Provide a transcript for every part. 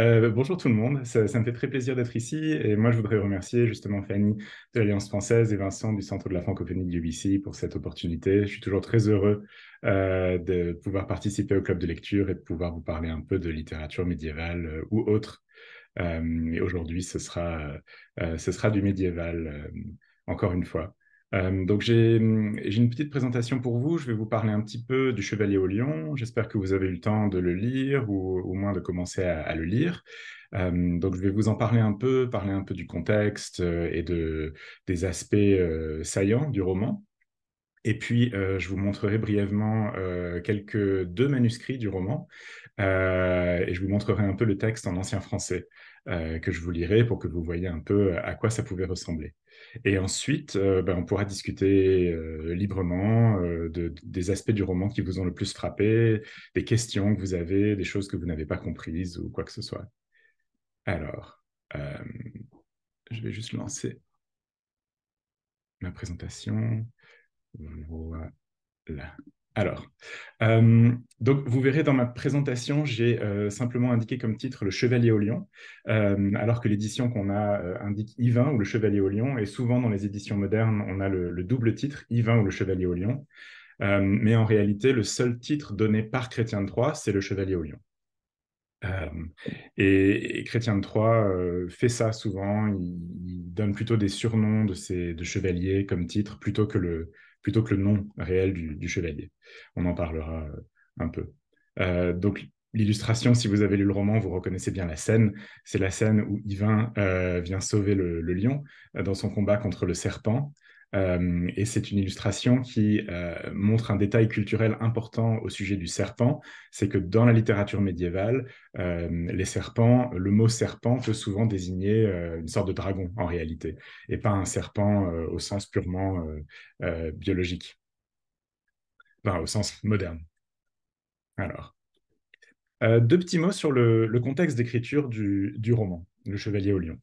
Euh, bonjour tout le monde, ça, me fait très plaisir d'être ici et moi je voudrais remercier justement Fanny de l'Alliance française et Vincent du Centre de la francophonie du UBC pour cette opportunité. Je suis toujours très heureux euh, de pouvoir participer au club de lecture et de pouvoir vous parler un peu de littérature médiévale euh, ou autre. et aujourd'hui ce sera du médiéval encore une fois. Euh, donc mm, j'ai une petite présentation pour vous. Je vais vous parler un petit peu du Chevalier au Lion. J'espère que vous avez eu le temps de le lire ou au moins de commencer à, le lire. Euh, donc je vais vous en parler un peu, parler un peu du contexte euh, et de, des aspects saillants du roman. Et puis, je vous montrerai brièvement quelques deux manuscrits du roman et je vous montrerai un peu le texte en ancien français que je vous lirai pour que vous voyez un peu à quoi ça pouvait ressembler. Et ensuite, euh, ben, on pourra discuter euh, librement euh, des aspects du roman qui vous ont le plus frappé, des questions que vous avez, des choses que vous n'avez pas comprises ou quoi que ce soit. Alors, je vais juste lancer ma présentation. Voilà. Alors, euh, donc vous verrez dans ma présentation, j'ai euh, simplement indiqué comme titre Le Chevalier au Lion, euh, alors que l'édition qu'on a indique Yvain ou Le Chevalier au Lion, et souvent dans les éditions modernes, on a le, double titre Yvain ou Le Chevalier au Lion. mais en réalité, le seul titre donné par Chrétien de Troyes, c'est Le Chevalier au Lion. Et, Chrétien de Troyes fait ça souvent, il, donne plutôt des surnoms de, de chevaliers comme titre plutôt que le, plutôt que le nom réel du, chevalier. On en parlera euh, un peu. Euh, donc, l'illustration, si vous avez lu le roman, vous reconnaissez bien la scène. C'est la scène où Yvain euh, vient sauver le, lion dans son combat contre le serpent. Euh, et c'est une illustration qui euh, montre un détail culturel important au sujet du serpent, c'est que dans la littérature médiévale, euh, les serpents, le mot serpent peut souvent désigner une sorte de dragon en réalité, et pas un serpent au sens purement biologique, enfin, au sens moderne. Alors, deux petits mots sur le, contexte d'écriture du, du roman, Le Chevalier au Lion.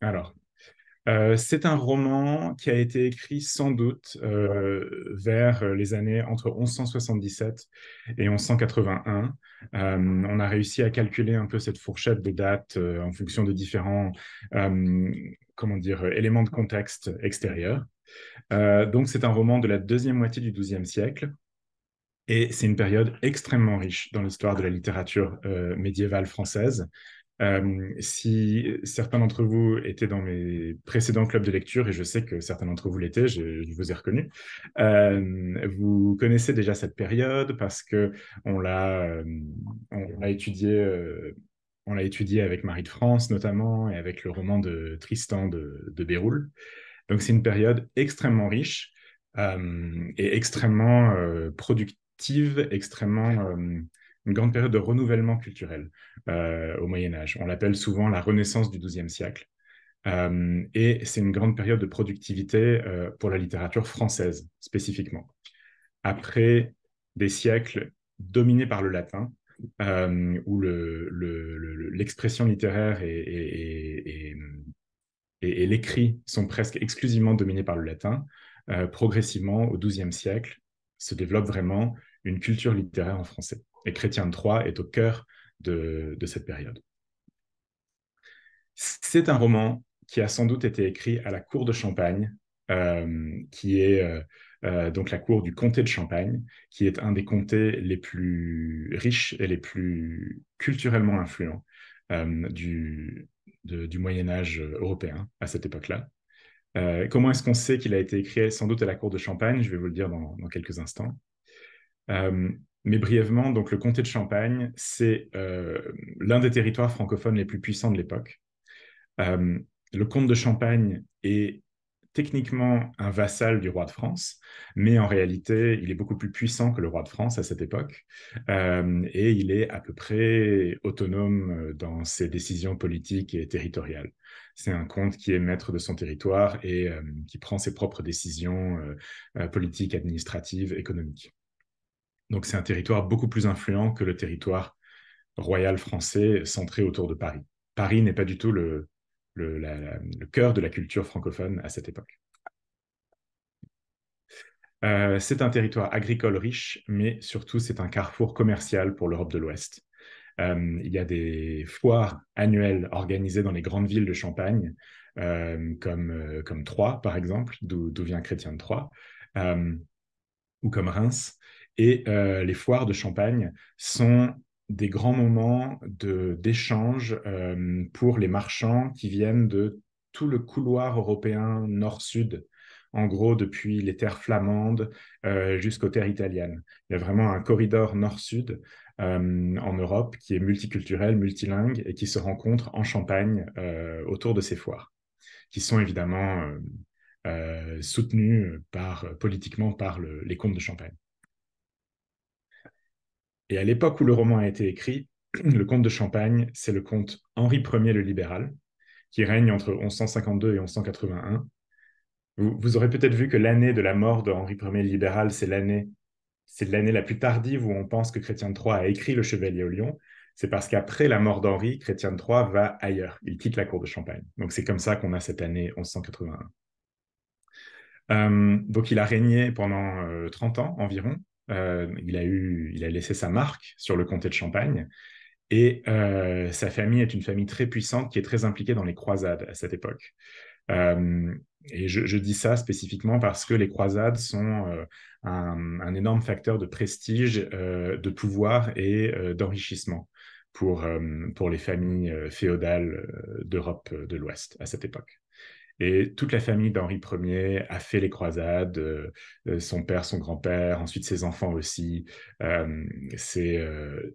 Alors, euh, c'est un roman qui a été écrit sans doute euh, vers euh, les années entre 1177 et 1181. on a réussi à calculer un peu cette fourchette de dates en fonction de différents comment dire, éléments de contexte extérieur. donc c'est un roman de la deuxième moitié du XIIe siècle. Et c'est une période extrêmement riche dans l'histoire de la littérature médiévale française, euh, si certains d'entre vous étaient dans mes précédents clubs de lecture, et je sais que certains d'entre vous l'étaient, je, vous ai reconnu, euh, vous connaissez déjà cette période parce que on l'a, étudiée euh, étudié. on l'a étudié avec Marie de France notamment et avec le roman de Tristan de, de Béroul. Donc c'est une période extrêmement riche et extrêmement productive, extrêmement une grande période de renouvellement culturel euh, au Moyen Âge. On l'appelle souvent la Renaissance du XIIe siècle. Euh, et c'est une grande période de productivité euh, pour la littérature française spécifiquement. Après des siècles dominés par le latin, où l'expression le, le, littéraire et, et, et l'écrit sont presque exclusivement dominés par le latin, progressivement au XIIe siècle se développe vraiment une culture littéraire en français et Chrétien de Troyes est au cœur de, cette période. C'est un roman qui a sans doute été écrit à la cour de Champagne, euh, qui est euh, euh, donc la cour du comté de Champagne, qui est un des comtés les plus riches et les plus culturellement influents du, Moyen Âge européen à cette époque-là. comment est-ce qu'on sait qu'il a été écrit sans doute à la cour de Champagne Je vais vous le dire dans, quelques instants. Mais brièvement, donc le comté de Champagne, c'est euh, l'un des territoires francophones les plus puissants de l'époque. Euh, le comte de Champagne est techniquement un vassal du roi de France, mais en réalité, il est beaucoup plus puissant que le roi de France à cette époque, euh, et il est à peu près autonome dans ses décisions politiques et territoriales. C'est un comte qui est maître de son territoire et qui prend ses propres décisions politiques, administratives, économiques. Donc c'est un territoire beaucoup plus influent que le territoire royal français centré autour de Paris. Paris n'est pas du tout le, cœur de la culture francophone à cette époque. Euh, c'est un territoire agricole riche, mais surtout c'est un carrefour commercial pour l'Europe de l'Ouest. Euh, il y a des foires annuelles organisées dans les grandes villes de Champagne, euh, comme, comme Troyes par exemple, d'où vient Chrétien de Troyes, ou comme Reims. Et euh, les foires de Champagne sont des grands moments d'échange euh, pour les marchands qui viennent de tout le couloir européen nord-sud, en gros depuis les terres flamandes euh, jusqu'aux terres italiennes. Il y a vraiment un corridor nord-sud en Europe qui est multiculturel, multilingue et qui se rencontre en Champagne autour de ces foires, qui sont évidemment soutenues par, politiquement par les comtes de Champagne. Et à l'époque où le roman a été écrit, le comte de Champagne, c'est le comte Henri Ier le Libéral, qui règne entre 1152 et 1181. Vous, aurez peut-être vu que l'année de la mort de Henri Ier le Libéral, c'est l'année c'est l'année la plus tardive où on pense que Chrétien III a écrit Le Chevalier au Lion. C'est parce qu'après la mort d'Henri, Chrétien III va ailleurs. Il quitte la cour de Champagne. Donc c'est comme ça qu'on a cette année 1181. Euh, donc il a régné pendant 30 euh, ans environ, euh, il, a eu, il a laissé sa marque sur le comté de Champagne. Et euh, sa famille est une famille très puissante qui est très impliquée dans les croisades à cette époque. Euh, et je, dis ça spécifiquement parce que les croisades sont un, énorme facteur de prestige, de pouvoir et d'enrichissement pour, pour les familles féodales d'Europe de l'Ouest à cette époque. Et toute la famille d'Henri Ier a fait les croisades, euh, euh, son père, son grand-père, ensuite ses enfants aussi. Euh,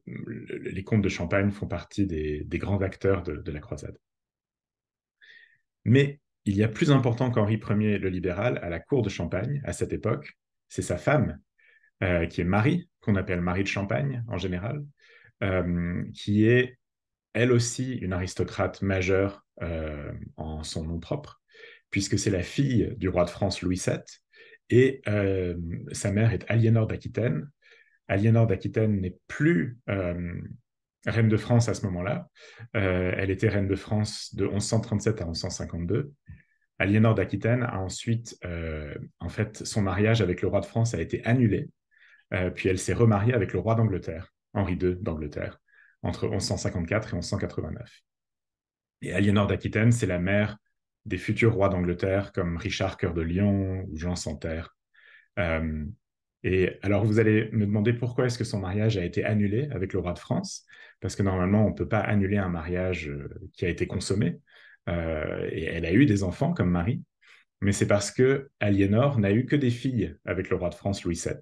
les comtes de Champagne font partie des, grands acteurs de, la croisade. Mais il y a plus important qu'Henri Ier, le libéral, à la cour de Champagne, à cette époque, c'est sa femme, qui est Marie, qu'on appelle Marie de Champagne en général, qui est elle aussi une aristocrate majeure en son nom propre, puisque c'est la fille du roi de France Louis VII, et euh, sa mère est Aliénor d'Aquitaine. Aliénor d'Aquitaine n'est plus euh, reine de France à ce moment-là. Euh, elle était reine de France de 1137 à 1152. Aliénor d'Aquitaine a ensuite, en fait, son mariage avec le roi de France a été annulé, puis elle s'est remariée avec le roi d'Angleterre, Henri II d'Angleterre, entre 1154 et 1189. Et Aliénor d'Aquitaine, c'est la mère des futurs rois d'Angleterre comme Richard Cœur de Lion ou Jean Santerre. Euh, et alors vous allez me demander pourquoi est-ce que son mariage a été annulé avec le roi de France, parce que normalement on ne peut pas annuler un mariage euh, qui a été consommé. Euh, et elle a eu des enfants comme Marie, mais c'est parce que Aliénor n'a eu que des filles avec le roi de France Louis VII.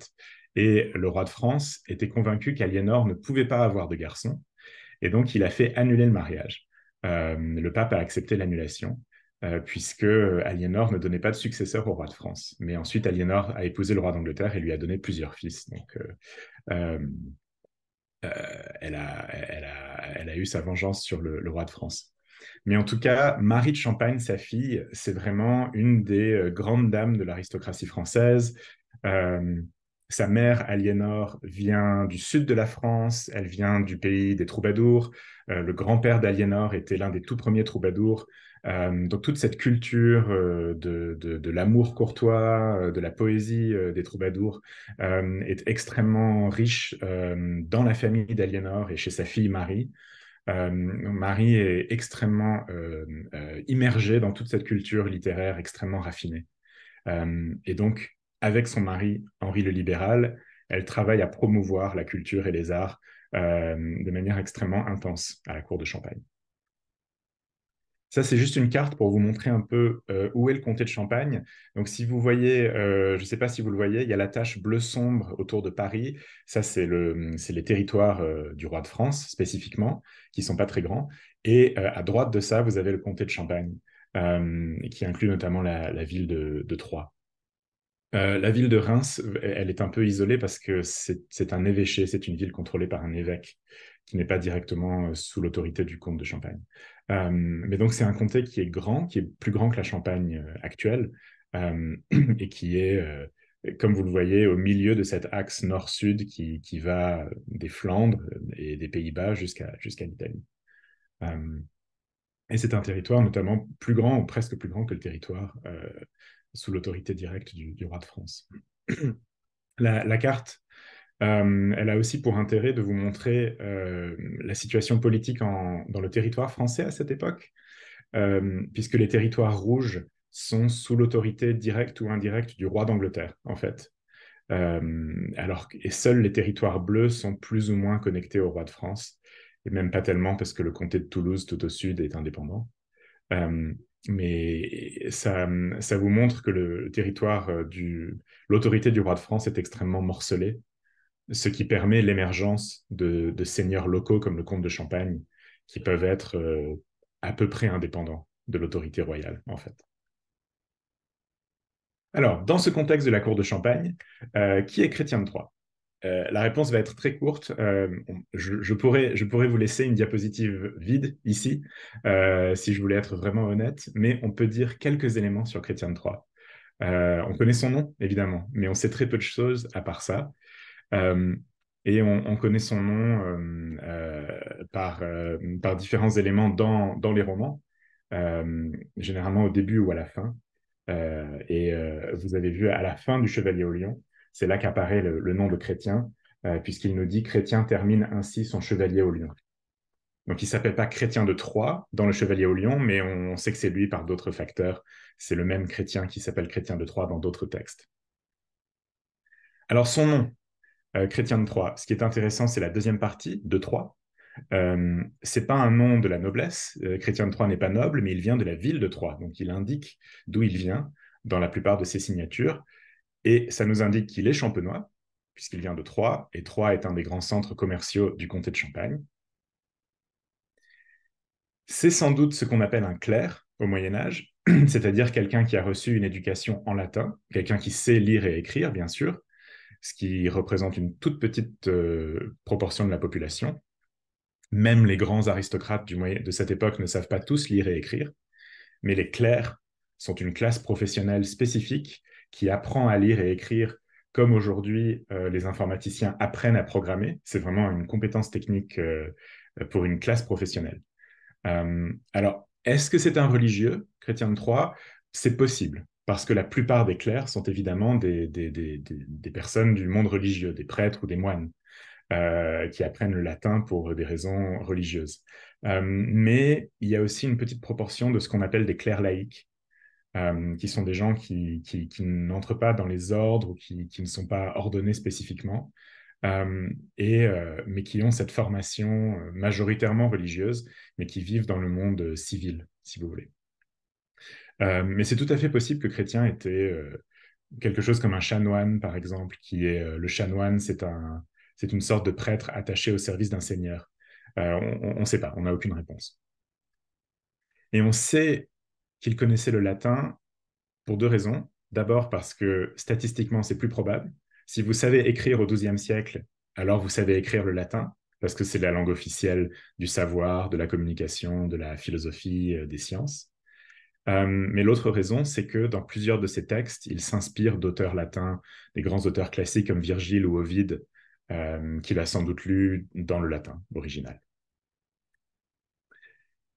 Et le roi de France était convaincu qu'Aliénor ne pouvait pas avoir de garçon, et donc il a fait annuler le mariage. le pape a accepté l'annulation. Euh, puisque euh, Aliénor ne donnait pas de successeur au roi de France. Mais ensuite, Aliénor a épousé le roi d'Angleterre et lui a donné plusieurs fils. Donc, euh, elle, a, eu sa vengeance sur le, roi de France. Mais en tout cas, Marie de Champagne, sa fille, c'est vraiment une des grandes dames de l'aristocratie française. Sa mère, Aliénor, vient du sud de la France, elle vient du pays des troubadours. le grand-père d'Aliénor était l'un des tout premiers troubadours euh, donc toute cette culture euh, de, l'amour courtois, euh, de la poésie des troubadours est extrêmement riche dans la famille d'Aliénor et chez sa fille Marie. Marie est extrêmement immergée dans toute cette culture littéraire extrêmement raffinée. et donc, avec son mari Henri le Libéral, elle travaille à promouvoir la culture et les arts de manière extrêmement intense à la cour de Champagne. Ça, c'est juste une carte pour vous montrer un peu euh, où est le comté de Champagne. Donc, si vous voyez, euh, je ne sais pas si vous le voyez, il y a la tache bleu sombre autour de Paris. Ça, c'est le, les territoires euh, du roi de France spécifiquement, qui ne sont pas très grands. Et à droite de ça, vous avez le comté de Champagne, qui inclut notamment la, ville de, Troyes. la ville de Reims, elle est un peu isolée parce que c'est un évêché, c'est une ville contrôlée par un évêque qui n'est pas directement sous l'autorité du comte de Champagne. Euh, mais donc, c'est un comté qui est grand, qui est plus grand que la Champagne euh, actuelle euh, et qui est, comme vous le voyez, au milieu de cet axe nord-sud qui, qui, va des Flandres et des Pays-Bas jusqu'à l'Italie. et c'est un territoire notamment plus grand, ou presque plus grand que le territoire sous l'autorité directe du, roi de France. la carte euh, elle a aussi pour intérêt de vous montrer euh, la situation politique dans le territoire français à cette époque, euh, puisque les territoires rouges sont sous l'autorité directe ou indirecte du roi d'Angleterre, en fait. et seuls les territoires bleus sont plus ou moins connectés au roi de France, et même pas tellement parce que le comté de Toulouse tout au sud est indépendant. mais ça, vous montre que le territoire l'autorité du roi de France est extrêmement morcelée ce qui permet l'émergence de, seigneurs locaux comme le comte de Champagne, qui peuvent être euh, à peu près indépendants de l'autorité royale, en fait. Alors, dans ce contexte de la cour de Champagne, euh, qui est Chrétien de Troyes euh, La réponse va être très courte. Je, pourrais, je pourrais vous laisser une diapositive vide ici, si je voulais être vraiment honnête, mais on peut dire quelques éléments sur Chrétien de Troyes. on connaît son nom, évidemment, mais on sait très peu de choses à part ça et on, connaît son nom euh, par, euh, par différents éléments dans, dans les romans, généralement au début ou à la fin. Euh, et vous avez vu à la fin du Chevalier au Lion, c'est là qu'apparaît le, nom de Chrétien, puisqu'il nous dit Chrétien termine ainsi son Chevalier au Lion. Donc, il ne s'appelle pas Chrétien de Troyes dans le Chevalier au Lion, mais on, on sait que c'est lui par d'autres facteurs. C'est le même Chrétien qui s'appelle Chrétien de Troyes dans d'autres textes. Alors, son nom, euh, Chrétien de Troyes. Ce qui est intéressant, c'est la deuxième partie, de Troyes. Ce euh, c'est pas un nom de la noblesse. Euh, Chrétien de Troyes n'est pas noble, mais il vient de la ville de Troyes. Donc il indique d'où il vient dans la plupart de ses signatures. Et ça nous indique qu'il est champenois, puisqu'il vient de Troyes. Et Troyes est un des grands centres commerciaux du comté de Champagne. C'est sans doute ce qu'on appelle un clerc au Moyen Âge, c'est-à-dire quelqu'un qui a reçu une éducation en latin, quelqu'un qui sait lire et écrire, bien sûr, ce qui représente une toute petite euh, proportion de la population. Même les grands aristocrates du de cette époque ne savent pas tous lire et écrire, mais les clercs sont une classe professionnelle spécifique qui apprend à lire et écrire comme aujourd'hui euh, les informaticiens apprennent à programmer. C'est vraiment une compétence technique euh, pour une classe professionnelle. alors, est-ce que c'est un religieux, chrétien de troie C'est possible parce que la plupart des clercs sont évidemment des, des, personnes du monde religieux, des prêtres ou des moines. Euh, qui apprennent le latin pour des raisons religieuses. Euh, mais il y a aussi une petite proportion de ce qu'on appelle des clercs laïcs, euh, qui sont des gens qui, qui, n'entrent pas dans les ordres ou qui, qui, ne sont pas ordonnés spécifiquement, et, mais qui ont cette formation majoritairement religieuse, mais qui vivent dans le monde civil, si vous voulez. Euh, mais c'est tout à fait possible que Chrétien était euh, quelque chose comme un chanoine, par exemple, qui est euh, le chanoine, c'est un, c'est une sorte de prêtre attaché au service d'un seigneur. on ne sait pas, on n'a aucune réponse. Et on sait qu'il connaissait le latin pour deux raisons. D'abord parce que statistiquement, c'est plus probable. Si vous savez écrire au XIIe siècle, alors vous savez écrire le latin, parce que c'est la langue officielle du savoir, de la communication, de la philosophie, des sciences. Euh, mais l'autre raison, c'est que dans plusieurs de ses textes, il s'inspire d'auteurs latins, des grands auteurs classiques comme Virgile ou Ovide, euh, qu'il a sans doute lu dans le latin original.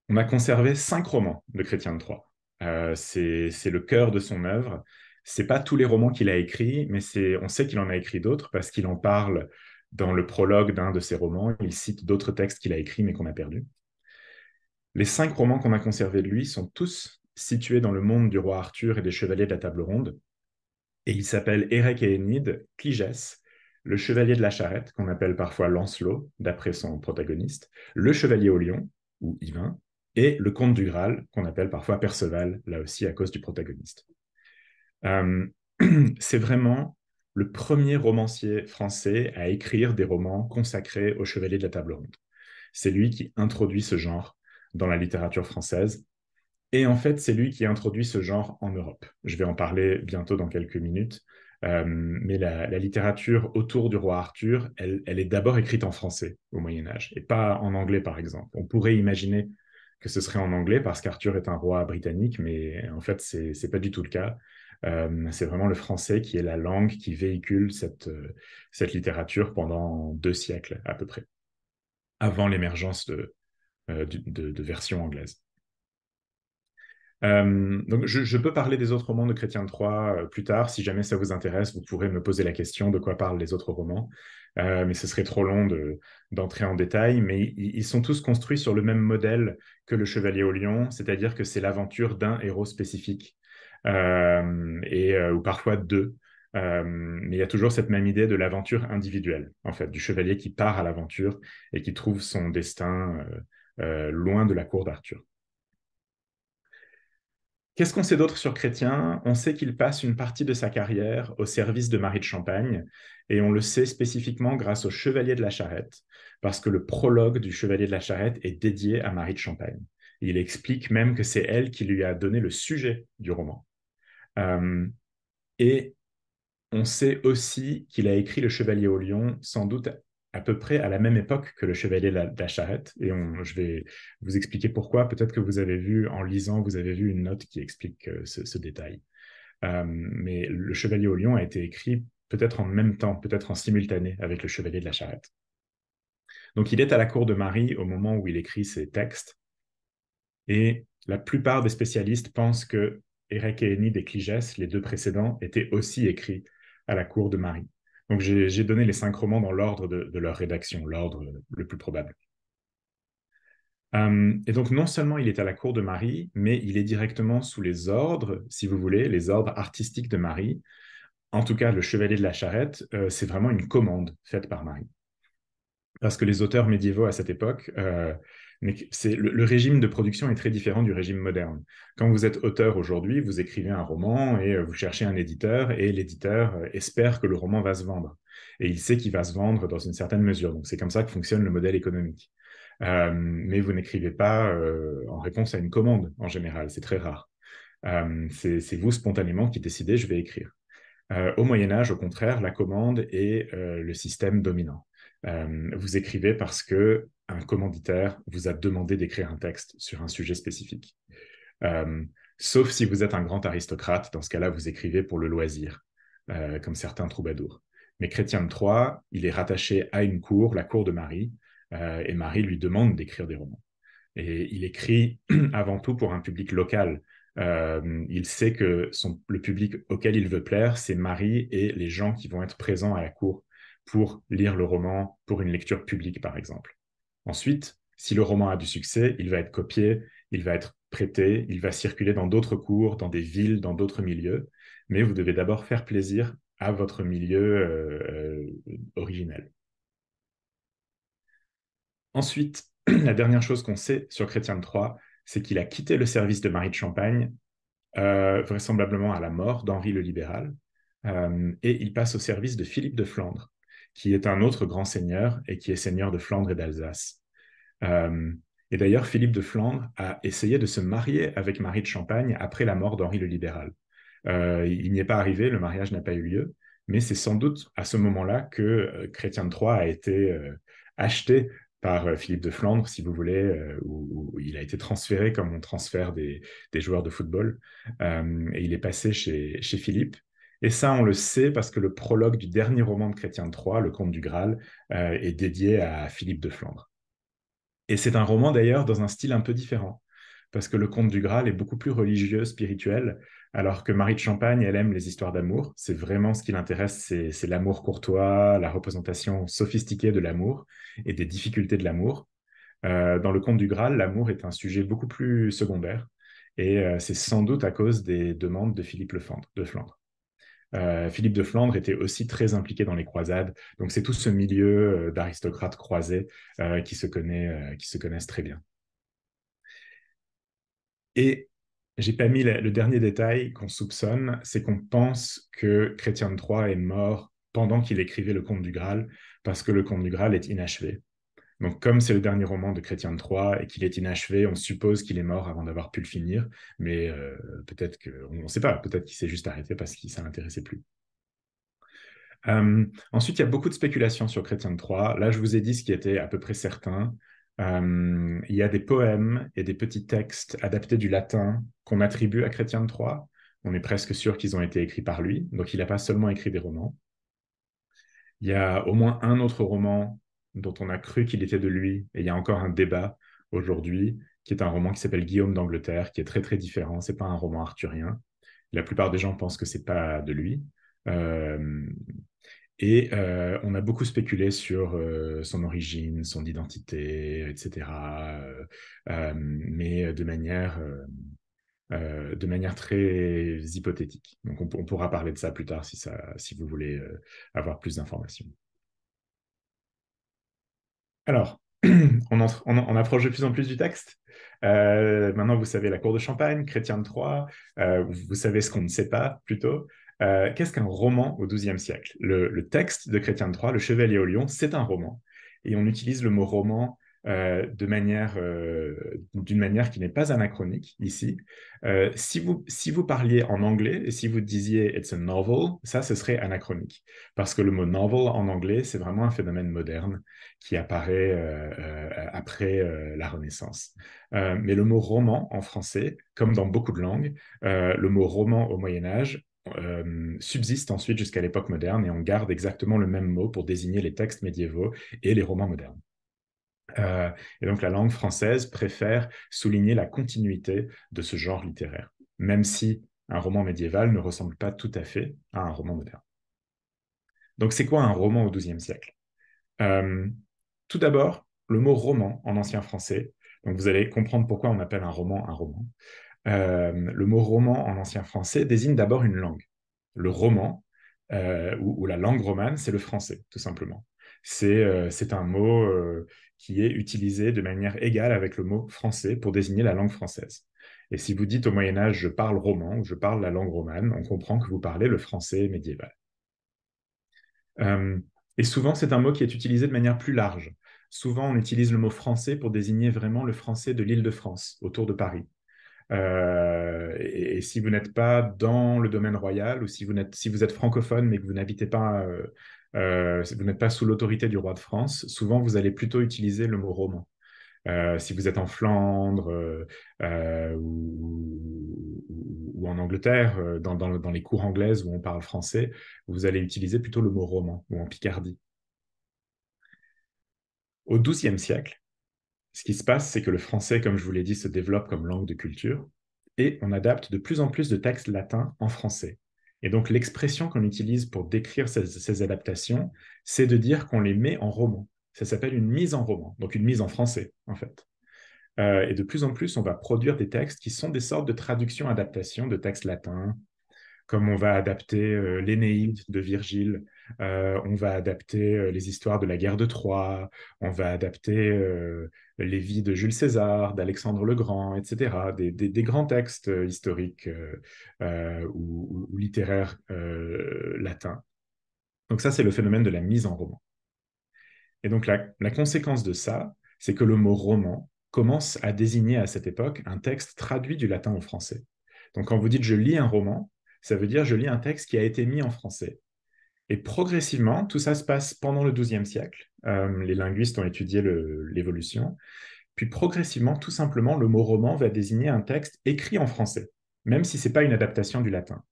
On a conservé cinq romans de Chrétien de Troyes. Euh, c'est le cœur de son œuvre. C'est pas tous les romans qu'il a écrits, mais on sait qu'il en a écrit d'autres parce qu'il en parle dans le prologue d'un de ses romans. Il cite d'autres textes qu'il a écrits mais qu'on a perdus. Les cinq romans qu'on a conservés de lui sont tous situé dans le monde du roi Arthur et des chevaliers de la table ronde. Et il s'appelle Erec et Enide Cligès, le chevalier de la charrette, qu'on appelle parfois Lancelot, d'après son protagoniste, le chevalier au lion, ou Yvain, et le comte du Graal, qu'on appelle parfois Perceval, là aussi à cause du protagoniste. Euh, c'est vraiment le premier romancier français à écrire des romans consacrés aux chevaliers de la table ronde. C'est lui qui introduit ce genre dans la littérature française et en fait, c'est lui qui a introduit ce genre en Europe. Je vais en parler bientôt dans quelques minutes. Euh, mais la, littérature autour du roi Arthur, elle, est d'abord écrite en français au Moyen Âge, et pas en anglais, par exemple. On pourrait imaginer que ce serait en anglais parce qu'Arthur est un roi britannique, mais en fait, c'est n'est pas du tout le cas. Euh, c'est vraiment le français qui est la langue qui véhicule cette, euh, cette littérature pendant deux siècles à peu près, avant l'émergence de, de, de versions anglaises. Euh, donc je, peux parler des autres romans de Chrétien de Troyes euh, plus tard. Si jamais ça vous intéresse, vous pourrez me poser la question de quoi parlent les autres romans. Euh, mais ce serait trop long d'entrer en détail. Mais ils sont tous construits sur le même modèle que Le Chevalier au Lion, c'est-à-dire que c'est l'aventure d'un héros spécifique, et, ou parfois deux. mais il y a toujours cette même idée de l'aventure individuelle, en fait, du chevalier qui part à l'aventure et qui trouve son destin loin de la cour d'Arthur. Qu'est-ce qu'on sait d'autre sur Chrétien On sait qu'il passe une partie de sa carrière au service de Marie de Champagne, et on le sait spécifiquement grâce au Chevalier de la Charrette, parce que le prologue du Chevalier de la Charrette est dédié à Marie de Champagne. Il explique même que c'est elle qui lui a donné le sujet du roman. Euh, et on sait aussi qu'il a écrit Le Chevalier au Lion, sans doute à peu près à la même époque que le Chevalier de la, Charrette. Et je vais vous expliquer pourquoi. Peut-être que vous avez vu, en lisant, vous avez vu une note qui explique euh, ce, détail. Euh, mais le Chevalier au Lion a été écrit peut-être en même temps, peut-être en simultané avec le Chevalier de la Charrette. Donc il est à la cour de Marie au moment où il écrit ses textes. Et la plupart des spécialistes pensent que Eric et Enid et Cligès, les deux précédents, étaient aussi écrits à la cour de Marie. Donc j'ai donné les cinq romans dans l'ordre de, leur rédaction, l'ordre le plus probable. Euh, et donc non seulement il est à la cour de Marie, mais il est directement sous les ordres, si vous voulez, les ordres artistiques de Marie. En tout cas, le Chevalier de la Charrette, euh, c'est vraiment une commande faite par Marie. Parce que les auteurs médiévaux à cette époque, euh, mais c'est le, régime de production est très différent du régime moderne. Quand vous êtes auteur aujourd'hui, vous écrivez un roman et euh, vous cherchez un éditeur, et l'éditeur euh, espère que le roman va se vendre. Et il sait qu'il va se vendre dans une certaine mesure. Donc c'est comme ça que fonctionne le modèle économique. Euh, mais vous n'écrivez pas en réponse à une commande en général, c'est très rare. c'est vous spontanément qui décidez, je vais écrire. au Moyen Âge, au contraire, la commande est le système dominant. vous écrivez parce que un commanditaire vous a demandé d'écrire un texte sur un sujet spécifique. Euh, sauf si vous êtes un grand aristocrate, dans ce cas-là, vous écrivez pour le loisir, euh, comme certains troubadours. Mais Chrétien de Troyes, il est rattaché à une cour, la cour de Marie, euh, et Marie lui demande d'écrire des romans. Et il écrit avant tout pour un public local. il sait que le public auquel il veut plaire, c'est Marie et les gens qui vont être présents à la cour pour lire le roman, pour une lecture publique, par exemple. Ensuite, si le roman a du succès, il va être copié, il va être prêté, il va circuler dans d'autres cours, dans des villes, dans d'autres milieux, mais vous devez d'abord faire plaisir à votre milieu euh, originel. original. Ensuite, la dernière chose qu'on sait sur Chrétien III, c'est qu'il a quitté le service de Marie de Champagne, euh, vraisemblablement à la mort d'Henri le Libéral, euh, et il passe au service de Philippe de Flandre, qui est un autre grand seigneur et qui est seigneur de Flandre et d'Alsace. Euh, et d'ailleurs, Philippe de Flandre a essayé de se marier avec Marie de Champagne après la mort d'Henri le Libéral. Euh, il n'y est pas arrivé, le mariage n'a pas eu lieu, mais c'est sans doute à ce moment-là que euh, Chrétien de Troyes a été acheté par Philippe de Flandre, si vous voulez, ou il a été transféré comme on transfère des, joueurs de football. et il est passé chez Philippe. Et ça, on le sait parce que le prologue du dernier roman de Chrétien III, Le Comte du Graal, euh, est dédié à Philippe de Flandre. Et c'est un roman d'ailleurs dans un style un peu différent, parce que Le Comte du Graal est beaucoup plus religieux, spirituel, alors que Marie de Champagne, elle aime les histoires d'amour. C'est vraiment ce qui l'intéresse, c'est l'amour courtois, la représentation sophistiquée de l'amour et des difficultés de l'amour. Euh, dans Le Comte du Graal, l'amour est un sujet beaucoup plus secondaire. Et euh, c'est sans doute à cause des demandes de Philippe de Flandre. Euh, Philippe de Flandre était aussi très impliqué dans les croisades. Donc c'est tout ce milieu euh, d'aristocrates croisés euh, qui, se connaît, qui se connaissent très bien. Et j'ai pas mis le dernier détail qu'on soupçonne, c'est qu'on pense que Chrétien de Troyes est mort pendant qu'il écrivait le Comte du Graal, parce que le Comte du Graal est inachevé. Donc, comme c'est le dernier roman de Chrétien de Troyes et qu'il est inachevé, on suppose qu'il est mort avant d'avoir pu le finir, mais euh, peut-être qu'on ne sait pas, peut-être qu'il s'est juste arrêté parce qu'il ça l'intéressait plus. Euh, ensuite, il y a beaucoup de spéculations sur Chrétien de Troyes. Là, je vous ai dit ce qui était à peu près certain. Euh, il y a des poèmes et des petits textes adaptés du latin qu'on attribue à Chrétien de Troyes. On est presque sûr qu'ils ont été écrits par lui, donc il n'a pas seulement écrit des romans. Il y a au moins un autre roman dont on a cru qu'il était de lui, et il y a encore un débat aujourd'hui, qui est un roman qui s'appelle Guillaume d'Angleterre, qui est très très différent, c'est pas un roman arthurien. La plupart des gens pensent que c'est pas de lui. Euh, et euh, on a beaucoup spéculé sur euh, son origine, son identité, etc. mais de manière, de manière très hypothétique. Donc on, on, pourra parler de ça plus tard si, ça, si vous voulez avoir plus d'informations. Alors, on, approche de plus en plus du texte. Euh, maintenant, vous savez la cour de Champagne, Chrétien de Troyes, euh, vous savez ce qu'on ne sait pas plutôt. Euh, qu'est-ce qu'un roman au XIIe siècle le, le, texte de Chrétien de Troyes, Le Chevalier au Lion, c'est un roman. Et on utilise le mot roman euh, euh, d'une manière qui n'est pas anachronique ici. Euh, si, vous, si vous parliez en anglais et si vous disiez it's a novel, ça, ce serait anachronique. Parce que le mot novel en anglais, c'est vraiment un phénomène moderne qui apparaît après la Renaissance. mais le mot roman en français, comme dans beaucoup de langues, le mot roman au Moyen Âge subsiste ensuite jusqu'à l'époque moderne et on garde exactement le même mot pour désigner les textes médiévaux et les romans modernes. Euh, et donc la langue française préfère souligner la continuité de ce genre littéraire, même si un roman médiéval ne ressemble pas tout à fait à un roman moderne. Donc c'est quoi un roman au XIIe siècle euh, Tout d'abord, le mot roman en ancien français, donc vous allez comprendre pourquoi on appelle un roman un roman, euh, le mot roman en ancien français désigne d'abord une langue. Le roman ou, la langue romane, c'est le français, tout simplement c'est un mot qui est utilisé de manière égale avec le mot français pour désigner la langue française. Et si vous dites au Moyen Âge je parle roman ou je parle la langue romane, on comprend que vous parlez le français médiéval. Euh, et souvent, c'est un mot qui est utilisé de manière plus large. Souvent, on utilise le mot français pour désigner vraiment le français de l'île de France, autour de Paris. Euh, et, si vous n'êtes pas dans le domaine royal ou si vous, êtes, francophone mais que vous n'habitez pas euh, vous euh, n'êtes pas sous l'autorité du roi de France, souvent vous allez plutôt utiliser le mot roman. Euh, si vous êtes en Flandre euh, ou, en Angleterre, dans, dans, les cours anglaises où on parle français, vous allez utiliser plutôt le mot roman ou en Picardie. Au XIIe siècle, ce qui se passe, c'est que le français, comme je vous l'ai dit, se développe comme langue de culture et on adapte de plus en plus de textes latins en français. Et donc l'expression qu'on utilise pour décrire ces, adaptations, c'est de dire qu'on les met en roman. Ça s'appelle une mise en roman, donc une mise en français en fait. Euh, et de plus en plus, on va produire des textes qui sont des sortes de traductions-adaptations de textes latins, comme on va adapter euh, de Virgile, euh, on va adapter euh, les histoires de la guerre de Troie, on va adapter euh, les vies de Jules César, d'Alexandre le Grand, etc., des, grands textes historiques ou, littéraires latins. Donc ça, c'est le phénomène de la mise en roman. Et donc la conséquence de ça, c'est que le mot roman commence à désigner à cette époque un texte traduit du latin au français. Donc quand vous dites je lis un roman, ça veut dire je lis un texte qui a été mis en français. Et progressivement, tout ça se passe pendant le XIIe siècle. Euh, les linguistes ont étudié l'évolution. Puis progressivement, tout simplement, le mot roman va désigner un texte écrit en français, même si ce n'est pas une adaptation du latin.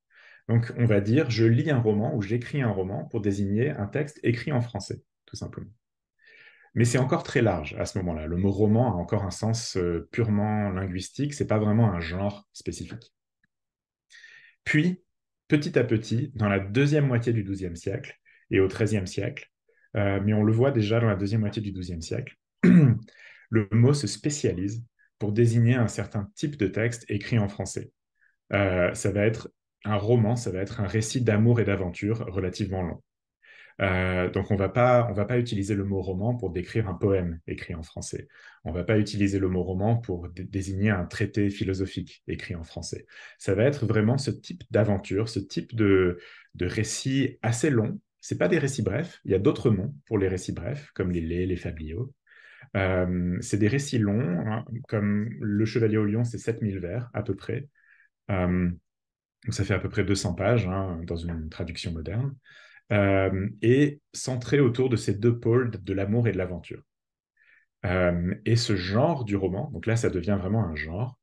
Donc on va dire je lis un roman ou j'écris un roman pour désigner un texte écrit en français, tout simplement. Mais c'est encore très large à ce moment-là. Le mot roman a encore un sens euh, purement linguistique, c'est pas vraiment un genre spécifique. Puis, petit à petit, dans la deuxième moitié du XIIe siècle et au XIIIe siècle, euh, mais on le voit déjà dans la deuxième moitié du XIIe siècle, le mot se spécialise pour désigner un certain type de texte écrit en français. Euh, ça va être un roman, ça va être un récit d'amour et d'aventure relativement long. Euh, donc on va va pas utiliser le mot roman pour décrire un poème écrit en français. On va pas utiliser le mot roman pour désigner un traité philosophique écrit en français. Ça va être vraiment ce type d'aventure, ce type de, récit assez long. n'est pas des récits brefs. Il y a d'autres mots pour les récits brefs, comme les lais, les fabliaux. Euh, c'est des récits longs, hein, comme Le Chevalier au Lion, c'est 7000 vers à peu près. Euh, ça fait à peu près 200 pages hein, dans une traduction moderne. Euh, et centré autour de ces deux pôles de l'amour et de l'aventure. Euh, et ce genre du roman, donc là ça devient vraiment un genre,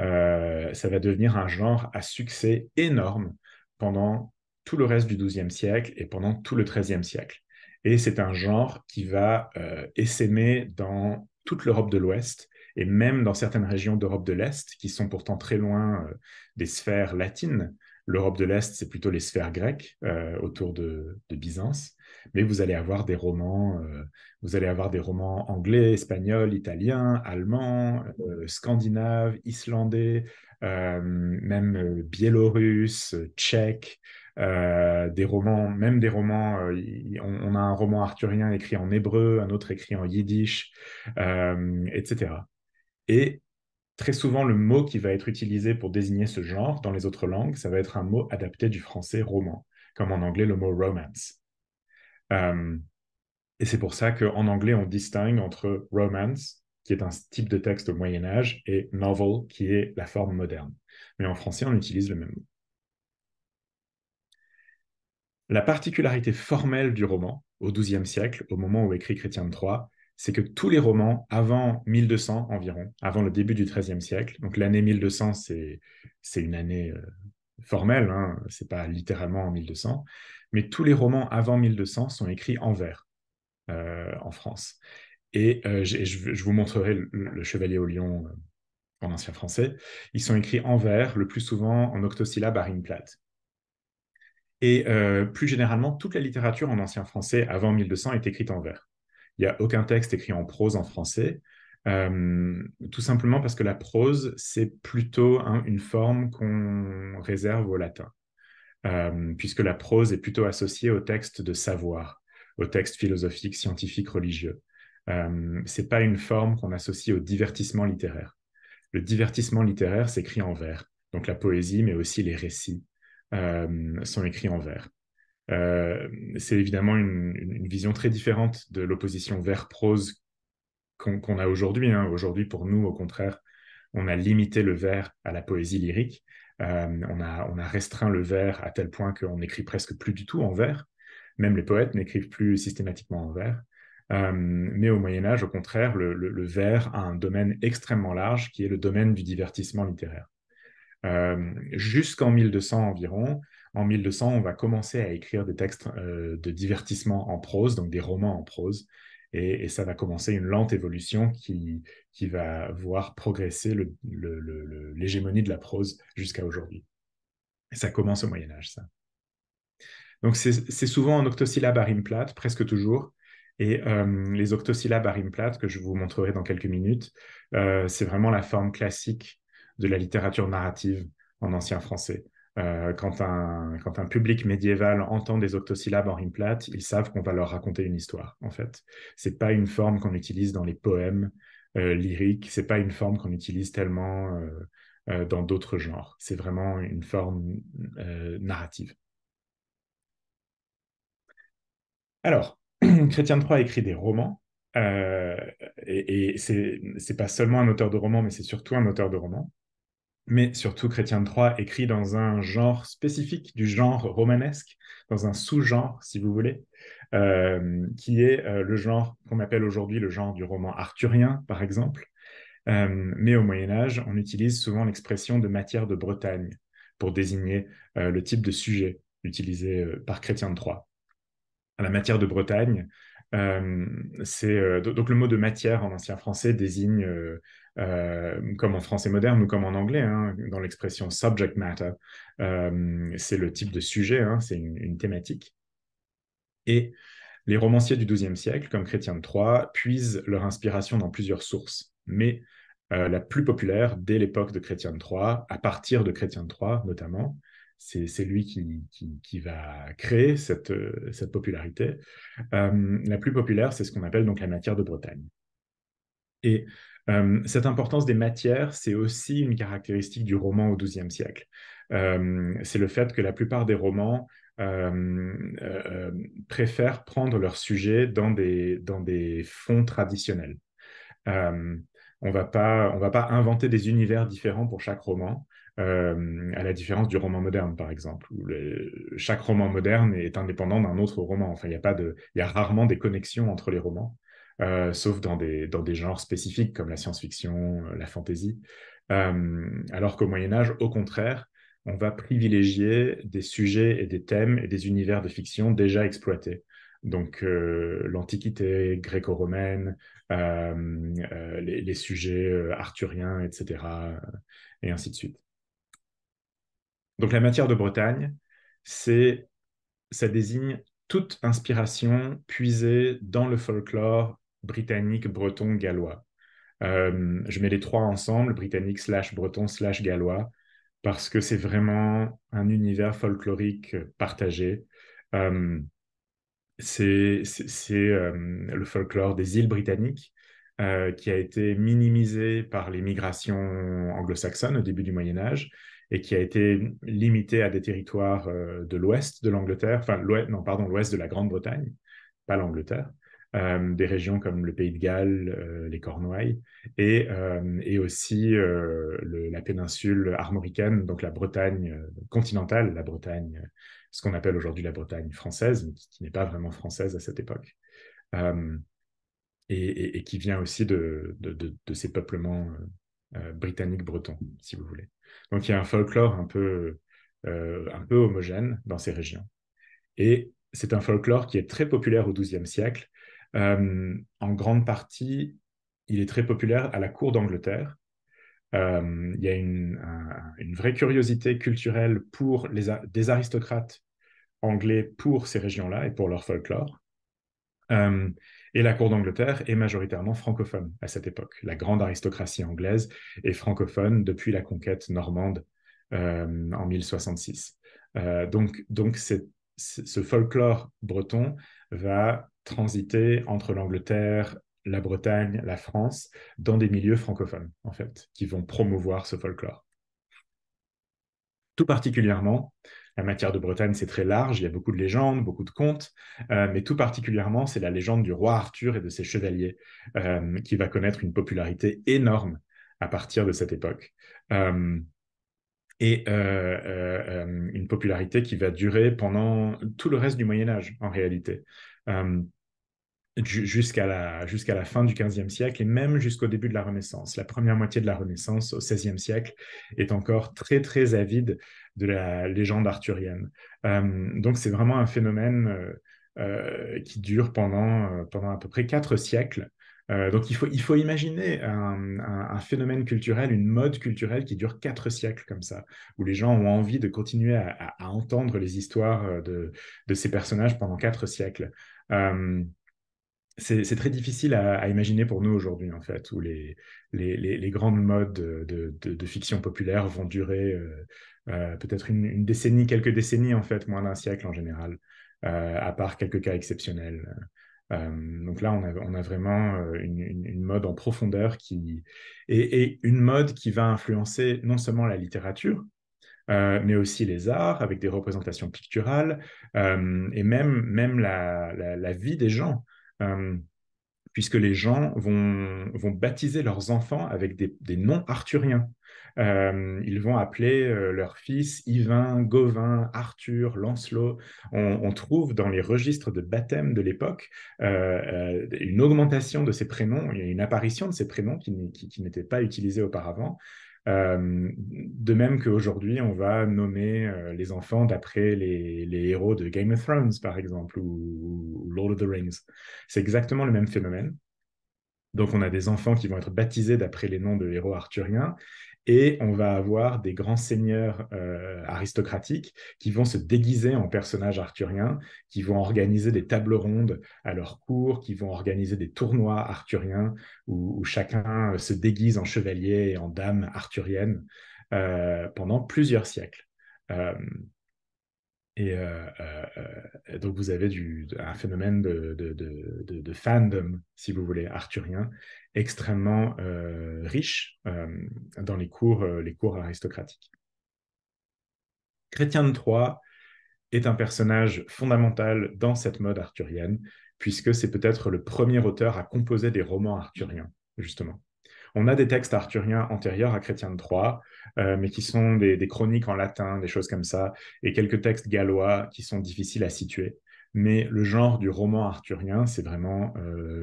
euh, ça va devenir un genre à succès énorme pendant tout le reste du XIIe siècle et pendant tout le XIIIe siècle. Et c'est un genre qui va essaimer dans toute l'Europe de l'Ouest, et même dans certaines régions d'Europe de l'Est, qui sont pourtant très loin des sphères latines, L'Europe de l'Est, c'est plutôt les sphères grecques euh, autour de, Byzance. Mais vous allez avoir des romans, euh, vous allez avoir des romans anglais, espagnols, italiens, allemands, scandinave, euh, scandinaves, islandais, même biélorusses, tchèques. des romans, même des romans, on, a un roman arthurien écrit en hébreu, un autre écrit en yiddish, etc. Et Très souvent, le mot qui va être utilisé pour désigner ce genre dans les autres langues, ça va être un mot adapté du français roman, comme en anglais le mot romance. Euh, et c'est pour ça qu'en anglais, on distingue entre romance, qui est un type de texte au Moyen Âge, et novel, qui est la forme moderne. Mais en français, on utilise le même mot. La particularité formelle du roman, au XIIe siècle, au moment où écrit Chrétien de c'est que tous les romans avant 1200 environ, avant le début du XIIIe siècle, donc l'année 1200, c'est une année euh, formelle, ce hein, c'est pas littéralement en 1200, mais tous les romans avant 1200 sont écrits en vers euh, en France. Et euh, je, vous montrerai le, Chevalier au Lion en ancien français. Ils sont écrits en vers, le plus souvent en octosyllabes à rime plate. Et plus généralement, toute la littérature en ancien français avant 1200 est écrite en vers. Il n'y a aucun texte écrit en prose en français. Euh, tout simplement parce que la prose, c'est plutôt une forme qu'on réserve au latin, euh, puisque la prose est plutôt associée au texte de savoir, au texte philosophique, scientifique, religieux. Ce euh, c'est pas une forme qu'on associe au divertissement littéraire. Le divertissement littéraire s'écrit en vers, donc la poésie, mais aussi les récits sont écrits en vers. Euh, c'est évidemment une, vision très différente de l'opposition vers prose qu'on a aujourd'hui. Hein. Aujourd'hui, pour nous, au contraire, on a limité le vers à la poésie lyrique. Euh, on, a, restreint le vers à tel point qu'on n'écrit presque plus du tout en vers. Même les poètes n'écrivent plus systématiquement en vers. Euh, mais au Moyen Âge, au contraire, le, le, vers a un domaine extrêmement large qui est le domaine du divertissement littéraire. Jusqu'en 1200 environ, en 1200, on va commencer à écrire des textes euh, de divertissement en prose, donc des romans en prose. Et, ça va commencer une lente évolution qui, qui va voir progresser l'hégémonie de la prose jusqu'à aujourd'hui. Et ça commence au Moyen Âge, ça. Donc c'est souvent en octosyllabes à rime plate, presque toujours. Et euh, les octosyllabes à rime plate, que je vous montrerai dans quelques minutes, euh, c'est vraiment la forme classique de la littérature narrative en ancien français. Euh, quand, un, public médiéval entend des octosyllabes en rime plate, ils savent qu'on va leur raconter une histoire, en fait. C'est pas une forme qu'on utilise dans les poèmes euh, lyriques, c'est pas une forme qu'on utilise tellement euh, euh, dans d'autres genres. C'est vraiment une forme narrative. Alors, Chrétien de Troyes écrit des romans, et, et c'est pas seulement un auteur de romans mais c'est surtout un auteur de romans mais surtout Chrétien de Troyes écrit dans un genre spécifique du genre romanesque, dans un sous-genre, si vous voulez, euh, qui est euh, le genre qu'on appelle aujourd'hui le genre du roman arthurien, par exemple. Euh, mais au Moyen Âge, on utilise souvent l'expression de matière de Bretagne pour désigner le type de sujet utilisé par Chrétien de Troyes. La matière de Bretagne, c'est donc le mot de matière en ancien français désigne euh, comme en français moderne ou comme en anglais, hein, dans l'expression subject matter. Euh, c'est le type de sujet, hein, c'est une, thématique. Et les romanciers du XIIe siècle, comme Chrétien de Troyes, puisent leur inspiration dans plusieurs sources, mais euh, la plus populaire dès l'époque de Chrétien de Troyes, à partir de Chrétien de Troyes notamment, c'est lui qui, qui, va créer cette, cette popularité. la plus populaire, c'est ce qu'on appelle donc la matière de Bretagne. Et euh, cette importance des matières, c'est aussi une caractéristique du roman au XIIe siècle. Euh, c'est le fait que la plupart des romans euh, préfèrent prendre leur sujet dans des, fonds traditionnels. on ne va pas inventer des univers différents pour chaque roman. à la différence du roman moderne, par exemple, chaque roman moderne est indépendant d'un autre roman. Enfin, il il y a rarement des connexions entre les romans. Euh, sauf dans des, dans des genres spécifiques comme la science-fiction, euh, la fantasy. Euh, alors qu'au Moyen Âge, au contraire, on va privilégier des sujets et des thèmes et des univers de fiction déjà exploités. Donc l'Antiquité gréco-romaine, les, les, sujets arthuriens, etc., et ainsi de suite. Donc la matière de Bretagne, c'est ça désigne toute inspiration puisée dans le folklore britannique, breton, gallois. Euh, je mets les trois ensemble, britannique slash breton slash gallois, parce que c'est vraiment un univers folklorique euh, partagé. Euh, c'est le folklore des îles britanniques qui a été minimisé par les migrations anglo-saxonnes au début du Moyen Âge et qui a été limité à des territoires de l'ouest de l'Angleterre, enfin non, pardon, l'ouest de la Grande-Bretagne, pas l'Angleterre. Euh, des régions comme le Pays de Galles, euh, les Cornouailles, et, euh, aussi la péninsule armoricaine, donc la Bretagne continentale, la Bretagne, ce qu'on appelle aujourd'hui la Bretagne française, mais qui, n'est pas vraiment française à cette époque, et, qui vient aussi de, ces peuplements britanniques bretons, si vous voulez. Donc il y a un folklore un peu, un peu homogène dans ces régions. Et c'est un folklore qui est très populaire au XIIe siècle euh, en grande partie, il est très populaire à la cour d'Angleterre. Euh, il y a une, vraie curiosité culturelle pour les des aristocrates anglais pour ces régions-là et pour leur folklore. Euh, et la cour d'Angleterre est majoritairement francophone à cette époque. La grande aristocratie anglaise est francophone depuis la conquête normande en 1066. donc, donc ce folklore breton va transiter entre l'Angleterre, la Bretagne, la France, dans des milieux francophones, en fait, qui vont promouvoir ce folklore. Tout particulièrement, la matière de Bretagne, c'est très large, il y a beaucoup de légendes, beaucoup de contes, euh, mais tout particulièrement, c'est la légende du roi Arthur et de ses chevaliers, euh, qui va connaître une popularité énorme à partir de cette époque. Euh, et une popularité qui va durer pendant tout le reste du Moyen Âge, en réalité. Euh, jusqu'à la, la fin du XVe siècle et même jusqu'au début de la Renaissance. La première moitié de la Renaissance au XVIe siècle est encore très très avide de la légende arthurienne. Euh, donc c'est vraiment un phénomène euh, qui dure pendant, pendant à peu près quatre siècles. donc il faut, il faut imaginer un, phénomène culturel, une mode culturelle qui dure quatre siècles comme ça, où les gens ont envie de continuer à, entendre les histoires de, de ces personnages pendant quatre siècles. Euh, c'est très difficile à, imaginer pour nous aujourd'hui, en fait, où les, les, grandes modes de, fiction populaire vont durer euh, euh, peut-être une, décennie, quelques décennies, en fait, moins d'un siècle en général, à part quelques cas exceptionnels. donc là, on a, vraiment une, mode en profondeur qui et, une mode qui va influencer non seulement la littérature, euh, mais aussi les arts avec des représentations picturales euh, et même, même la, vie des gens. Euh, puisque les gens vont, baptiser leurs enfants avec des, noms arthuriens. ils vont appeler leurs fils Yvain, Gauvin, Arthur, Lancelot. On, trouve dans les registres de baptême de l'époque une augmentation de ces prénoms, une apparition de ces prénoms qui n'étaient pas utilisés auparavant. Euh, de même qu'aujourd'hui, on va nommer euh, les enfants d'après les, héros de Game of Thrones, par exemple, ou, ou Lord of the Rings. C'est exactement le même phénomène. Donc, on a des enfants qui vont être baptisés d'après les noms de héros arthuriens, et on va avoir des grands seigneurs euh, aristocratiques qui vont se déguiser en personnages arthuriens, qui vont organiser des tables rondes à leur cour, qui vont organiser des tournois arthuriens où, chacun euh, se déguise en chevalier et en dame arthurienne euh, pendant plusieurs siècles. et donc, vous avez un phénomène de, de, fandom, si vous voulez, arthurien, extrêmement euh, riche euh, dans euh, les cours, aristocratiques. Chrétien de Troyes est un personnage fondamental dans cette mode arthurienne, puisque c'est peut-être le premier auteur à composer des romans arthuriens, justement. On a des textes arthuriens antérieurs à Chrétien de Troyes, mais qui sont des, chroniques en latin, des choses comme ça, et quelques textes gallois qui sont difficiles à situer. Mais le genre du roman arthurien, c'est vraiment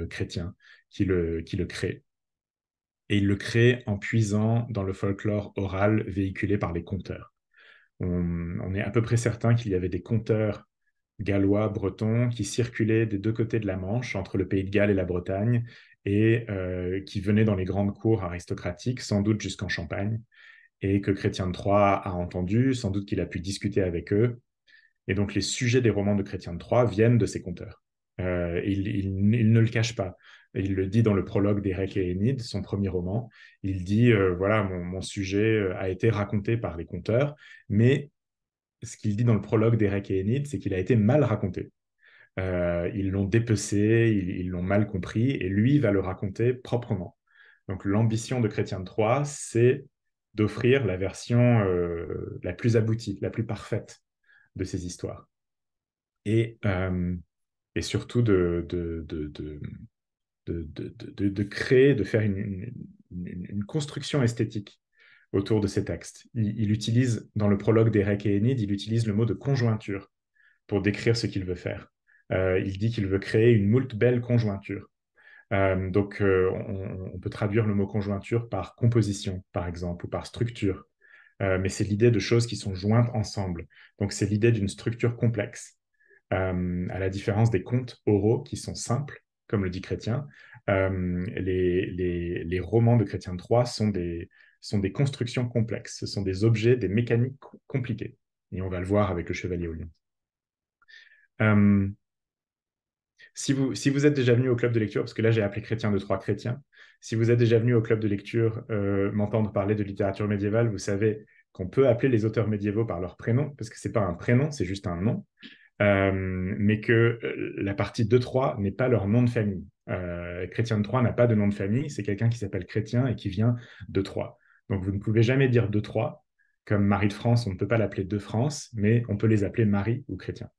chrétien qui le, qui le crée. Et il le crée en puisant dans le folklore oral véhiculé par les conteurs. On, est à peu près certain qu'il y avait des conteurs gallois, bretons, qui circulaient des deux côtés de la Manche, entre le pays de Galles et la Bretagne, et euh, qui venaient dans les grandes cours aristocratiques, sans doute jusqu'en Champagne, et que Chrétien de a entendu, sans doute qu'il a pu discuter avec eux. Et donc les sujets des romans de Chrétien de viennent de ces conteurs. Euh, il, ne le cache pas il le dit dans le prologue d'Erek et Enid, son premier roman. Il dit euh, voilà, mon, sujet euh, a été raconté par les conteurs, mais ce qu'il dit dans le prologue d'Erek et Enid, c'est qu'il a été mal raconté. Euh, ils l'ont dépecé, ils l'ont mal compris, et lui va le raconter proprement. Donc l'ambition de Chrétien de Troyes, c'est d'offrir la version la plus aboutie, la plus parfaite de ces histoires. Et, et surtout de, de, de, créer, de faire une, construction esthétique autour de ces textes. Il, utilise, dans le prologue d'Erek et Enid, il utilise le mot de conjointure pour décrire ce qu'il veut faire. Euh, il dit qu'il veut créer une moult belle conjointure. Euh, donc, euh, on, on, peut traduire le mot conjointure par composition, par exemple, ou par structure. mais c'est l'idée de choses qui sont jointes ensemble. Donc, c'est l'idée d'une structure complexe, à la différence des contes oraux qui sont simples comme le dit Chrétien, euh, les, romans de Chrétien III sont des, sont des constructions complexes, ce sont des objets, des mécaniques compliquées. Et on va le voir avec le Chevalier au Lion. Euh, si, vous, êtes déjà venu au club de lecture, parce que là j'ai appelé Chrétien de Trois Chrétiens, si vous êtes déjà venu au club de lecture euh, m'entendre parler de littérature médiévale, vous savez qu'on peut appeler les auteurs médiévaux par leur prénom, parce que ce n'est pas un prénom, c'est juste un nom. Euh, mais que euh, la partie 2-3 n'est pas leur nom de famille. Euh, Chrétien de Troyes n'a pas de nom de famille, c'est quelqu'un qui s'appelle Chrétien et qui vient de Troyes. Donc vous ne pouvez jamais dire de Troyes, comme Marie de France, on ne peut pas l'appeler de France, mais on peut les appeler Marie ou Chrétien.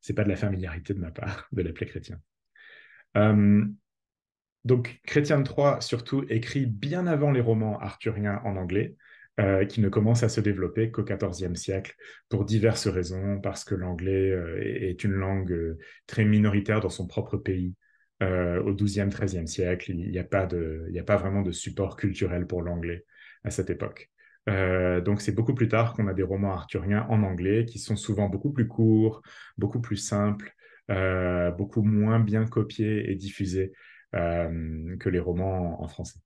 C'est pas de la familiarité de ma part de l'appeler Chrétien. donc Chrétien de Troyes, surtout écrit bien avant les romans arthuriens en anglais, euh, qui ne commence à se développer qu'au XIVe siècle pour diverses raisons, parce que l'anglais euh, est une langue euh, très minoritaire dans son propre pays. au XIIe, XIIIe siècle, il n'y a, pas a pas vraiment de support culturel pour l'anglais à cette époque. donc c'est beaucoup plus tard qu'on a des romans arthuriens en anglais qui sont souvent beaucoup plus courts, beaucoup plus simples, beaucoup moins bien copiés et diffusés que les romans en français.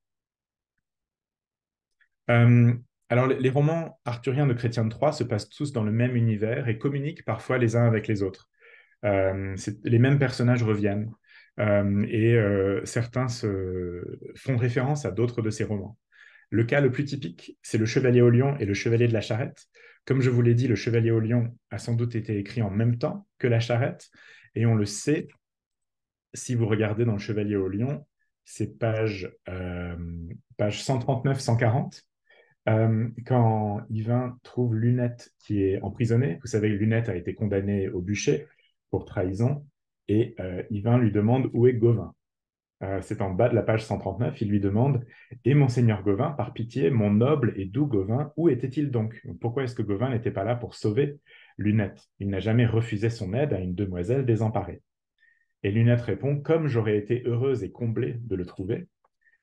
Alors, les romans arthuriens de Chrétien de se passent tous dans le même univers et communiquent parfois les uns avec les autres. Euh, les mêmes personnages reviennent euh, et euh, certains font référence à d'autres de ces romans. Le cas le plus typique, c'est Le Chevalier au Lion et Le Chevalier de la Charrette. Comme je vous l'ai dit, Le Chevalier au Lion a sans doute été écrit en même temps que La Charrette, et on le sait si vous regardez dans Le Chevalier au Lion, c'est page, page 139-140 euh, quand Yvain trouve Lunette qui est emprisonnée, vous savez, Lunette a été condamnée au bûcher pour trahison, et euh, Yvain lui demande où est Gauvin. Euh, c'est en bas de la page 139, il lui demande Et Monseigneur Gauvin, par pitié, mon noble et doux Gauvin, où était-il donc Pourquoi est-ce que Gauvin n'était pas là pour sauver Lunette Il n'a jamais refusé son aide à une demoiselle désemparée. Et Lunette répond Comme j'aurais été heureuse et comblée de le trouver,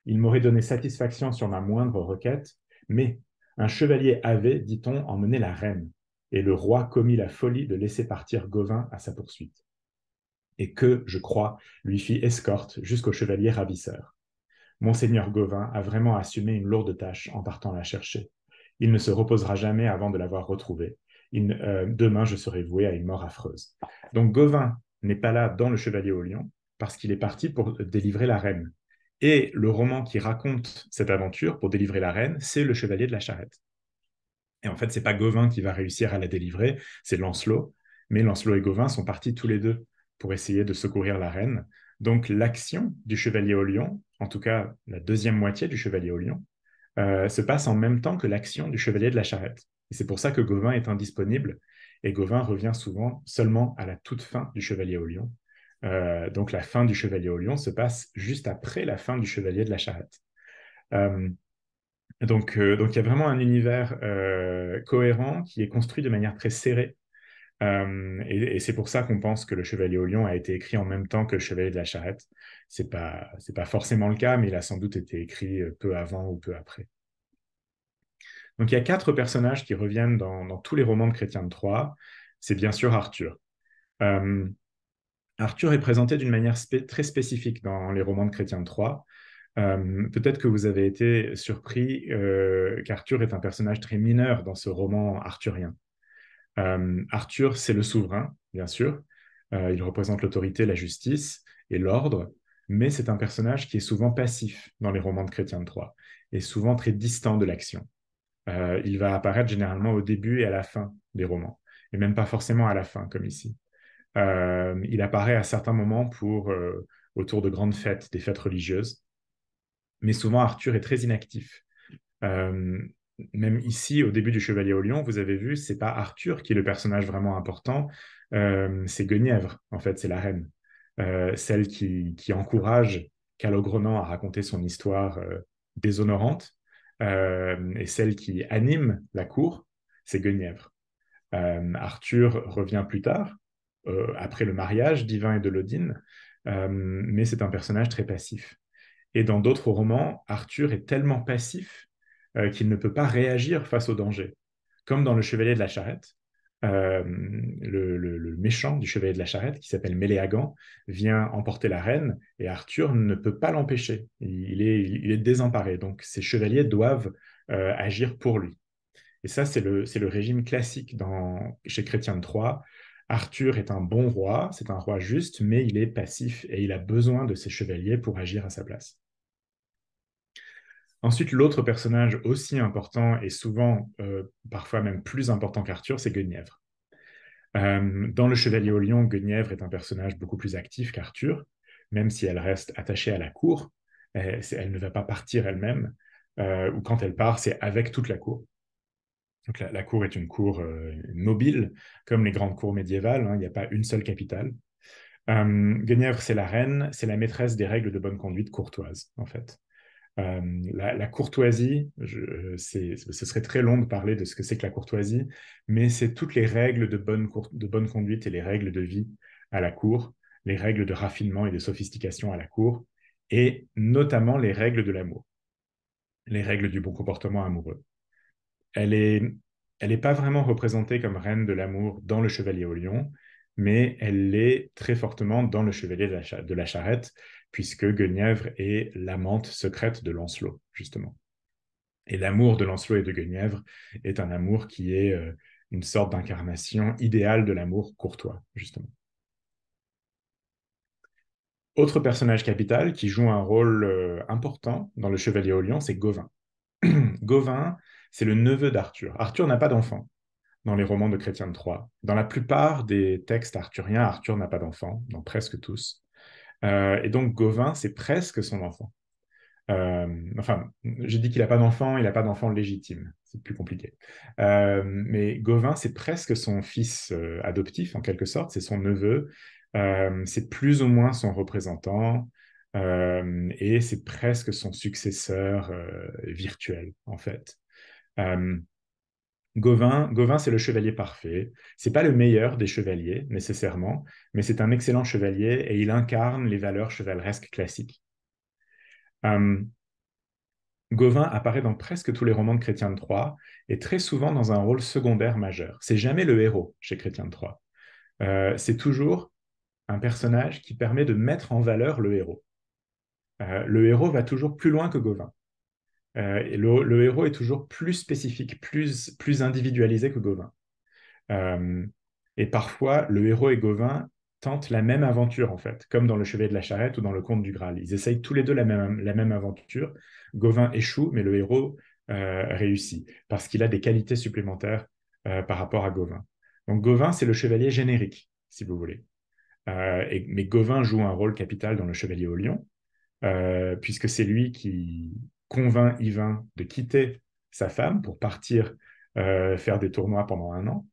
il m'aurait donné satisfaction sur ma moindre requête, mais un chevalier avait, dit-on, emmené la reine, et le roi commit la folie de laisser partir Gauvin à sa poursuite. Et que, je crois, lui fit escorte jusqu'au chevalier ravisseur. Monseigneur Gauvin a vraiment assumé une lourde tâche en partant la chercher. Il ne se reposera jamais avant de l'avoir retrouvée. Euh, demain, je serai voué à une mort affreuse. Donc Gauvin n'est pas là dans le Chevalier au Lion parce qu'il est parti pour délivrer la reine. Et le roman qui raconte cette aventure pour délivrer la reine, c'est Le Chevalier de la Charrette. Et en fait, c'est pas Gauvin qui va réussir à la délivrer, c'est Lancelot. Mais Lancelot et Gauvin sont partis tous les deux pour essayer de secourir la reine. Donc l'action du Chevalier au Lion, en tout cas la deuxième moitié du Chevalier au Lion, euh, se passe en même temps que l'action du Chevalier de la Charrette. Et c'est pour ça que Gauvin est indisponible. Et Gauvin revient souvent seulement à la toute fin du Chevalier au Lion euh, donc la fin du Chevalier au Lion se passe juste après la fin du Chevalier de la Charrette. Euh, donc, euh, donc il y a vraiment un univers cohérent qui est construit de manière très serrée. et, c'est pour ça qu'on pense que le Chevalier au Lion a été écrit en même temps que le Chevalier de la Charrette. C'est pas c'est pas forcément le cas, mais il a sans doute été écrit peu avant ou peu après. Donc il y a quatre personnages qui reviennent dans, tous les romans de Chrétien de Troyes. C'est bien sûr Arthur. Arthur est présenté d'une manière très spécifique dans les romans de Chrétien de Troyes. Euh, peut-être que vous avez été surpris euh, qu'Arthur est un personnage très mineur dans ce roman arthurien. Euh, Arthur, c'est le souverain, bien sûr. il représente l'autorité, la justice et l'ordre, mais c'est un personnage qui est souvent passif dans les romans de Chrétien de Troyes et souvent très distant de l'action. il va apparaître généralement au début et à la fin des romans, et même pas forcément à la fin comme ici. Euh, il apparaît à certains moments pour, euh, autour de grandes fêtes, des fêtes religieuses. Mais souvent, Arthur est très inactif. Euh, même ici, au début du Chevalier au Lion, vous avez vu, c'est pas Arthur qui est le personnage vraiment important, c'est Guenièvre, en fait, c'est la reine, celle qui, encourage Calogrenant à raconter son histoire déshonorante. et celle qui anime la cour, c'est Guenièvre. Arthur revient plus tard, euh, après le mariage d'Ivan et de Lodine, euh, mais c'est un personnage très passif. Et dans d'autres romans, Arthur est tellement passif euh, qu'il ne peut pas réagir face au danger. Comme dans Le Chevalier de la Charrette, le, méchant du Chevalier de la Charrette, qui s'appelle Méléagan, vient emporter la reine et Arthur ne peut pas l'empêcher. Il est, désemparé. Donc ses chevaliers doivent agir pour lui. Et ça, c'est le, régime classique chez Chrétien de Troyes. Arthur est un bon roi, c'est un roi juste, mais il est passif et il a besoin de ses chevaliers pour agir à sa place. Ensuite, l'autre personnage aussi important et souvent, euh, parfois même plus important qu'Arthur, c'est Guenièvre. Euh, dans Le Chevalier au Lion, Guenièvre est un personnage beaucoup plus actif qu'Arthur, même si elle reste attachée à la cour, euh, elle, ne va pas partir elle-même, ou quand elle part, c'est avec toute la cour la, cour est une cour euh, mobile, comme les grandes cours médiévales, hein, il n'y a pas une seule capitale. Euh, Guenièvre, c'est la reine, c'est la maîtresse des règles de bonne conduite courtoise, en fait. Euh, la, courtoisie, ce serait très long de parler de ce que c'est que la courtoisie, mais c'est toutes les règles de bonne, de bonne, conduite et les règles de vie à la cour, les règles de raffinement et de sophistication à la cour, et notamment les règles de l'amour, les règles du bon comportement amoureux elle n'est pas vraiment représentée comme reine de l'amour dans le Chevalier au Lion, mais elle l'est très fortement dans le Chevalier de la, Charrette, puisque Guenièvre est l'amante secrète de Lancelot, justement. Et l'amour de Lancelot et de Guenièvre est un amour qui est euh, une sorte d'incarnation idéale de l'amour courtois, justement. Autre personnage capital qui joue un rôle euh, important dans le Chevalier au Lion, c'est Gauvin. Gauvin, c'est le neveu d'Arthur. Arthur, n'a pas d'enfant dans les romans de Chrétien de Troyes. Dans la plupart des textes arthuriens, Arthur n'a pas d'enfant, dans presque tous. Euh, et donc Gauvin, c'est presque son enfant. Euh, enfin, j'ai dit qu'il n'a pas d'enfant, il n'a pas d'enfant légitime, c'est plus compliqué. Euh, mais Gauvin, c'est presque son fils adoptif, en quelque sorte, c'est son neveu, c'est plus ou moins son représentant, et c'est presque son successeur virtuel, en fait. Euh, Gauvin, c'est le chevalier parfait. C'est pas le meilleur des chevaliers nécessairement, mais c'est un excellent chevalier et il incarne les valeurs chevaleresques classiques. Euh, Gauvin apparaît dans presque tous les romans de Chrétien de Troyes et très souvent dans un rôle secondaire majeur. C'est jamais le héros chez Chrétien de Troyes. Euh, c'est toujours un personnage qui permet de mettre en valeur le héros. Euh, le héros va toujours plus loin que Gauvin. Euh, le, héros est toujours plus spécifique, plus, plus individualisé que Gauvin. Euh, et parfois, le héros et Gauvin tentent la même aventure, en fait, comme dans Le Chevalier de la Charrette ou dans Le Comte du Graal. Ils essayent tous les deux la même, la même aventure. Gauvin échoue, mais le héros euh, réussit, parce qu'il a des qualités supplémentaires par rapport à Gauvin. Donc Gauvin, c'est le chevalier générique, si vous voulez. mais Gauvin joue un rôle capital dans Le Chevalier au Lion, puisque c'est lui qui, convainc Yvain de quitter sa femme pour partir euh, faire des tournois pendant un an.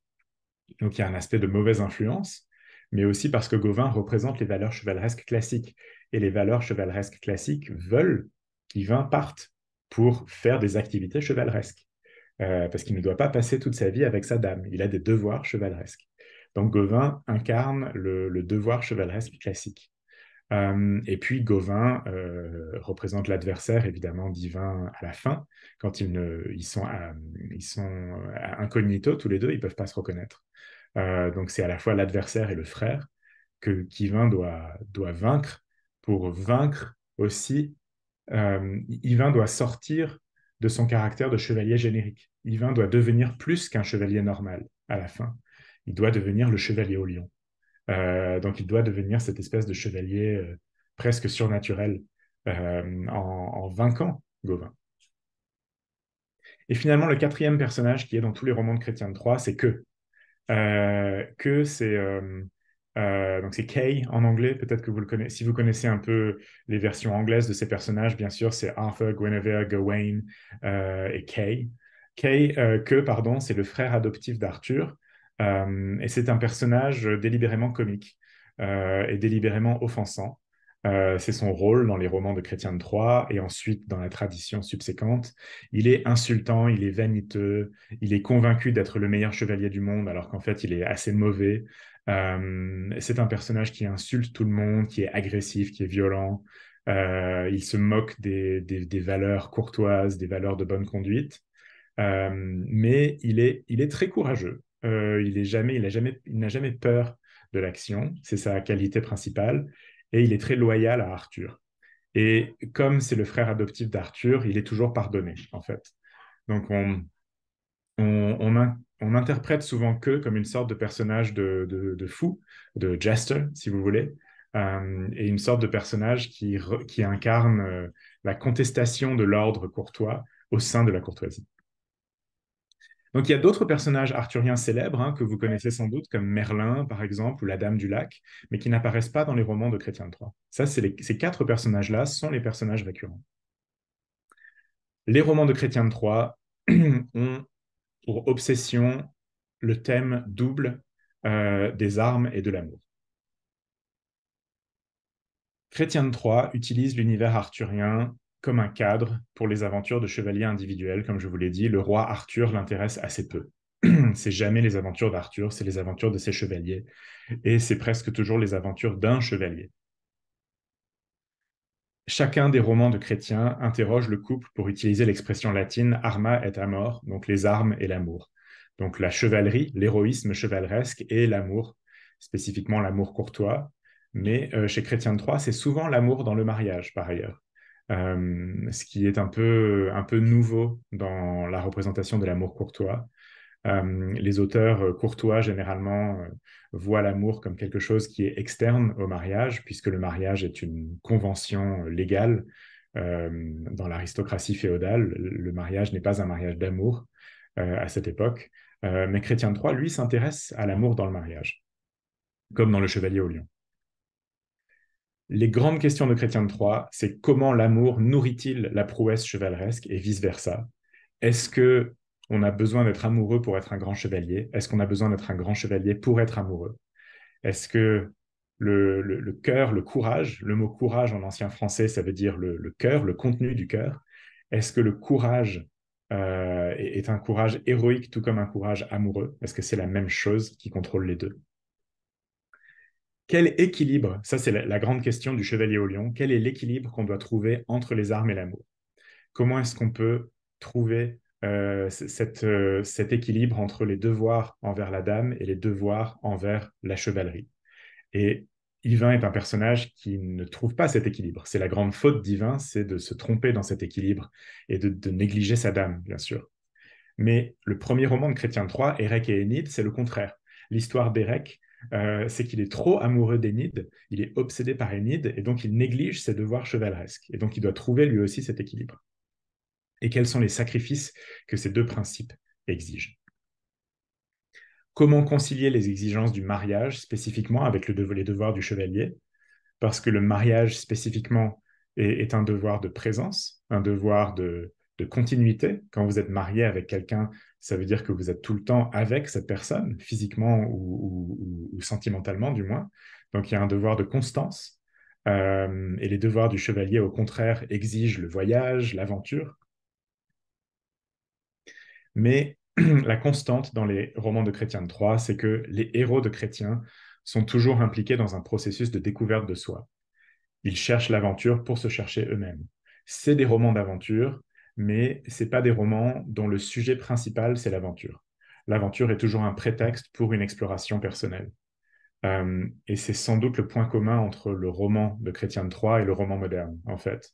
Donc il y a un aspect de mauvaise influence, mais aussi parce que Gauvin représente les valeurs chevaleresques classiques. Et les valeurs chevaleresques classiques veulent qu'Yvain parte pour faire des activités chevaleresques. Euh, parce qu'il ne doit pas passer toute sa vie avec sa dame. Il a des devoirs chevaleresques. Donc Gauvin incarne le devoir chevaleresque classique. Euh, et puis Gauvin euh, représente l'adversaire évidemment divin à la fin, quand ils, ne, sont, euh, incognito tous les deux, ils ne peuvent pas se reconnaître. donc c'est à la fois l'adversaire et le frère que Kivin doit, doit vaincre pour vaincre aussi. Yvain doit sortir de son caractère de chevalier générique. Yvain doit devenir plus qu'un chevalier normal à la fin. Il doit devenir le chevalier au lion. Euh, donc il doit devenir cette espèce de chevalier euh, presque surnaturel euh, en, vainquant Gauvin. Et finalement, le quatrième personnage qui est dans tous les romans de Chrétien de Troyes, c'est que. que c'est Kay en anglais. Peut-être que vous le connaissez. Si vous connaissez un peu les versions anglaises de ces personnages, bien sûr, c'est Arthur, Guinevere, Gawain et Kay. Kay, que pardon, c'est le frère adoptif d'Arthur euh, et c'est un personnage euh, délibérément comique euh, et délibérément offensant. c'est son rôle dans les romans de Chrétien de Troyes et ensuite dans la tradition subséquente. Il est insultant, il est vaniteux, il est convaincu d'être le meilleur chevalier du monde alors qu'en fait il est assez mauvais. Euh, c'est un personnage qui insulte tout le monde, qui est agressif, qui est violent. il se moque des, des, valeurs courtoises, des valeurs de bonne conduite. mais il est, il est très courageux. Euh, il n'a jamais, peur de l'action, c'est sa qualité principale, et il est très loyal à Arthur. Et comme c'est le frère adoptif d'Arthur, il est toujours pardonné, en fait. Donc on, n'interprète interprète souvent que comme une sorte de personnage de, fou, de jester, si vous voulez, euh, et une sorte de personnage qui, incarne euh, la contestation de l'ordre courtois au sein de la courtoisie. Donc il y a d'autres personnages arthuriens célèbres hein, que vous connaissez sans doute, comme Merlin par exemple, ou la Dame du Lac, mais qui n'apparaissent pas dans les romans de Chrétien de Troyes. Ça, ces quatre personnages-là sont les personnages récurrents. Les romans de Chrétien de Troyes ont pour obsession le thème double euh, des armes et de l'amour. Chrétien de Troyes utilise l'univers arthurien comme un cadre pour les aventures de chevaliers individuels. Comme je vous l'ai dit, le roi Arthur l'intéresse assez peu. c'est jamais les aventures d'Arthur, c'est les aventures de ses chevaliers. Et c'est presque toujours les aventures d'un chevalier. Chacun des romans de Chrétien interroge le couple pour utiliser l'expression latine arma et amor, donc les armes et l'amour. Donc la chevalerie, l'héroïsme chevaleresque et l'amour, spécifiquement l'amour courtois. Mais euh, chez Chrétien de Troyes, c'est souvent l'amour dans le mariage, par ailleurs. Euh, ce qui est un peu, un peu nouveau dans la représentation de l'amour courtois. Euh, les auteurs euh, courtois, généralement, voient l'amour comme quelque chose qui est externe au mariage, puisque le mariage est une convention légale. dans l'aristocratie féodale, le mariage n'est pas un mariage d'amour à cette époque. mais Chrétien III, lui, s'intéresse à l'amour dans le mariage, comme dans Le Chevalier au Lion. Les grandes questions de Chrétien de Troyes, c'est comment l'amour nourrit-il la prouesse chevaleresque et vice-versa Est-ce que on a besoin d'être amoureux pour être un grand chevalier Est-ce qu'on a besoin d'être un grand chevalier pour être amoureux Est-ce que le, cœur, le courage, le mot courage en ancien français, ça veut dire le, cœur, le contenu du cœur, est-ce que le courage euh, est un courage héroïque tout comme un courage amoureux Est-ce que c'est la même chose qui contrôle les deux quel équilibre Ça, c'est la, grande question du chevalier au lion. Quel est l'équilibre qu'on doit trouver entre les armes et l'amour Comment est-ce qu'on peut trouver euh, euh, cet équilibre entre les devoirs envers la dame et les devoirs envers la chevalerie Et Yvain est un personnage qui ne trouve pas cet équilibre. C'est la grande faute d'Yvain, c'est de se tromper dans cet équilibre et de, négliger sa dame, bien sûr. Mais le premier roman de Chrétien III, Érec et Enid, c'est le contraire. L'histoire d'Érec, euh, c'est qu'il est trop amoureux d'Énide, il est obsédé par Énide, et donc il néglige ses devoirs chevaleresques. Et donc il doit trouver lui aussi cet équilibre. Et quels sont les sacrifices que ces deux principes exigent Comment concilier les exigences du mariage spécifiquement avec les devoirs du chevalier Parce que le mariage spécifiquement est, un devoir de présence, un devoir de continuité. Quand vous êtes marié avec quelqu'un, ça veut dire que vous êtes tout le temps avec cette personne, physiquement ou, sentimentalement du moins. Donc il y a un devoir de constance. Euh, et les devoirs du chevalier, au contraire, exigent le voyage, l'aventure. Mais la constante dans les romans de Chrétien de Troyes, c'est que les héros de Chrétien sont toujours impliqués dans un processus de découverte de soi. Ils cherchent l'aventure pour se chercher eux-mêmes. C'est des romans d'aventure mais ce n'est pas des romans dont le sujet principal c'est l'aventure. L'aventure est toujours un prétexte pour une exploration personnelle. Euh, et c'est sans doute le point commun entre le roman de Chrétien de Troyes et le roman moderne, en fait.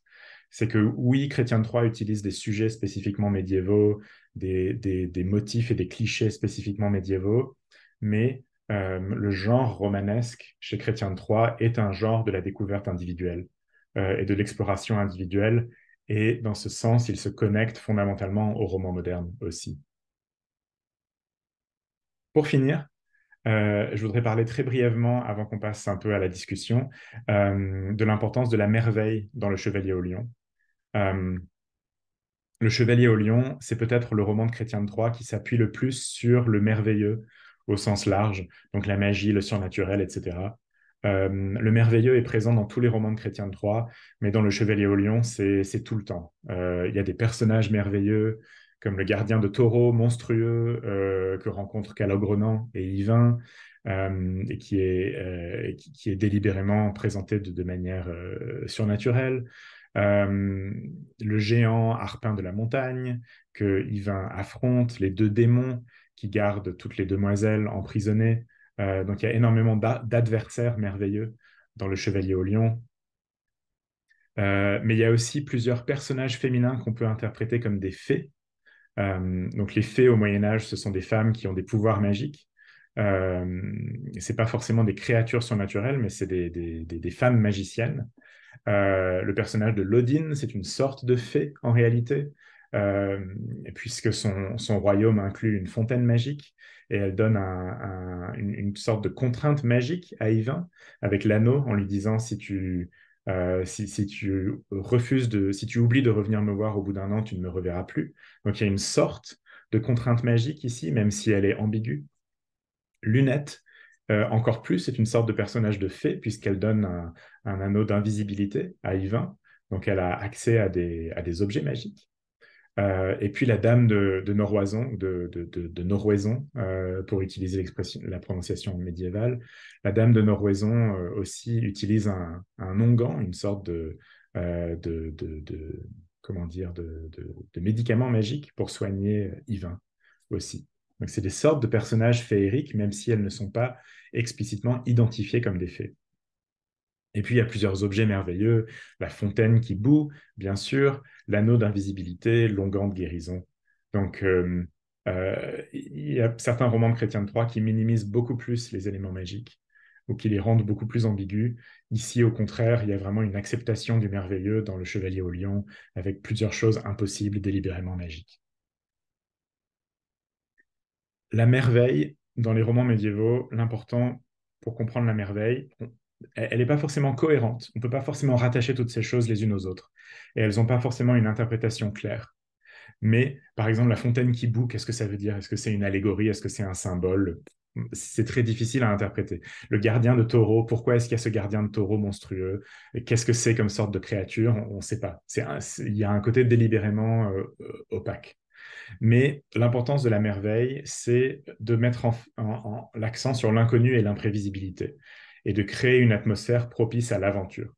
C'est que oui, Chrétien de Troyes utilise des sujets spécifiquement médiévaux, des, motifs et des clichés spécifiquement médiévaux, mais euh, le genre romanesque chez Chrétien de Troyes est un genre de la découverte individuelle euh, et de l'exploration individuelle et dans ce sens, il se connecte fondamentalement au roman moderne aussi. Pour finir, euh, je voudrais parler très brièvement, avant qu'on passe un peu à la discussion, euh, de l'importance de la merveille dans Le Chevalier au Lion. Euh, le Chevalier au Lion, c'est peut-être le roman de Chrétien de Troyes qui s'appuie le plus sur le merveilleux au sens large, donc la magie, le surnaturel, etc. Euh, le merveilleux est présent dans tous les romans de Chrétien de Troyes, mais dans Le Chevalier au Lion, c'est tout le temps. Euh, il y a des personnages merveilleux, comme le gardien de taureau monstrueux euh, que rencontrent Calogrenant et Yvain, et qui est, délibérément présenté de, manière surnaturelle. le géant harpin de la montagne que Yvain affronte, les deux démons qui gardent toutes les demoiselles emprisonnées. Euh, donc il y a énormément d'adversaires merveilleux dans Le Chevalier au Lion. Euh, mais il y a aussi plusieurs personnages féminins qu'on peut interpréter comme des fées. Euh, donc les fées au Moyen Âge, ce sont des femmes qui ont des pouvoirs magiques. Ce n'est pas forcément des créatures surnaturelles, mais c'est des, des, femmes magiciennes. le personnage de Lodine, c'est une sorte de fée en réalité, euh, puisque son, royaume inclut une fontaine magique et elle donne une, sorte de contrainte magique à Yvain avec l'anneau en lui disant si tu euh, si, tu refuses de, si tu oublies de revenir me voir au bout d'un an, tu ne me reverras plus. Donc il y a une sorte de contrainte magique ici, même si elle est ambiguë. Lunette, euh, encore plus, c'est une sorte de personnage de fée, puisqu'elle donne un, anneau d'invisibilité à Yvain. Donc elle a accès à des, à des objets magiques. Euh, et puis la dame de, de de, euh, pour utiliser la prononciation médiévale, la dame de Norroison euh, aussi utilise un, un une sorte de, comment dire, de, médicament magique pour soigner Yvain aussi. Donc c'est des sortes de personnages féeriques, même si elles ne sont pas explicitement identifiées comme des fées. Et puis, il y a plusieurs objets merveilleux, la fontaine qui bout, bien sûr, l'anneau d'invisibilité, l'onguent de guérison. Donc, euh, euh, il y a certains romans de Chrétien de Troyes qui minimisent beaucoup plus les éléments magiques ou qui les rendent beaucoup plus ambigus. Ici, au contraire, il y a vraiment une acceptation du merveilleux dans Le Chevalier au Lion, avec plusieurs choses impossibles délibérément magiques. La merveille, dans les romans médiévaux, l'important pour comprendre la merveille, elle n'est pas forcément cohérente. On ne peut pas forcément rattacher toutes ces choses les unes aux autres. Et elles n'ont pas forcément une interprétation claire. Mais, par exemple, la fontaine qui boue, qu'est-ce que ça veut dire Est-ce que c'est une allégorie Est-ce que c'est un symbole C'est très difficile à interpréter. Le gardien de taureau, pourquoi est-ce qu'il y a ce gardien de taureau monstrueux Qu'est-ce que c'est comme sorte de créature On ne sait pas. Il y a un côté délibérément euh, opaque. Mais l'importance de la merveille, c'est de mettre l'accent sur l'inconnu et l'imprévisibilité et de créer une atmosphère propice à l'aventure.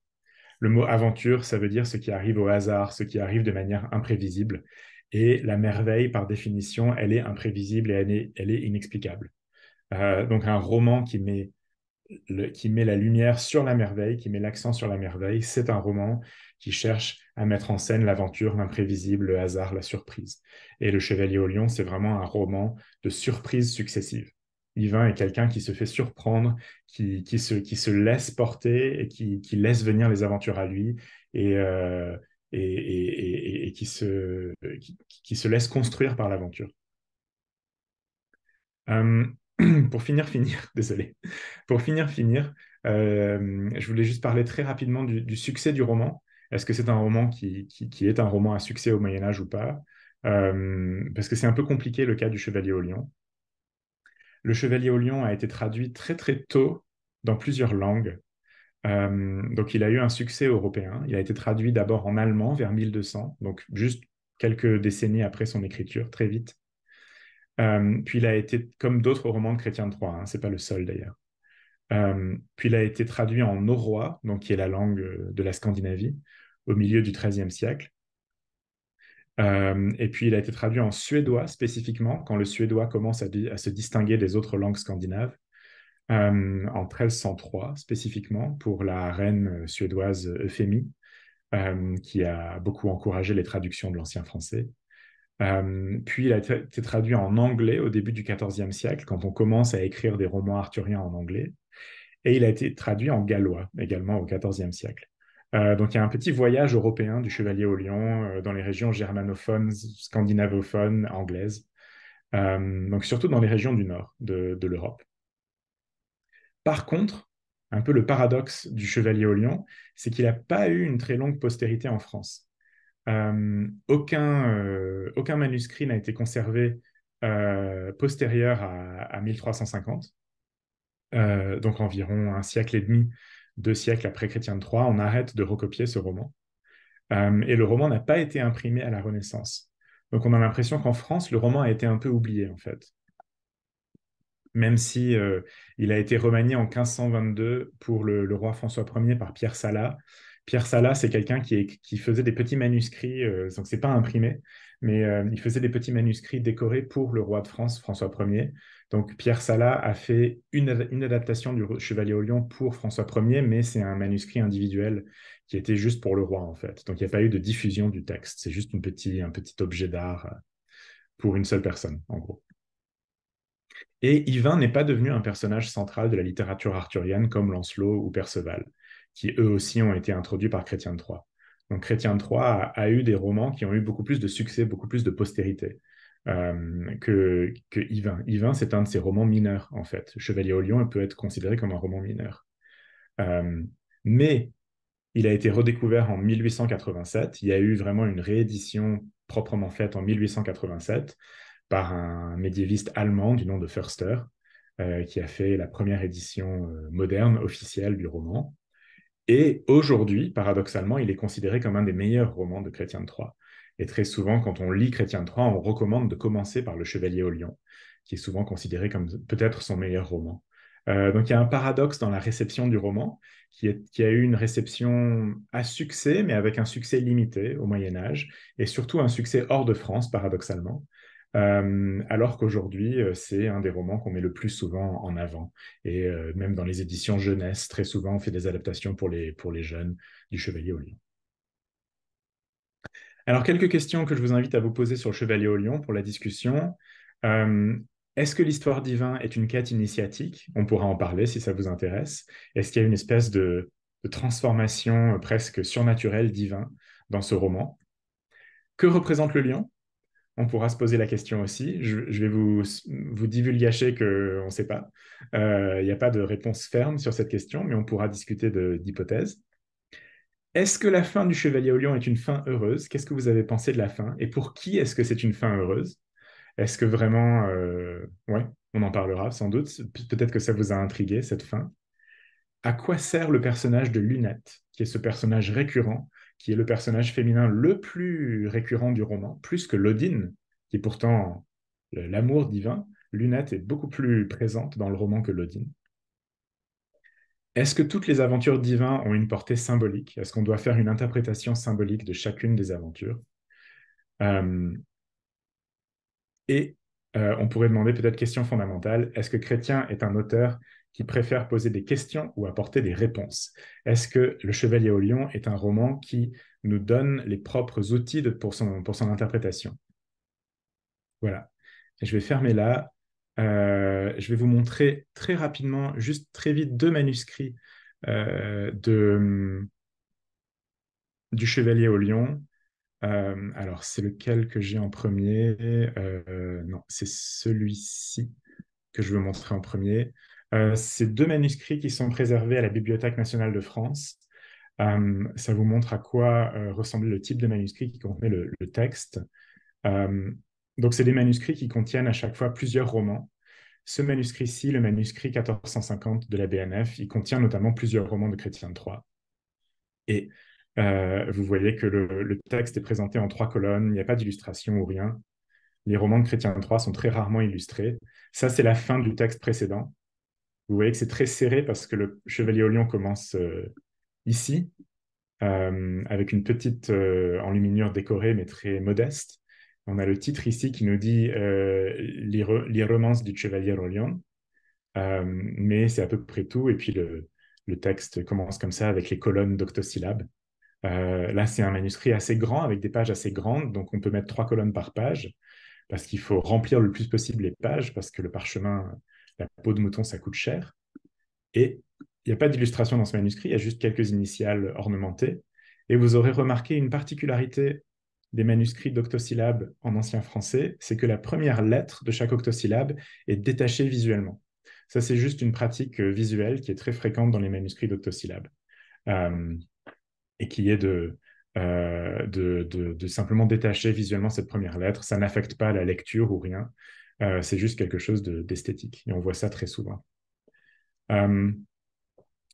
Le mot aventure, ça veut dire ce qui arrive au hasard, ce qui arrive de manière imprévisible. Et la merveille, par définition, elle est imprévisible et elle est, inexplicable. Euh, donc un roman qui met, qui met la lumière sur la merveille, qui met l'accent sur la merveille, c'est un roman qui cherche à mettre en scène l'aventure, l'imprévisible, le hasard, la surprise. Et Le Chevalier au Lion, c'est vraiment un roman de surprises successives. Yvain est quelqu'un qui se fait surprendre, qui, qui, se, qui se laisse porter et qui, laisse venir les aventures à lui et, euh, et, qui, se, qui, se laisse construire par l'aventure. Euh, pour finir, finir, désolé, pour finir, finir, euh, je voulais juste parler très rapidement du, succès du roman. Est-ce que c'est un roman qui, qui, est un roman à succès au Moyen Âge ou pas Parce que c'est un peu compliqué le cas du Chevalier au Lion. Le Chevalier au Lion a été traduit très très tôt dans plusieurs langues. Euh, donc il a eu un succès européen. Il a été traduit d'abord en allemand vers 1200, donc juste quelques décennies après son écriture, très vite. Euh, puis il a été, comme d'autres romans de Chrétien de Troyes, hein, c'est pas le seul d'ailleurs. Euh, puis il a été traduit en norrois, donc qui est la langue de la Scandinavie, au milieu du XIIIe siècle. Euh, et puis, il a été traduit en suédois spécifiquement, quand le suédois commence à, se distinguer des autres langues scandinaves, euh, en 1303 spécifiquement, pour la reine euh, suédoise Euphémie, qui a beaucoup encouragé les traductions de l'ancien français. puis, il a été traduit en anglais au début du XIVe siècle, quand on commence à écrire des romans arthuriens en anglais. Et il a été traduit en gallois également au XIVe siècle. Euh, donc il y a un petit voyage européen du Chevalier au Lion euh, dans les régions germanophones, scandinavophones, anglaises, euh, donc surtout dans les régions du nord de, l'Europe. Par contre, un peu le paradoxe du Chevalier au Lion, c'est qu'il n'a pas eu une très longue postérité en France. aucun, manuscrit n'a été conservé postérieur à 1350, donc environ un siècle et demi deux siècles après Chrétien de on arrête de recopier ce roman. Euh, et le roman n'a pas été imprimé à la Renaissance. Donc on a l'impression qu'en France, le roman a été un peu oublié, en fait. Même si euh, il a été remanié en 1522 pour le, roi François Ier par Pierre Salat. Pierre Salat, c'est quelqu'un qui, faisait des petits manuscrits, euh, donc c'est pas imprimé, mais euh, il faisait des petits manuscrits décorés pour le roi de France, François Ier. Donc Pierre Sala a fait une, adaptation du Chevalier au Lion pour François Ier, mais c'est un manuscrit individuel qui était juste pour le roi en fait. Donc il n'y a pas eu de diffusion du texte, c'est juste un petit objet d'art euh, pour une seule personne en gros. Et Yvain n'est pas devenu un personnage central de la littérature arthurienne comme Lancelot ou Perceval, qui eux aussi ont été introduits par Chrétien de Troyes. Donc Chrétien de Troyes a eu des romans qui ont eu beaucoup plus de succès, beaucoup plus de postérité. Euh, que, que Yvain. Yvain, c'est un de ses romans mineurs, en fait. Chevalier au lion peut être considéré comme un roman mineur. Euh, mais il a été redécouvert en 1887. Il y a eu vraiment une réédition proprement faite en 1887 par un médiéviste allemand du nom de Förster, euh, qui a fait la première édition moderne officielle du roman. Et aujourd'hui, paradoxalement, il est considéré comme un des meilleurs romans de Chrétien de Troyes. Et très souvent, quand on lit Chrétien III, on recommande de commencer par Le Chevalier au Lion, qui est souvent considéré comme peut-être son meilleur roman. Euh, donc il y a un paradoxe dans la réception du roman, qui, a eu une réception à succès, mais avec un succès limité au Moyen Âge, et surtout un succès hors de France, paradoxalement. Euh, alors qu'aujourd'hui, euh, c'est un des romans qu'on met le plus souvent en avant. Et même dans les éditions jeunesse, très souvent, on fait des adaptations pour les, pour les jeunes du Chevalier au Lion. Alors, quelques questions que je vous invite à vous poser sur le Chevalier au Lion pour la discussion. Euh, est-ce que l'histoire divin est une quête initiatique On pourra en parler si ça vous intéresse. Est-ce qu'il y a une espèce de, transformation euh, presque surnaturelle divin dans ce roman Que représente le lion on pourra se poser la question aussi. Je, vais vous, vous divulgacher qu'on ne sait pas. Euh, il n'y a pas de réponse ferme sur cette question, mais on pourra discuter d'hypothèses. Est-ce que la fin du Chevalier au Lion est une fin heureuse Qu'est-ce que vous avez pensé de la fin Et pour qui est-ce que c'est une fin heureuse Est-ce que vraiment, euh, ouais, on en parlera sans doute. Peut-être que ça vous a intrigué cette fin. À quoi sert le personnage de Lunette, qui est ce personnage récurrent, qui est le personnage féminin le plus récurrent du roman, plus que Lodine, qui est pourtant l'amour divin. Lunette est beaucoup plus présente dans le roman que Lodine. Est-ce que toutes les aventures divines ont une portée symbolique Est-ce qu'on doit faire une interprétation symbolique de chacune des aventures euh, Et euh, on pourrait demander peut-être question fondamentale, est-ce que Chrétien est un auteur qui préfère poser des questions ou apporter des réponses Est-ce que Le Chevalier au Lion est un roman qui nous donne les propres outils pour, son, interprétation Voilà. je vais fermer là. Euh, je vais vous montrer très rapidement, juste très vite, deux manuscrits euh, de, hum, du Chevalier au Lion. Euh, alors, c'est lequel que j'ai en premier Non, c'est celui-ci que je veux montrer en premier. c'est deux manuscrits qui sont préservés à la Bibliothèque nationale de France. ça vous montre à quoi ressemblait le type de manuscrit qui contenait le, texte. Donc, c'est des manuscrits qui contiennent à chaque fois plusieurs romans. Ce manuscrit-ci, le manuscrit 1450 de la BNF, il contient notamment plusieurs romans de Chrétien III. Et euh, vous voyez que le, texte est présenté en trois colonnes, il n'y a pas d'illustration ou rien. Les romans de Chrétien III sont très rarement illustrés. Ça, c'est la fin du texte précédent. Vous voyez que c'est très serré parce que le Chevalier au Lion commence euh, ici, euh, avec une petite enluminure décorée mais très modeste. On a le titre ici qui nous dit euh, les, romances du chevalier Rolion euh, », mais c'est à peu près tout. Et puis le, texte commence comme ça avec les colonnes d'octosyllabes. Euh, là, c'est un manuscrit assez grand avec des pages assez grandes, donc on peut mettre trois colonnes par page parce qu'il faut remplir le plus possible les pages parce que le parchemin, la peau de mouton, ça coûte cher. Et il n'y a pas d'illustration dans ce manuscrit, il y a juste quelques initiales ornementées. Et vous aurez remarqué une particularité des manuscrits d'octosyllabes en ancien français, c'est que la première lettre de chaque octosyllabe est détachée visuellement. Ça, c'est juste une pratique euh, visuelle qui est très fréquente dans les manuscrits d'octosyllabes euh, et qui est euh, de, de, simplement détacher visuellement cette première lettre. Ça n'affecte pas la lecture ou rien. c'est juste quelque chose d'esthétique et on voit ça très souvent.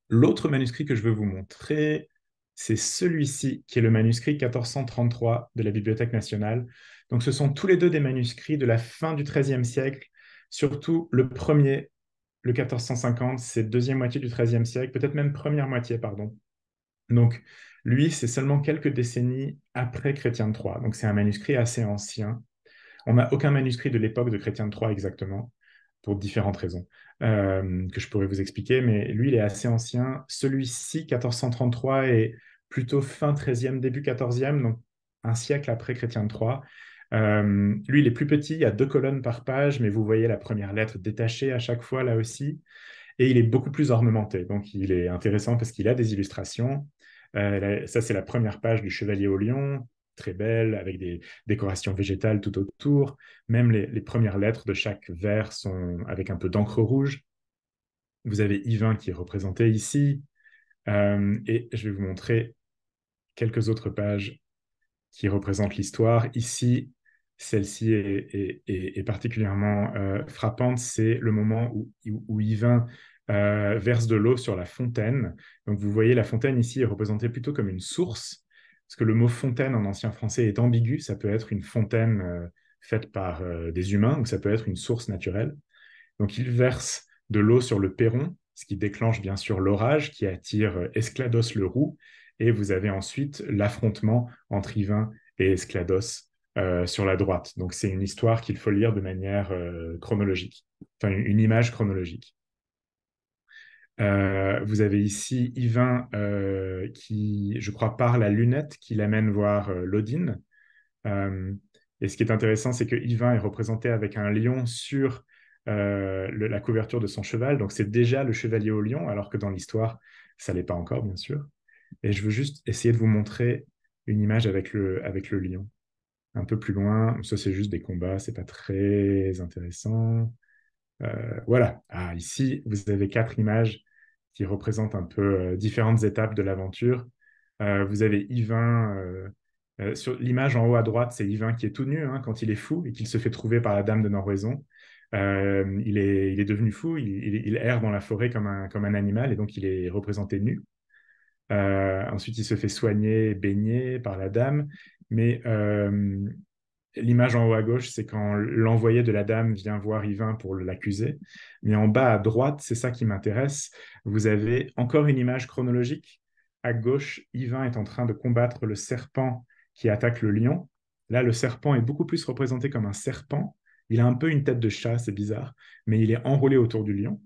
L'autre manuscrit que je veux vous montrer, c'est celui-ci qui est le manuscrit 1433 de la Bibliothèque nationale. Donc ce sont tous les deux des manuscrits de la fin du XIIIe siècle, surtout le premier, le 1450, c'est deuxième moitié du XIIIe siècle, peut-être même première moitié, pardon. Donc lui, c'est seulement quelques décennies après Chrétien III. Donc c'est un manuscrit assez ancien. On n'a aucun manuscrit de l'époque de Chrétien III exactement pour différentes raisons euh, que je pourrais vous expliquer. Mais lui, il est assez ancien. Celui-ci, 1433, est plutôt fin 13e, début 14e, donc un siècle après Chrétien de Troyes. Euh, lui, il est plus petit, il y a deux colonnes par page, mais vous voyez la première lettre détachée à chaque fois là aussi. Et il est beaucoup plus ornementé. Donc, il est intéressant parce qu'il a des illustrations. Euh, ça, c'est la première page du Chevalier au Lion très belle, avec des décorations végétales tout autour. Même les, premières lettres de chaque vers sont avec un peu d'encre rouge. Vous avez Yvain qui est représenté ici. Euh, et je vais vous montrer quelques autres pages qui représentent l'histoire. Ici, celle-ci est, particulièrement euh, frappante. C'est le moment où, où, Yvain euh, verse de l'eau sur la fontaine. Donc vous voyez, la fontaine ici est représentée plutôt comme une source. Parce que le mot fontaine en ancien français est ambigu. Ça peut être une fontaine euh, faite par euh, des humains ou ça peut être une source naturelle. Donc il verse de l'eau sur le perron, ce qui déclenche bien sûr l'orage qui attire euh, Esclados le roux. Et vous avez ensuite l'affrontement entre Yvain et Esclados sur la droite. Donc c'est une histoire qu'il faut lire de manière chronologique, enfin une image chronologique. Euh, vous avez ici Yvain euh, qui, je crois, parle la Lunette, qui l'amène voir euh, euh, et ce qui est intéressant, c'est que Yvain est représenté avec un lion sur la couverture de son cheval. Donc c'est déjà le chevalier au lion, alors que dans l'histoire, ça l'est pas encore, bien sûr. Et je veux juste essayer de vous montrer une image avec le, avec le lion. Un peu plus loin, ça c'est juste des combats, c'est pas très intéressant. voilà. Ah, ici, vous avez quatre images qui représente un peu euh, différentes étapes de l'aventure. Euh, vous avez Yvain, euh, sur l'image en haut à droite, c'est Yvain qui est tout nu hein, quand il est fou et qu'il se fait trouver par la dame de Norvaison. il, est, il, est, devenu fou, il, erre dans la forêt comme un, comme un animal et donc il est représenté nu. ensuite, il se fait soigner, baigner par la dame, mais L'image en haut à gauche, c'est quand l'envoyé de la dame vient voir Yvain pour l'accuser. Mais en bas à droite, c'est ça qui m'intéresse, vous avez encore une image chronologique. À gauche, Yvain est en train de combattre le serpent qui attaque le lion. Là, le serpent est beaucoup plus représenté comme un serpent. Il a un peu une tête de chat, c'est bizarre, mais il est enroulé autour du lion.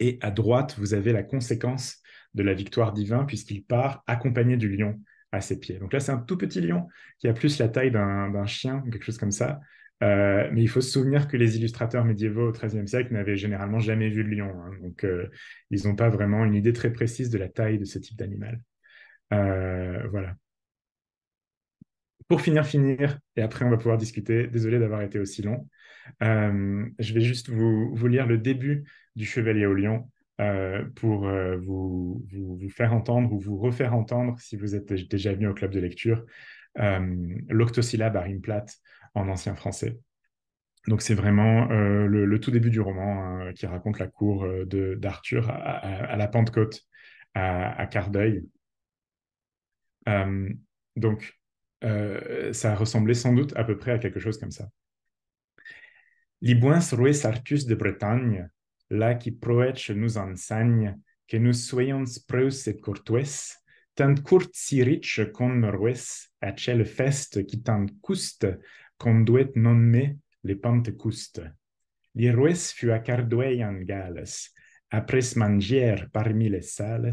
Et à droite, vous avez la conséquence de la victoire d'Yvain, puisqu'il part accompagné du lion à ses pieds. Donc là, c'est un tout petit lion qui a plus la taille d'un chien quelque chose comme ça. Euh, mais il faut se souvenir que les illustrateurs médiévaux au XIIIe siècle n'avaient généralement jamais vu le lion. Hein. donc, euh, ils n'ont pas vraiment une idée très précise de la taille de ce type d'animal. Euh, voilà. Pour finir, finir, et après on va pouvoir discuter. Désolé d'avoir été aussi long. je vais juste vous, vous lire le début du Chevalier au lion euh, pour euh, vous, faire entendre ou vous refaire entendre, si vous êtes déjà venu au club de lecture, euh, l'octosyllabe à rime plate en ancien français. Donc c'est vraiment le, tout début du roman hein, qui raconte la cour d'Arthur à, la Pentecôte, à, Cardeuil. donc ça ressemblait sans doute à peu près à quelque chose comme ça. Libuens rues sartus de Bretagne, là qui proèche nous enseigne que nous soyons spreus et courtois, tant si riche qu'on ruisse à telle feste qui tant couste qu'on doit nommer les pentecoustes Les à fut accarduei en Galles, après mangier parmi les salles,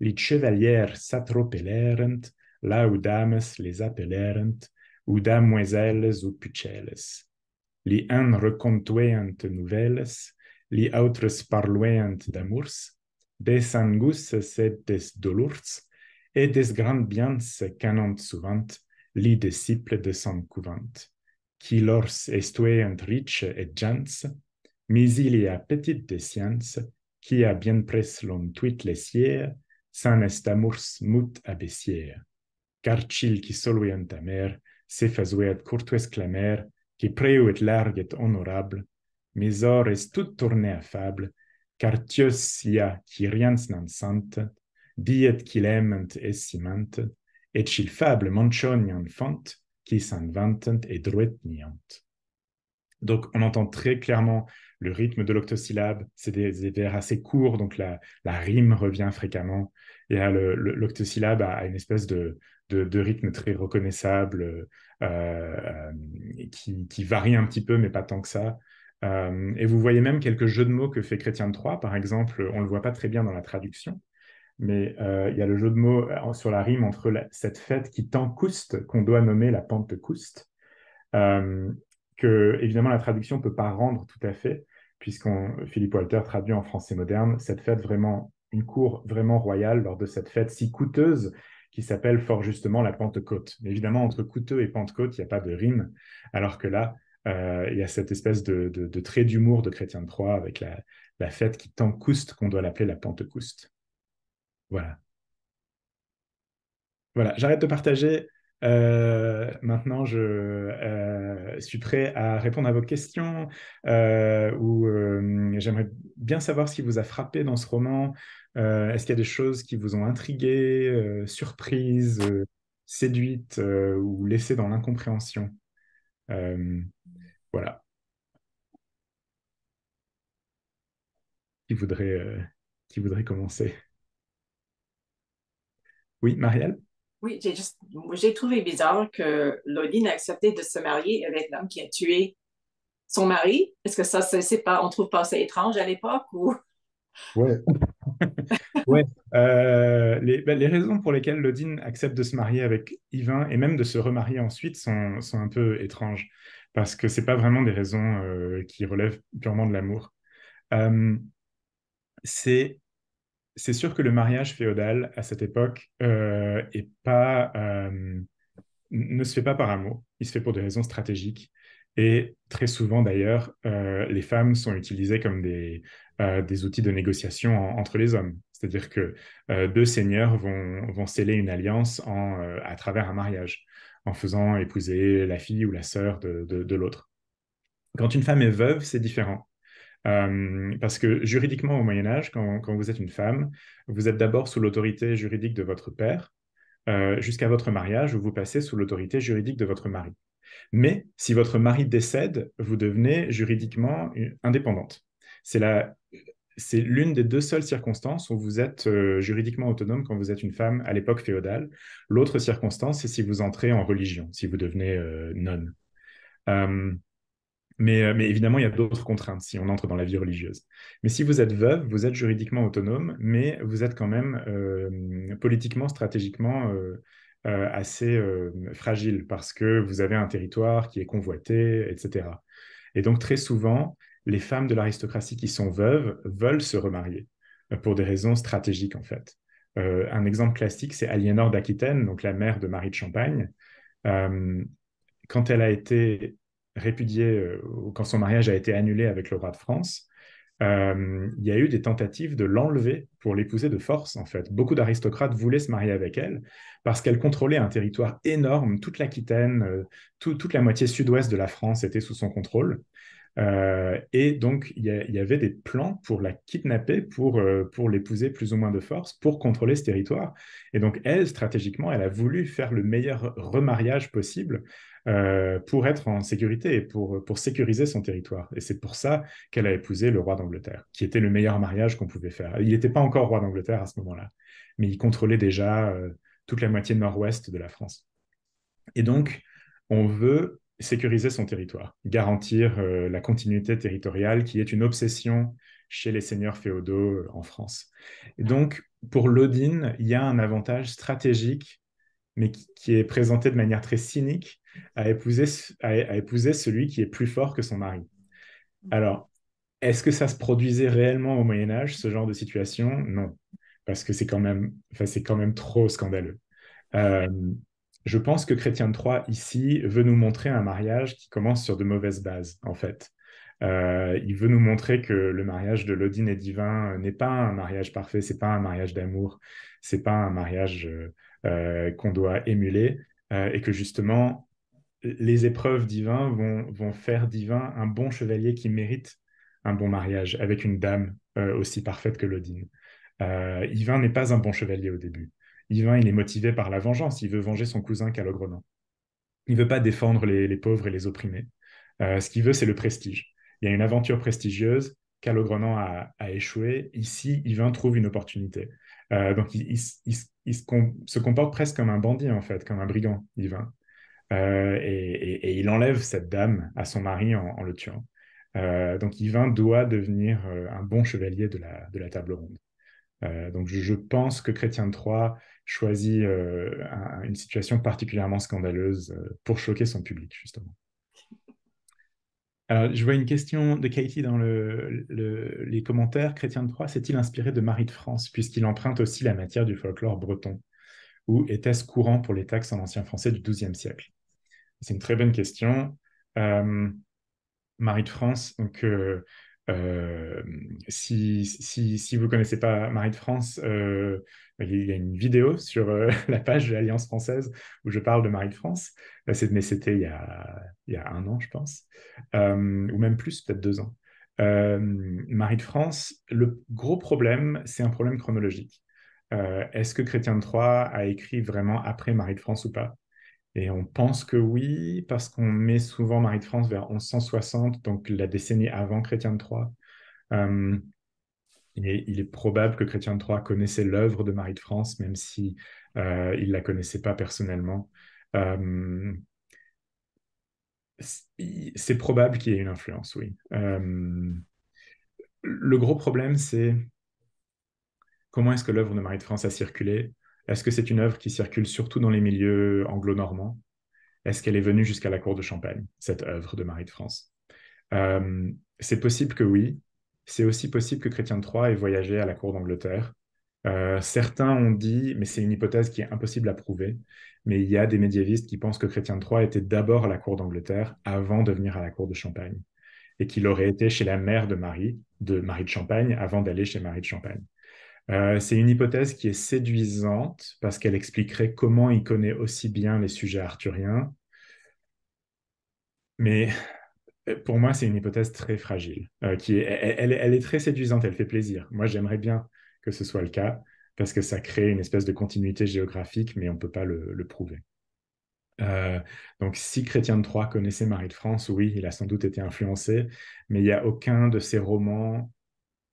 les chevalières s'attropellerent, là où dames les appellerent, ou damoiselles ou pucelles. Les uns nouvelles, li autres parluent d'amours, des sangus et des dolours, et des grandes biens canont souvent les disciples de son couvent, qui lors estuent riches et gens, mais il y a petite de qui a bien pres l'on tuit les sans est amours mut abessier, car chil qui soluent amer, se fazuet courtes clamer, qui preuet et honorable, mes ores tout tourné fable, car Dieu sia qui rien sente, diet qu'il aiment et ciment, et qu'il fable mentionne font, qui s'inventent et niant. Donc, on entend très clairement le rythme de l'octosyllabe. C'est des, vers assez courts, donc la, la rime revient fréquemment. Et l'octosyllabe a, a, une espèce de, de, de rythme très reconnaissable euh, euh qui, qui, varie un petit peu, mais pas tant que ça. Euh, et vous voyez même quelques jeux de mots que fait Chrétien de Troyes, par exemple, on ne le voit pas très bien dans la traduction, mais euh, il y a le jeu de mots euh, sur la rime entre cette fête qui tant couste, qu'on doit nommer la Pentecôte, que évidemment la traduction ne peut pas rendre tout à fait, puisqu'on Philippe Walter traduit en français moderne cette fête vraiment, une cour vraiment royale lors de cette fête si coûteuse qui s'appelle fort justement la Pentecôte. Évidemment, entre coûteux et Pentecôte, il n'y a pas de rime, alors que là, euh, il y a cette espèce de, trait d'humour de Chrétien de troie avec la, fête qui couste qu'on doit l'appeler la Pentecouste. Voilà. Voilà, j'arrête de partager. Euh, maintenant, je euh, suis prêt à répondre à vos questions ou j'aimerais bien savoir ce qui vous a frappé dans ce roman. Est-ce qu'il y a des choses qui vous ont intrigué, surprise, séduite ou laissé dans l'incompréhension voilà. Euh, qui voudrait, commencer Oui, Marielle Oui, j'ai trouvé bizarre que Lodine a accepté de se marier avec l'homme qui a tué son mari. Est-ce que ça, c'est pas, on trouve pas ça étrange à l'époque ou Ouais. ouais. Euh, les, bah, les, raisons pour lesquelles Lodine accepte de se marier avec Yvain et même de se remarier ensuite sont, sont un peu étranges parce que c'est pas vraiment des raisons euh, qui relèvent purement de l'amour. Euh, c'est c'est sûr que le mariage féodal à cette époque est pas ne se fait pas par amour, il se fait pour des raisons stratégiques. Et très souvent d'ailleurs, les femmes sont utilisées comme des, euh, des outils de négociation entre les hommes. C'est-à-dire que euh, deux seigneurs vont, sceller une alliance euh, à travers un mariage, en faisant épouser la fille ou la sœur de, l'autre. Quand une femme est veuve, c'est différent. parce que juridiquement, au Moyen Âge, quand, vous êtes une femme, vous êtes d'abord sous l'autorité juridique de votre père, jusqu'à votre mariage vous passez sous l'autorité juridique de votre mari. Mais si votre mari décède, vous devenez juridiquement indépendante. C'est la c'est l'une des deux seules circonstances où vous êtes euh, juridiquement autonome quand vous êtes une femme à l'époque féodale. L'autre circonstance, c'est si vous entrez en religion, si vous devenez euh, nonne. Euh, mais, évidemment, il y a d'autres contraintes si on entre dans la vie religieuse. Mais si vous êtes veuve, vous êtes juridiquement autonome, mais vous êtes quand même politiquement, stratégiquement assez fragile parce que vous avez un territoire qui est convoité, etc. Et donc très souvent, les femmes de l'aristocratie qui sont veuves veulent se remarier euh, pour des raisons stratégiques en fait. Euh, un exemple classique, c'est Aliénor d'Aquitaine, donc la mère de Marie de Champagne. Euh, quand elle a été répudiée, quand son mariage a été annulé avec le roi de France, il y a eu des tentatives de l'enlever pour l'épouser de force, en fait. Beaucoup d'aristocrates voulaient se marier avec elle parce qu'elle contrôlait un territoire énorme, toute l'Aquitaine, toute la moitié sud-ouest de la France était sous son contrôle. Euh, et donc, il y, avait des plans pour la kidnapper, pour, euh, pour l'épouser plus ou moins de force, pour contrôler ce territoire. Et donc, elle, stratégiquement, elle a voulu faire le meilleur remariage possible euh, pour être en sécurité et pour, pour sécuriser son territoire. Et c'est pour ça qu'elle a épousé le roi d'Angleterre, qui était le meilleur mariage qu'on pouvait faire. Il n'était pas encore roi d'Angleterre à ce moment-là, mais il contrôlait déjà toute la moitié nord-ouest de la France. Et donc, on veut sécuriser son territoire, garantir euh, la continuité territoriale qui est une obsession chez les seigneurs féodaux euh, en France. donc, pour l'Odine, il y a un avantage stratégique, mais qui, est présenté de manière très cynique, à épouser, à, épouser celui qui est plus fort que son mari. Mm. Alors, est-ce que ça se produisait réellement au Moyen Âge, ce genre de situation Non, parce que c'est quand, même, quand même trop scandaleux. Euh, je pense que Chrétien III ici, veut nous montrer un mariage qui commence sur de mauvaises bases, en fait. Euh, il veut nous montrer que le mariage de Lodine et Divin euh, n'est pas un mariage parfait, c'est pas un mariage d'amour, c'est pas un mariage euh, qu'on doit émuler, et que justement, les épreuves divines vont, faire divin un bon chevalier qui mérite un bon mariage avec une dame aussi parfaite que Lodine. Yvain n'est pas un bon chevalier au début. Yvain, il est motivé par la vengeance. Il veut venger son cousin Calogrenant. Il ne veut pas défendre les, pauvres et les opprimés. Euh, ce qu'il veut, c'est le prestige. Il y a une aventure prestigieuse. Calogrenant a, échoué. Ici, Yvain trouve une opportunité. Euh, donc, il, se, comporte presque comme un bandit, en fait, comme un brigand, Yvain. Euh, et, il enlève cette dame à son mari en, le tuant. donc Yvain doit devenir un bon chevalier de la, table ronde. donc je, je, pense que Chrétien de Troyes choisi euh, une situation particulièrement scandaleuse euh, pour choquer son public, justement. Alors, je vois une question de Katie dans les commentaires. Chrétien de Croix, s'est-il inspiré de Marie de France, puisqu'il emprunte aussi la matière du folklore breton Ou était-ce courant pour les taxes en ancien français du XIIe siècle C'est une très bonne question. Euh, Marie de France, donc, euh, si, vous ne connaissez pas Marie de France, euh, il y a une vidéo sur euh, la page de l'Alliance française où je parle de Marie de France. mais c'était il, il, y a un an, je pense, ou même plus, peut-être deux ans. Marie de France, le gros problème, c'est un problème chronologique. Est-ce que Chrétien de Troyes a écrit vraiment après Marie de France ou pas et on pense que oui, parce qu'on met souvent Marie de France vers 1160, donc la décennie avant Chrétien de Troyes. Euh, et il est probable que Chrétien de Troyes connaissait l'œuvre de Marie de France, même si euh, il la connaissait pas personnellement. Euh, c'est probable qu'il y ait une influence, oui. Euh, le gros problème, c'est comment est-ce que l'œuvre de Marie de France a circulé est-ce que c'est une œuvre qui circule surtout dans les milieux anglo-normands Est-ce qu'elle est venue jusqu'à la cour de Champagne, cette œuvre de Marie de France euh, C'est possible que oui. C'est aussi possible que Chrétien III ait voyagé à la cour d'Angleterre. Euh, certains ont dit, mais c'est une hypothèse qui est impossible à prouver, mais il y a des médiévistes qui pensent que Chrétien III était d'abord à la cour d'Angleterre avant de venir à la cour de Champagne, et qu'il aurait été chez la mère de Marie, de Marie de Champagne, avant d'aller chez Marie de Champagne. Euh, c'est une hypothèse qui est séduisante parce qu'elle expliquerait comment il connaît aussi bien les sujets arthuriens. Mais euh, pour moi, c'est une hypothèse très fragile. Euh, qui est, elle, est très séduisante, elle fait plaisir. Moi, j'aimerais bien que ce soit le cas parce que ça crée une espèce de continuité géographique, mais on ne peut pas le, prouver. donc, si Chrétien de Troyes connaissait Marie de France, oui, il a sans doute été influencé, mais il n'y a aucun de ses romans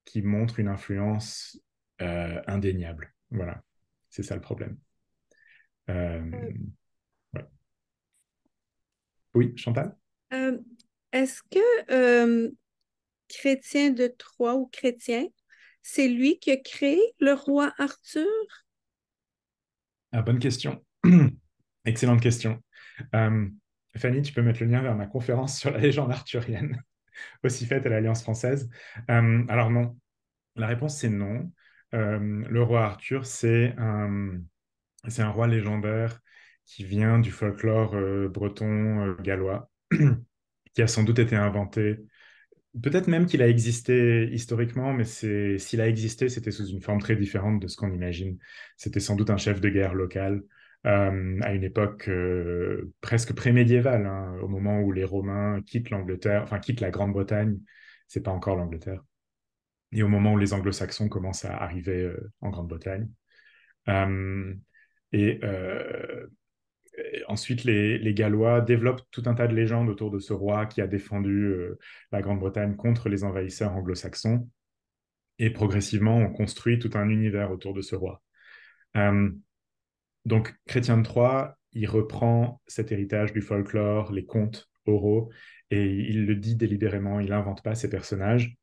qui montre une influence euh, indéniable. Voilà, c'est ça le problème. Euh, euh. Oui, Chantal Est-ce que Chrétien de Troyes ou Chrétien, c'est lui qui a créé le roi Arthur ah, Bonne question. Excellente question. Fanny, tu peux mettre le lien vers ma conférence sur la légende arthurienne, aussi faite à l'Alliance française. alors non, la réponse c'est non. Euh, le roi Arthur, c'est un, roi légendaire qui vient du folklore euh, breton euh, gallois, qui a sans doute été inventé. Peut-être même qu'il a existé historiquement, mais s'il a existé, c'était sous une forme très différente de ce qu'on imagine. C'était sans doute un chef de guerre local à une époque presque prémédiévale, médiévale hein, au moment où les Romains quittent l'Angleterre, enfin quittent la Grande-Bretagne. C'est pas encore l'Angleterre et au moment où les anglo-saxons commencent à arriver euh, en Grande-Bretagne. Euh, euh, et ensuite, les, Gallois développent tout un tas de légendes autour de ce roi qui a défendu la Grande-Bretagne contre les envahisseurs anglo-saxons. Et progressivement, on construit tout un univers autour de ce roi. donc, Chrétien de Troyes, il reprend cet héritage du folklore, les contes oraux, et il le dit délibérément, il n'invente pas ces personnages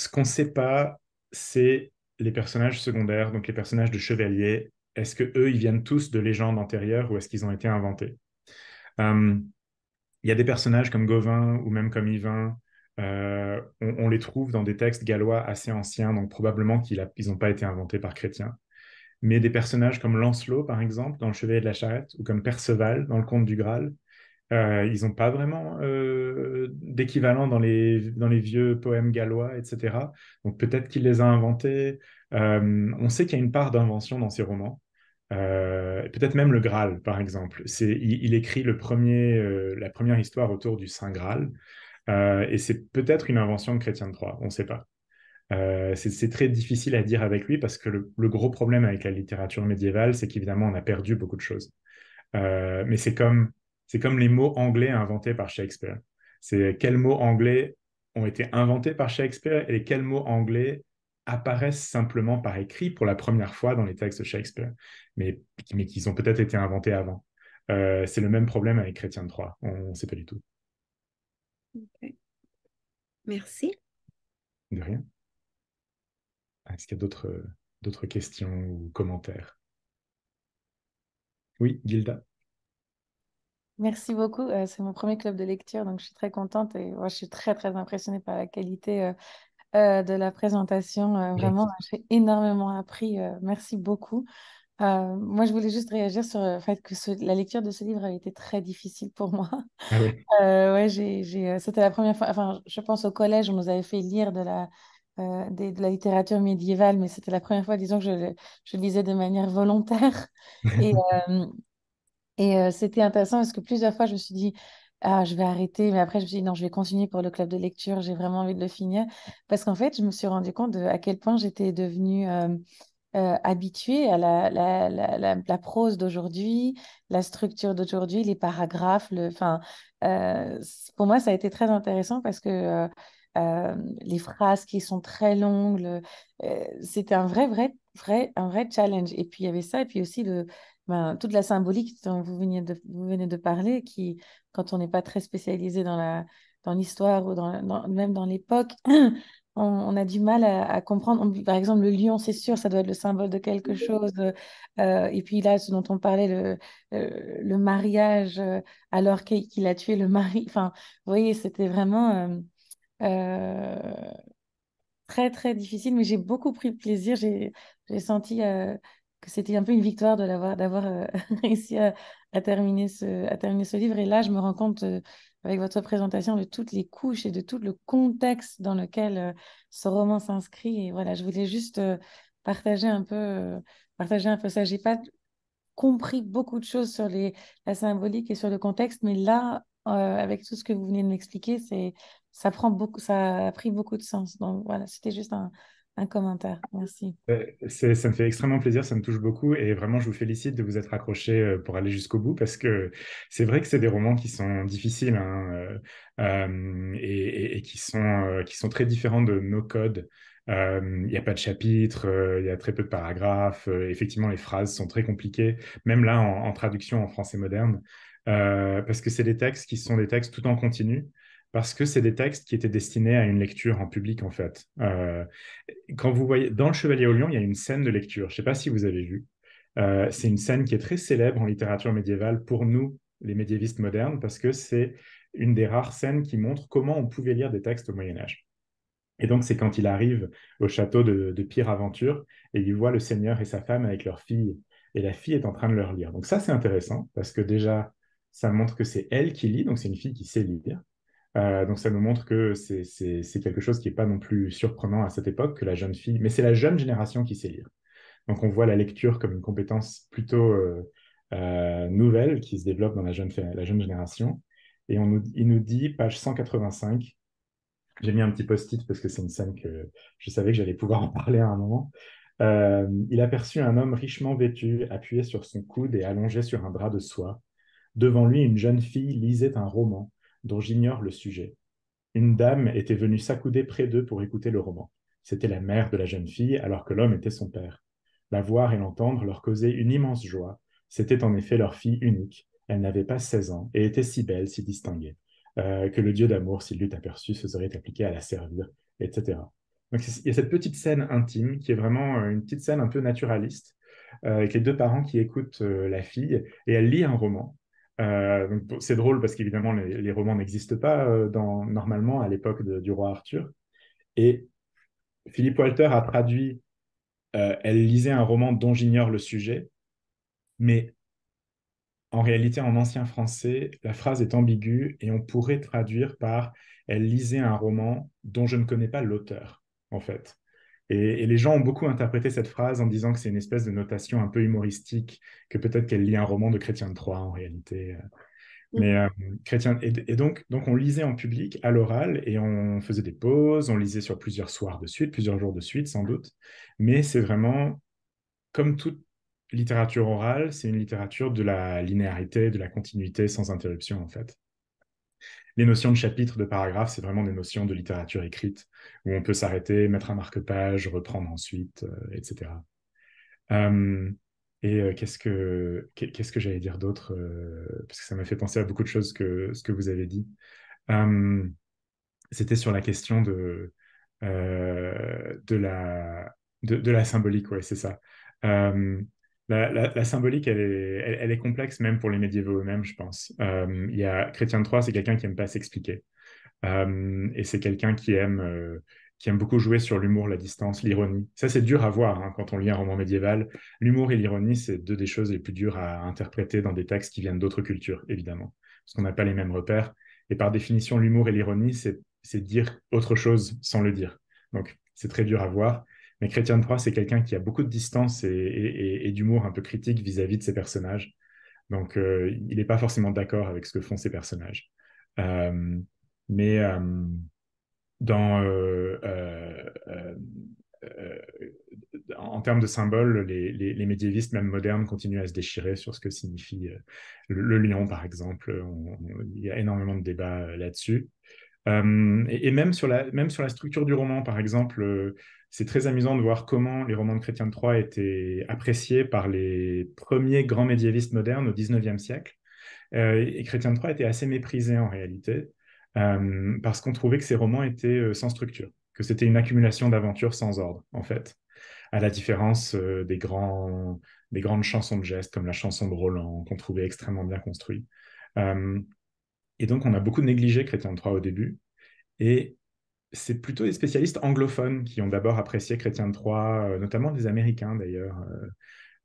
ce qu'on ne sait pas, c'est les personnages secondaires, donc les personnages de chevaliers. Est-ce que eux, ils viennent tous de légendes antérieures ou est-ce qu'ils ont été inventés euh, Il y a des personnages comme Gauvin ou même comme Yvain. Euh, on, les trouve dans des textes gallois assez anciens, donc probablement qu'ils n'ont pas été inventés par chrétiens. Mais des personnages comme Lancelot, par exemple, dans Le Chevalier de la Charrette, ou comme Perceval, dans Le Comte du Graal, euh, ils n'ont pas vraiment euh, d'équivalent dans les, dans les vieux poèmes gallois, etc. Donc peut-être qu'il les a inventés. Euh, on sait qu'il y a une part d'invention dans ses romans. peut-être même le Graal, par exemple. C'est, il, écrit le premier, la première histoire autour du Saint Graal. et c'est peut-être une invention de Chrétien de Troyes, on ne sait pas. c'est très difficile à dire avec lui parce que le, gros problème avec la littérature médiévale, c'est qu'évidemment, on a perdu beaucoup de choses. mais c'est comme c'est comme les mots anglais inventés par Shakespeare. C'est quels mots anglais ont été inventés par Shakespeare et quels mots anglais apparaissent simplement par écrit pour la première fois dans les textes de Shakespeare, mais, mais qui ont peut-être été inventés avant. Euh, c'est le même problème avec Chrétien de Troyes. On ne sait pas du tout. Merci. De rien. Ah, est-ce qu'il y a d'autres questions ou commentaires Oui, Gilda. Merci beaucoup. Euh, c'est mon premier club de lecture, donc je suis très contente et ouais, je suis très, très impressionnée par la qualité euh, euh, de la présentation. vraiment, j'ai énormément appris. merci beaucoup. moi, je voulais juste réagir sur le fait que la lecture de ce livre a été très difficile pour moi. Ah oui. ouais, j'ai, c'était la première fois, enfin, je pense au collège, on nous avait fait lire de la, des, de la littérature médiévale, mais c'était la première fois, disons, que je, lisais de manière volontaire. Et, et euh, c'était intéressant parce que plusieurs fois, je me suis dit, ah, je vais arrêter. Mais après, je me suis dit, non, je vais continuer pour le club de lecture. J'ai vraiment envie de le finir. Parce qu'en fait, je me suis rendu compte de à quel point j'étais devenue habituée à la, la, la, la prose d'aujourd'hui, la structure d'aujourd'hui, les paragraphes. Le, pour moi, ça a été très intéressant parce que. les phrases qui sont très longues. c'était un vrai, vrai, vrai, un vrai challenge. Et puis il y avait ça, et puis aussi le, ben, toute la symbolique dont vous venez de, vous venez de parler, qui, quand on n'est pas très spécialisé dans la dans l'histoire ou dans, même dans l'époque, on, a du mal à, comprendre. par exemple, le lion, c'est sûr, ça doit être le symbole de quelque chose. Euh, euh, et puis là, ce dont on parlait, le, euh, le, mariage, alors qu'il a tué le mari. Enfin, vous voyez, c'était vraiment très, très difficile, mais j'ai beaucoup pris plaisir. J'ai senti que c'était un peu une victoire de l'avoir d'avoir euh, réussi à, terminer ce à terminer ce livre et là je me rends compte euh, avec votre présentation de toutes les couches et de tout le contexte dans lequel euh, ce roman s'inscrit et voilà je voulais juste partager un peu partager un peu ça j'ai pas compris beaucoup de choses sur les la symbolique et sur le contexte mais là avec tout ce que vous venez de m'expliquer c'est ça prend beaucoup ça a pris beaucoup de sens donc voilà c'était juste un un commentaire. Merci. Euh, ça me fait extrêmement plaisir, ça me touche beaucoup et vraiment je vous félicite de vous être accroché euh, pour aller jusqu'au bout parce que c'est vrai que c'est des romans qui sont difficiles hein, euh, et, qui, sont, qui sont très différents de nos codes. Il n'y a pas de chapitre, il y a très peu de paragraphes. effectivement, les phrases sont très compliquées, même là en, en traduction en français moderne, parce que c'est des textes qui sont des textes tout en continu parce que c'est des textes qui étaient destinés à une lecture en public en fait. Euh, quand vous voyez dans Le Chevalier au Lion, il y a une scène de lecture. Je ne sais pas si vous avez vu. Euh, c'est une scène qui est très célèbre en littérature médiévale pour nous, les médiévistes modernes, parce que c'est une des rares scènes qui montre comment on pouvait lire des textes au Moyen Âge. Et donc c'est quand il arrive au château de, de Pire Aventure et il voit le seigneur et sa femme avec leur fille. Et la fille est en train de leur lire. Donc ça c'est intéressant parce que déjà ça montre que c'est elle qui lit, donc c'est une fille qui sait lire. Euh, donc ça nous montre que c'est quelque chose qui n'est pas non plus surprenant à cette époque, que la jeune fille, mais c'est la jeune génération qui sait lire. Donc on voit la lecture comme une compétence plutôt euh, euh, nouvelle qui se développe dans la jeune, génération. Et on il nous dit, page 185, j'ai mis un petit post-it parce que c'est une scène que je savais que j'allais pouvoir en parler à un moment. il aperçut un homme richement vêtu, appuyé sur son coude et allongé sur un bras de soie. Devant lui, une jeune fille lisait un roman dont j'ignore le sujet. Une dame était venue s'accouder près d'eux pour écouter le roman. C'était la mère de la jeune fille, alors que l'homme était son père. La voir et l'entendre leur causait une immense joie. C'était en effet leur fille unique. Elle n'avait pas 16 ans et était si belle, si distinguée, euh, que le dieu d'amour, s'il l'eût aperçue, se serait appliqué à la servir, etc. Donc il y a cette petite scène intime qui est vraiment euh, une petite scène un peu naturaliste, euh, avec les deux parents qui écoutent la fille et elle lit un roman. Euh, c'est drôle parce qu'évidemment, les, romans n'existent pas euh, dans, normalement à l'époque du roi Arthur. Et Philippe Walter a traduit euh, Elle lisait un roman dont j'ignore le sujet, mais en réalité, en ancien français, la phrase est ambiguë et on pourrait traduire par Elle lisait un roman dont je ne connais pas l'auteur, en fait. Et, les gens ont beaucoup interprété cette phrase en disant que c'est une espèce de notation un peu humoristique, que peut-être qu'elle lit un roman de Chrétien de Troyes en réalité. Mm. Mais euh, et, et, donc, donc on lisait en public, à l'oral, et on faisait des pauses, on lisait sur plusieurs soirs de suite, plusieurs jours de suite sans doute. Mais c'est vraiment, comme toute littérature orale, c'est une littérature de la linéarité, de la continuité sans interruption en fait les notions de chapitre, de paragraphes, c'est vraiment des notions de littérature écrite où on peut s'arrêter, mettre un marque-page, reprendre ensuite, etc. Euh, et euh, euh, qu'est-ce que qu'est-ce que j'allais dire d'autre Parce que ça m'a fait penser à beaucoup de choses que ce que vous avez dit. C'était sur la question de de la de, la symbolique, ouais, c'est ça. La, symbolique, elle est, complexe même pour les médiévaux eux-mêmes, je pense. Euh, il y a Chrétien de Troyes, c'est quelqu'un qui aime pas s'expliquer. Euh, et c'est quelqu'un qui aime euh, qui aime beaucoup jouer sur l'humour, la distance, l'ironie. Ça, c'est dur à voir hein, quand on lit un roman médiéval. L'humour et l'ironie, c'est deux des choses les plus dures à interpréter dans des textes qui viennent d'autres cultures, évidemment, parce qu'on n'a pas les mêmes repères. Et par définition, l'humour et l'ironie, c'est dire autre chose sans le dire. Donc, c'est très dur à voir. Mais Chrétien de c'est quelqu'un qui a beaucoup de distance et, d'humour un peu critique vis-à-vis de ses personnages. Donc, euh, il n'est pas forcément d'accord avec ce que font ses personnages. Euh, mais euh, dans, en termes de symboles, les, médiévistes, même modernes, continuent à se déchirer sur ce que signifie le, lion, par exemple. il y a énormément de débats là-dessus. Et, même, sur la, même sur la structure du roman, par exemple c'est très amusant de voir comment les romans de Chrétien de Troyes étaient appréciés par les premiers grands médiévistes modernes au XIXe siècle. Euh, et Chrétien de Troyes était assez méprisé en réalité, euh, parce qu'on trouvait que ces romans étaient euh, sans structure, que c'était une accumulation d'aventures sans ordre, en fait, à la différence des, grands, des grandes chansons de gestes, comme la chanson de Roland, qu'on trouvait extrêmement bien construite. et donc, on a beaucoup négligé Chrétien de Troyes au début. Et c'est plutôt des spécialistes anglophones qui ont d'abord apprécié Chrétien de Troyes, euh, notamment des Américains d'ailleurs, euh,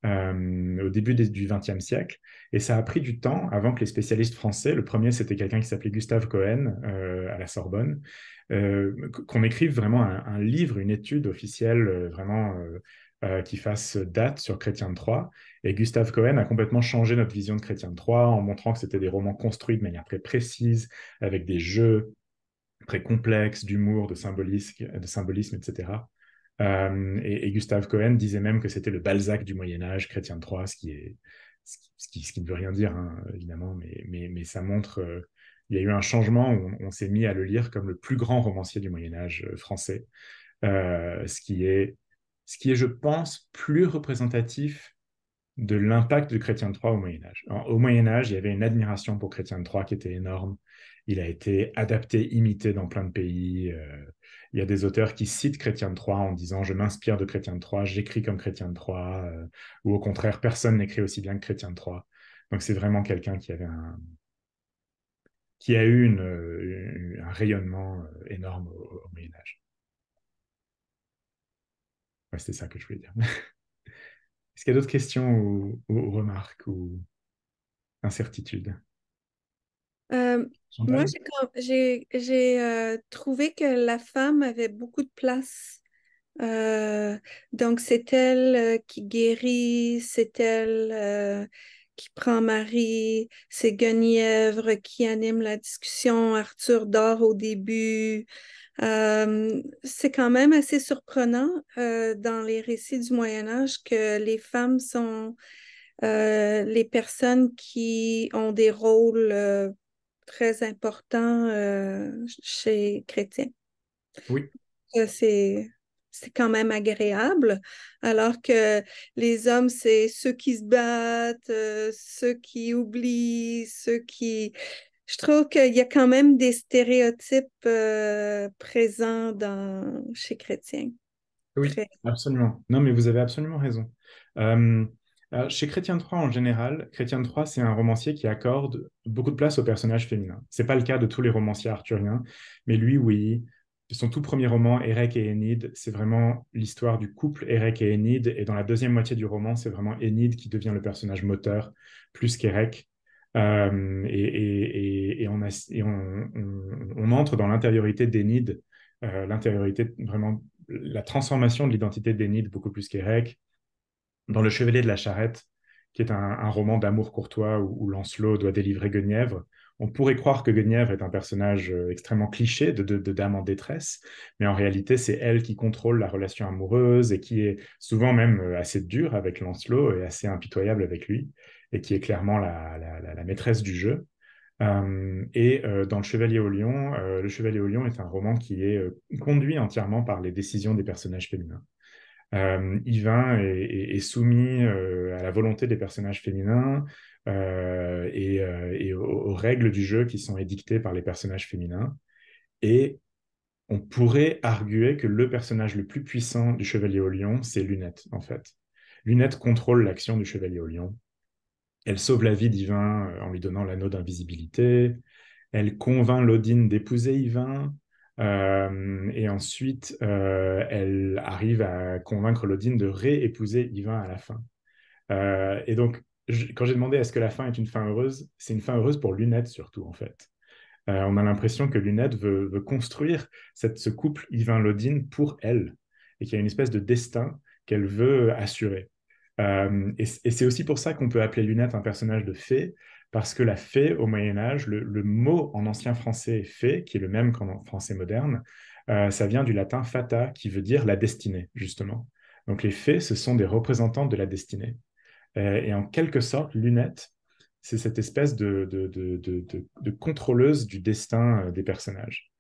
euh, au début du XXe siècle. Et ça a pris du temps avant que les spécialistes français, le premier c'était quelqu'un qui s'appelait Gustave Cohen à la Sorbonne, qu'on écrive vraiment un, livre, une étude officielle vraiment qui fasse date sur Chrétien de Troyes. Et Gustave Cohen a complètement changé notre vision de Chrétien de Troyes en montrant que c'était des romans construits de manière très précise, avec des jeux, très complexe, d'humour, de symbolisme, de symbolisme etc. Euh, et, Gustave Cohen disait même que c'était le Balzac du Moyen Âge, chrétien de Troyes, ce qui, est, ce qui, ne veut rien dire, hein, évidemment, mais, mais, mais, ça montre, qu'il euh, il y a eu un changement où on, s'est mis à le lire comme le plus grand romancier du Moyen Âge euh, français, ce, qui est, ce qui est, je pense, plus représentatif de l'impact de Chrétien de Troyes au Moyen Âge. au Moyen Âge, il y avait une admiration pour Chrétien de Troyes qui était énorme. Il a été adapté, imité dans plein de pays. Euh. il y a des auteurs qui citent Chrétien de Troyes en disant Je m'inspire de Chrétien de Troyes, j'écris comme Chrétien de Troyes, euh. ou au contraire, personne n'écrit aussi bien que Chrétien de Troyes. Donc c'est vraiment quelqu'un qui avait un, qui a eu euh, un rayonnement énorme au, Moyen Âge. C'est C'était ça que je voulais dire. Est-ce qu'il y a d'autres questions ou remarques ou incertitudes euh, moi, j'ai euh, trouvé que la femme avait beaucoup de place. Euh, donc, c'est elle euh, qui guérit, c'est elle qui prend Marie, c'est Guenièvre qui anime la discussion, Arthur dort au début. c'est quand même assez surprenant dans les récits du Moyen Âge que les femmes sont les personnes qui ont des rôles très important euh, chez chrétiens. Oui. C'est c'est quand même agréable, alors que les hommes, c'est ceux qui se battent, euh, ceux qui oublient, ceux qui... Je trouve qu'il y a quand même des stéréotypes euh, présents dans... chez chrétiens. Oui, absolument. Non, mais vous avez absolument raison. Euh, chez Chrétien de en général, Chrétien de Troyes, c'est un romancier qui accorde beaucoup de place aux personnages féminins. C'est pas le cas de tous les romanciers arthuriens, mais lui, oui. Son tout premier roman, Érec et Enid, c'est vraiment l'histoire du couple Érec et Enid, Et dans la deuxième moitié du roman, c'est vraiment Enid qui devient le personnage moteur plus qu'Érec. Euh, et, on, entre dans l'intériorité d'Enid, euh, l'intériorité vraiment la transformation de l'identité d'Enid beaucoup plus qu'Érec, dans Le Chevalier de la Charrette, qui est un, roman d'amour courtois où, Lancelot doit délivrer Guenièvre. On pourrait croire que Guenièvre est un personnage euh, extrêmement cliché de, dame en détresse, mais en réalité, c'est elle qui contrôle la relation amoureuse et qui est souvent même euh, assez dure avec Lancelot et assez impitoyable avec lui, et qui est clairement la, maîtresse du jeu. Euh, et dans Le Chevalier au Lion, Le Chevalier au Lion est un roman qui est conduit entièrement par les décisions des personnages féminins. Euh, Yvain est, soumis euh, à la volonté des personnages féminins euh, et, aux, règles du jeu qui sont édictées par les personnages féminins. Et on pourrait arguer que le personnage le plus puissant du Chevalier au Lion, c'est Lunette, en fait. Lunette contrôle l'action du Chevalier au Lion. Elle sauve la vie d'Yvain en lui donnant l'anneau d'invisibilité. Elle convainc Lodine d'épouser Yvain. Euh, et ensuite, euh, elle arrive à convaincre Lodine de réépouser Yvain à la fin. Euh, et donc, quand j'ai demandé est-ce que la fin est une fin heureuse, c'est une fin heureuse pour Lunette surtout, en fait. on a l'impression que Lunette veut, construire cette, ce couple Yvain-Lodine pour elle, et qu'il y a une espèce de destin qu'elle veut assurer. et, et c'est aussi pour ça qu'on peut appeler Lunette un personnage de fée, parce que la fée au Moyen Âge, le, mot en ancien français fée, qui est le même qu'en français moderne, euh, ça vient du latin fata, qui veut dire la destinée, justement. Donc les fées, ce sont des représentantes de la destinée. Euh, et en quelque sorte, Lunette, c'est cette espèce de, de, contrôleuse du destin euh, des personnages.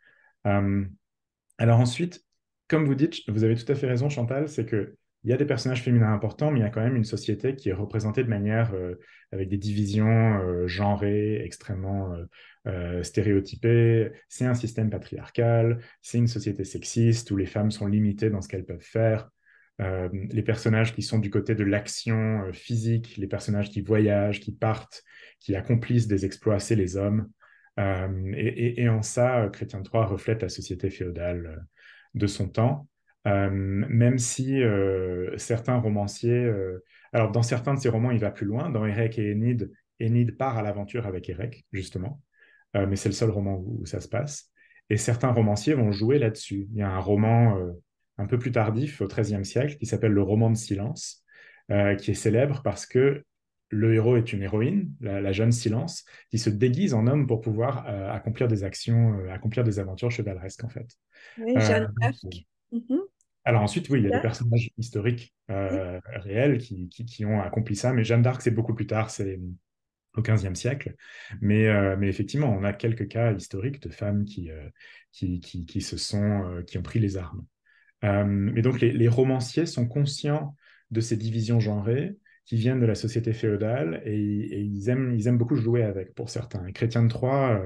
alors ensuite, comme vous dites, vous avez tout à fait raison, Chantal, c'est que il y a des personnages féminins importants, mais il y a quand même une société qui est représentée de manière euh, avec des divisions euh, genrées extrêmement euh, stéréotypées. C'est un système patriarcal, c'est une société sexiste où les femmes sont limitées dans ce qu'elles peuvent faire. les personnages qui sont du côté de l'action physique, les personnages qui voyagent, qui partent, qui accomplissent des exploits, c'est les hommes. et, en ça, Chrétien III reflète la société féodale de son temps. Euh, même si euh, certains romanciers, euh, alors dans certains de ces romans, il va plus loin. Dans Éric et Enid, Enid part à l'aventure avec Éric justement, mais c'est le seul roman où, ça se passe. Et certains romanciers vont jouer là-dessus. Il y a un roman un peu plus tardif, au XIIIe siècle, qui s'appelle le roman de silence, qui est célèbre parce que le héros est une héroïne, la, jeune Silence, qui se déguise en homme pour pouvoir accomplir des actions, accomplir des aventures chevaleresques, en fait. Oui, Jeanne d'Arc. Alors ensuite, oui, il y a des personnages historiques euh, réels qui, ont accompli ça, mais Jeanne d'Arc, c'est beaucoup plus tard, c'est au 15e siècle. Euh, mais, effectivement, on a quelques cas historiques de femmes qui, euh, qui, se sont, qui ont pris les armes. Mais donc, les, romanciers sont conscients de ces divisions genrées qui viennent de la société féodale et, ils, aiment, ils aiment beaucoup jouer avec, pour certains. Et Chrétien de Troyes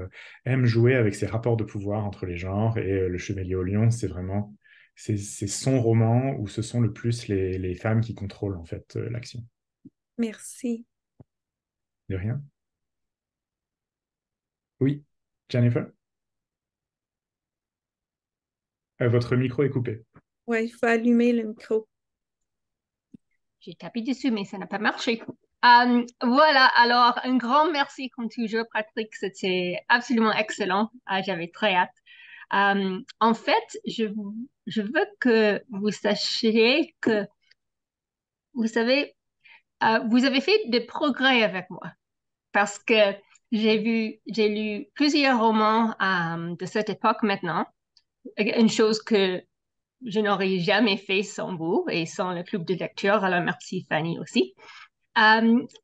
aime jouer avec ces rapports de pouvoir entre les genres et le Chevalier au Lion, c'est vraiment c'est son roman où ce sont le plus les, femmes qui contrôlent en fait euh, l'action. Merci. De rien. Oui, Jennifer euh, Votre micro est coupé. Oui, il faut allumer le micro. J'ai tapé dessus, mais ça n'a pas marché. Euh, voilà, alors un grand merci comme toujours, Patrick. C'était absolument excellent. Ah, j'avais très hâte euh, en fait, je, veux que vous sachiez que, vous savez, euh, vous avez fait des progrès avec moi parce que j'ai vu, j'ai lu plusieurs romans euh, de cette époque maintenant, une chose que je n'aurais jamais fait sans vous et sans le club de lecture. Alors merci Fanny aussi.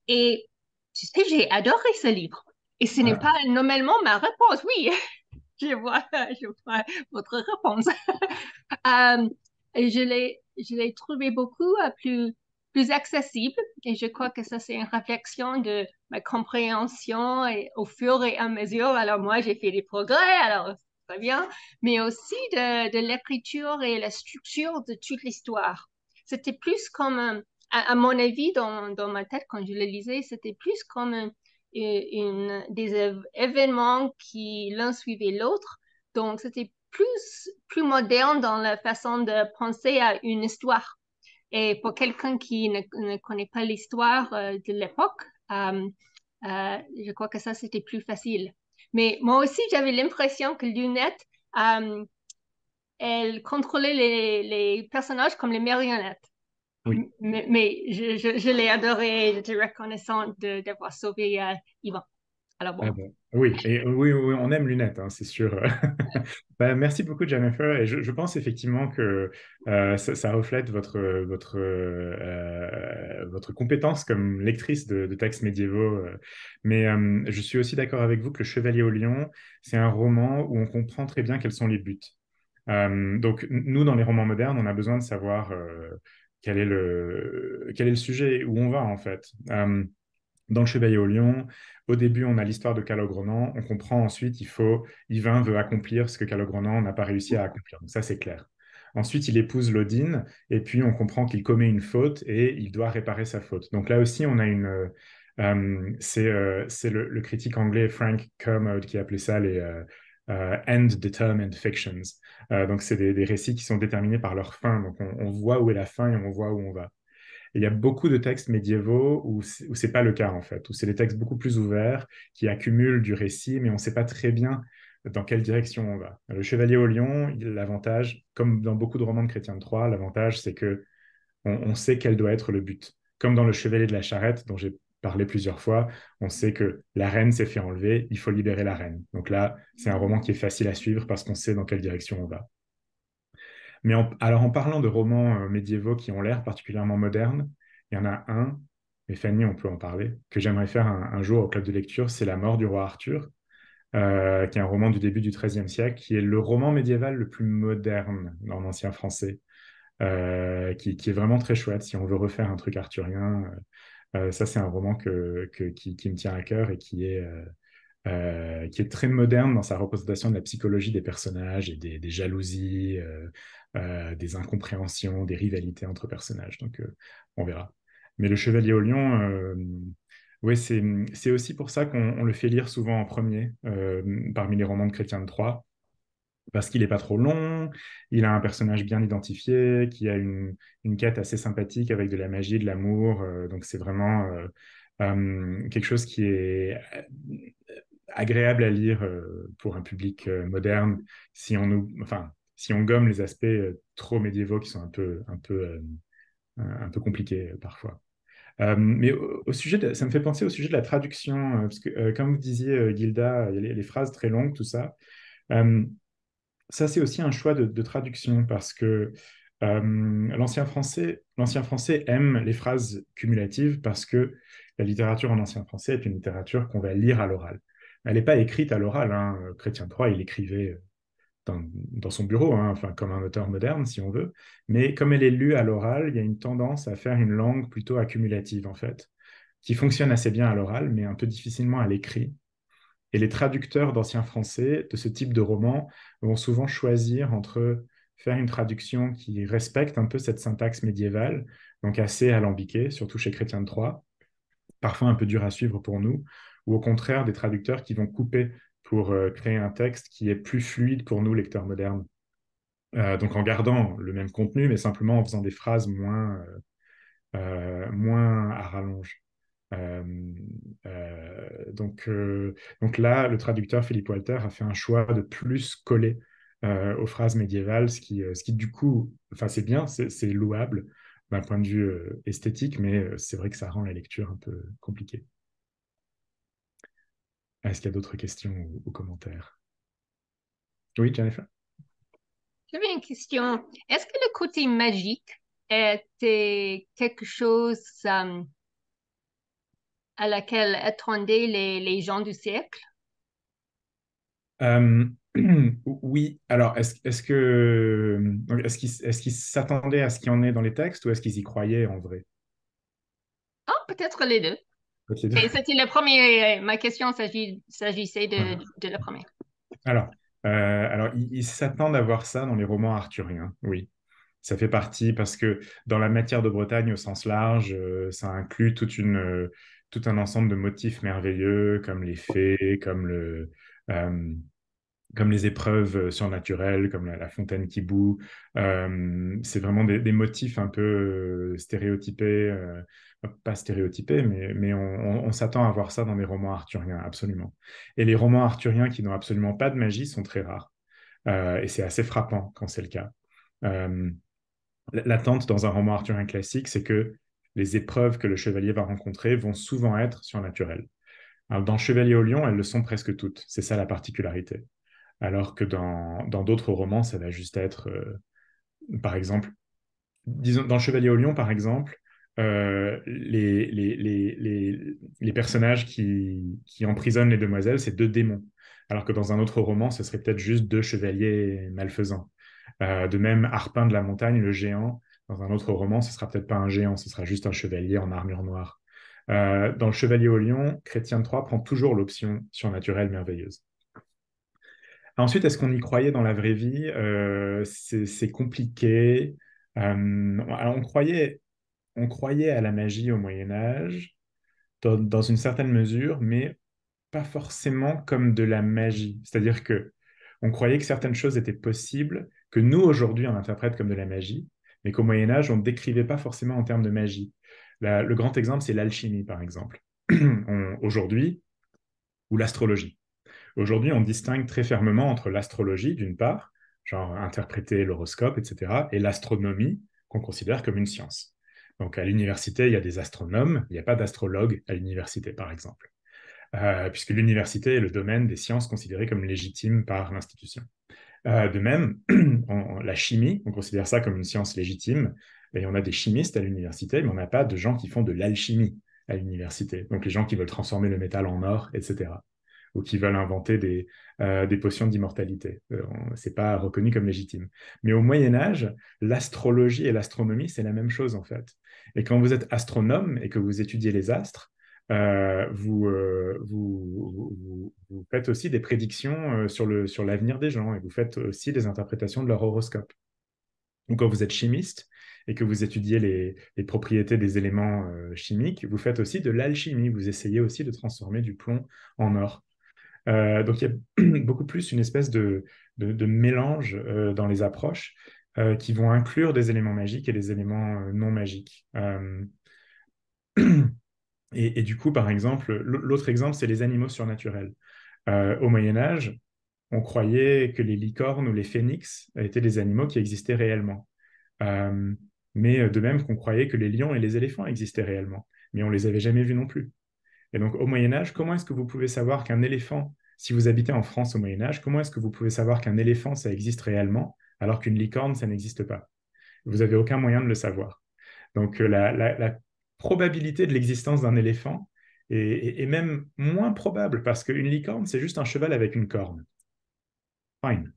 et tu sais, j'ai adoré ce livre. Et ce n'est pas normalement ma réponse, oui. je vois, je vois votre réponse. Euh, et je l'ai, je trouvé beaucoup euh, plus, plus accessible. Et je crois que ça, c'est une réflexion de ma compréhension et au fur et à mesure. Alors, moi, j'ai fait des progrès, alors très bien, mais aussi de, l'écriture et la structure de toute l'histoire. C'était plus comme, euh, à, mon avis, dans, dans, ma tête, quand je le lisais, c'était plus comme des événements qui l'un suivait l'autre. Donc, c'était plus, plus moderne dans la façon de penser à une histoire. Et pour quelqu'un qui ne, connaît pas l'histoire euh, de l'époque, euh, euh, je crois que ça, c'était plus facile. Mais moi aussi, j'avais l'impression que Lunette, elle contrôlait les, personnages comme les marionnettes. Mais, je, l'ai adoré, j'étais reconnaissante d'avoir sauvé euh, Alors bon. Ah euh, oui, oui, on aime lunettes, hein, c'est sûr. Ben, merci beaucoup, Jennifer. Et je, pense effectivement que euh, ça, reflète votre, votre, euh, votre compétence comme lectrice de, textes médiévaux. Mais je suis aussi d'accord avec vous que Le Chevalier au Lion, c'est un roman où on comprend très bien quels sont les buts. donc, nous, dans les romans modernes, on a besoin de savoir quel est le, sujet, où on va en fait. Euh, dans le Chevalier au Lion, au début, on a l'histoire de Calogrenant. On comprend ensuite, il faut, Yvain veut accomplir ce que Calogrenant n'a pas réussi à accomplir. Donc ça, c'est clair. Ensuite, il épouse Lodine, et puis on comprend qu'il commet une faute et il doit réparer sa faute. Donc là aussi, on a une, euh, euh, c'est le, critique anglais Frank Kermode qui appelait ça les, end euh, determined fictions. Euh, donc, c'est des, récits qui sont déterminés par leur fin. Donc, on, voit où est la fin et on voit où on va. il y a beaucoup de textes médiévaux où ce n'est pas le cas, en fait, où c'est des textes beaucoup plus ouverts qui accumulent du récit, mais on ne sait pas très bien dans quelle direction on va. Le Chevalier au Lion, l'avantage, comme dans beaucoup de romans de Chrétien de Troyes, l'avantage, c'est que on, sait quel doit être le but. Comme dans Le Chevalier de la Charrette, dont j'ai parlé plusieurs fois, on sait que la reine s'est fait enlever, il faut libérer la reine. Donc là, c'est un roman qui est facile à suivre parce qu'on sait dans quelle direction on va. Mais alors en parlant de romans euh, médiévaux qui ont l'air particulièrement modernes, il y en a un, et Fanny, on peut en parler, que j'aimerais faire un, jour au club de lecture, c'est La mort du roi Arthur, euh, qui est un roman du début du XIIIe siècle, qui est le roman médiéval le plus moderne dans l'ancien français, euh, qui, est vraiment très chouette si on veut refaire un truc arthurien euh, ça, c'est un roman qui, me tient à cœur et euh, euh, qui est, très moderne dans sa représentation de la psychologie des personnages et des, jalousies, des incompréhensions, des rivalités entre personnages. Donc, on verra. Mais Le Chevalier au Lion, ouais, c'est aussi pour ça qu'on le fait lire souvent en premier parmi les romans de Chrétien de Troyes parce qu'il n'est pas trop long, il a un personnage bien identifié, qui a une, une quête assez sympathique avec de la magie, de l'amour. Euh, donc c'est vraiment euh, euh, quelque chose qui est agréable à lire pour un public moderne si on, nous, enfin, si on gomme les aspects trop médiévaux qui sont un peu, un peu, un peu compliqués parfois. mais au, sujet ça me fait penser au sujet de la traduction, parce que comme vous disiez, Gilda, il y a les, les, phrases très longues, tout ça ça, c'est aussi un choix de, traduction parce que euh, l'ancien français, français aime les phrases cumulatives parce que la littérature en ancien français est une littérature qu'on va lire à l'oral. Elle n'est pas écrite à l'oral. Hein. Chrétien III, il écrivait dans, son bureau, hein, enfin comme un auteur moderne, si on veut. Mais comme elle est lue à l'oral, il y a une tendance à faire une langue plutôt accumulative, en fait, qui fonctionne assez bien à l'oral, mais un peu difficilement à l'écrit. Et les traducteurs d'anciens français de ce type de roman vont souvent choisir entre faire une traduction qui respecte un peu cette syntaxe médiévale, donc assez alambiquée, surtout chez Chrétien de Troyes, parfois un peu dur à suivre pour nous, ou au contraire des traducteurs qui vont couper pour euh, créer un texte qui est plus fluide pour nous, lecteurs modernes. Euh, donc en gardant le même contenu, mais simplement en faisant des phrases moins, euh, moins à rallonge. Euh, euh, donc, euh, donc là, le traducteur Philippe Walter a fait un choix de plus coller aux phrases médiévales, ce qui, ce qui du coup, enfin c'est bien, c'est louable d'un point de vue esthétique, mais c'est vrai que ça rend la lecture un peu compliquée. Est-ce qu'il y a d'autres questions ou, commentaires Oui, Jennifer J'avais une question. Est-ce que le côté magique était quelque chose à laquelle attendaient les, gens du siècle euh, Oui. Alors, est-ce que est-ce qu'ils s'attendaient à ce qu'il y en ait dans les textes ou est-ce qu'ils y croyaient en vrai Ah, peut-être les deux. C'était le premier. Euh, ma question s'agissait de, la première. Alors, euh, alors ils s'attendent à voir ça dans les romans arthuriens, oui. Ça fait partie parce que dans la matière de Bretagne au sens large, ça inclut toute une, tout un ensemble de motifs merveilleux, comme les fées, comme, le, euh, comme les épreuves surnaturelles, comme la, fontaine qui boue. Euh, c'est vraiment des, motifs un peu euh, stéréotypés, pas stéréotypés, mais, mais on, on s'attend à voir ça dans des romans arthuriens, absolument. Et les romans arthuriens qui n'ont absolument pas de magie sont très rares. et c'est assez frappant quand c'est le cas. L'attente dans un roman arthurien classique, c'est que les épreuves que le chevalier va rencontrer vont souvent être surnaturelles. dans Chevalier au lion, elles le sont presque toutes. C'est ça la particularité. Alors que dans d'autres romans, ça va juste être, euh, par exemple, disons, dans Chevalier au lion, par exemple, euh, les, personnages qui, emprisonnent les demoiselles, c'est deux démons. Alors que dans un autre roman, ce serait peut-être juste deux chevaliers malfaisants. Euh, de même, Harpin de la montagne, le géant, dans un autre roman, ce sera peut-être pas un géant, ce sera juste un chevalier en armure noire. Euh, dans Le Chevalier au Lion, Chrétien III prend toujours l'option surnaturelle merveilleuse. Ensuite, est-ce qu'on y croyait dans la vraie vie euh, C'est compliqué. Euh, on, croyait, on croyait à la magie au Moyen Âge, dans, une certaine mesure, mais pas forcément comme de la magie. C'est-à-dire que on croyait que certaines choses étaient possibles, que nous, aujourd'hui, on interprète comme de la magie, mais qu'au Moyen Âge, on ne décrivait pas forcément en termes de magie. le grand exemple, c'est l'alchimie, par exemple, aujourd'hui, ou l'astrologie. Aujourd'hui, on distingue très fermement entre l'astrologie, d'une part, genre interpréter l'horoscope, etc., et l'astronomie, qu'on considère comme une science. Donc à l'université, il y a des astronomes, il n'y a pas d'astrologues à l'université, par exemple, euh, puisque l'université est le domaine des sciences considérées comme légitimes par l'institution. Euh, de même, en la chimie, on considère ça comme une science légitime. Et on a des chimistes à l'université, mais on n'a pas de gens qui font de l'alchimie à l'université. Donc les gens qui veulent transformer le métal en or, etc. Ou qui veulent inventer des, euh, potions d'immortalité. Euh, c'est pas reconnu comme légitime. Mais au Moyen Âge, l'astrologie et l'astronomie, c'est la même chose en fait. Et quand vous êtes astronome et que vous étudiez les astres, euh, euh, vous, faites aussi des prédictions euh, sur l'avenir sur des gens et vous faites aussi des interprétations de leur horoscope. Donc, quand vous êtes chimiste et que vous étudiez les, propriétés des éléments chimiques, vous faites aussi de l'alchimie. Vous essayez aussi de transformer du plomb en or. donc il y a beaucoup plus une espèce de, mélange dans les approches qui vont inclure des éléments magiques et des éléments non magiques. Et, du coup, par exemple, l'autre exemple, c'est les animaux surnaturels. Euh, au Moyen Âge, on croyait que les licornes ou les phénix étaient des animaux qui existaient réellement. Euh, mais euh, de même qu'on croyait que les lions et les éléphants existaient réellement, mais on les avait jamais vus non plus. Et donc au Moyen Âge, comment est-ce que vous pouvez savoir qu'un éléphant, si vous habitez en France au Moyen Âge, comment est-ce que vous pouvez savoir qu'un éléphant, ça existe réellement, alors qu'une licorne, ça n'existe pas Vous n'avez aucun moyen de le savoir. Donc la probabilité de l'existence d'un éléphant est, même moins probable parce qu'une licorne, c'est juste un cheval avec une corne. Fine.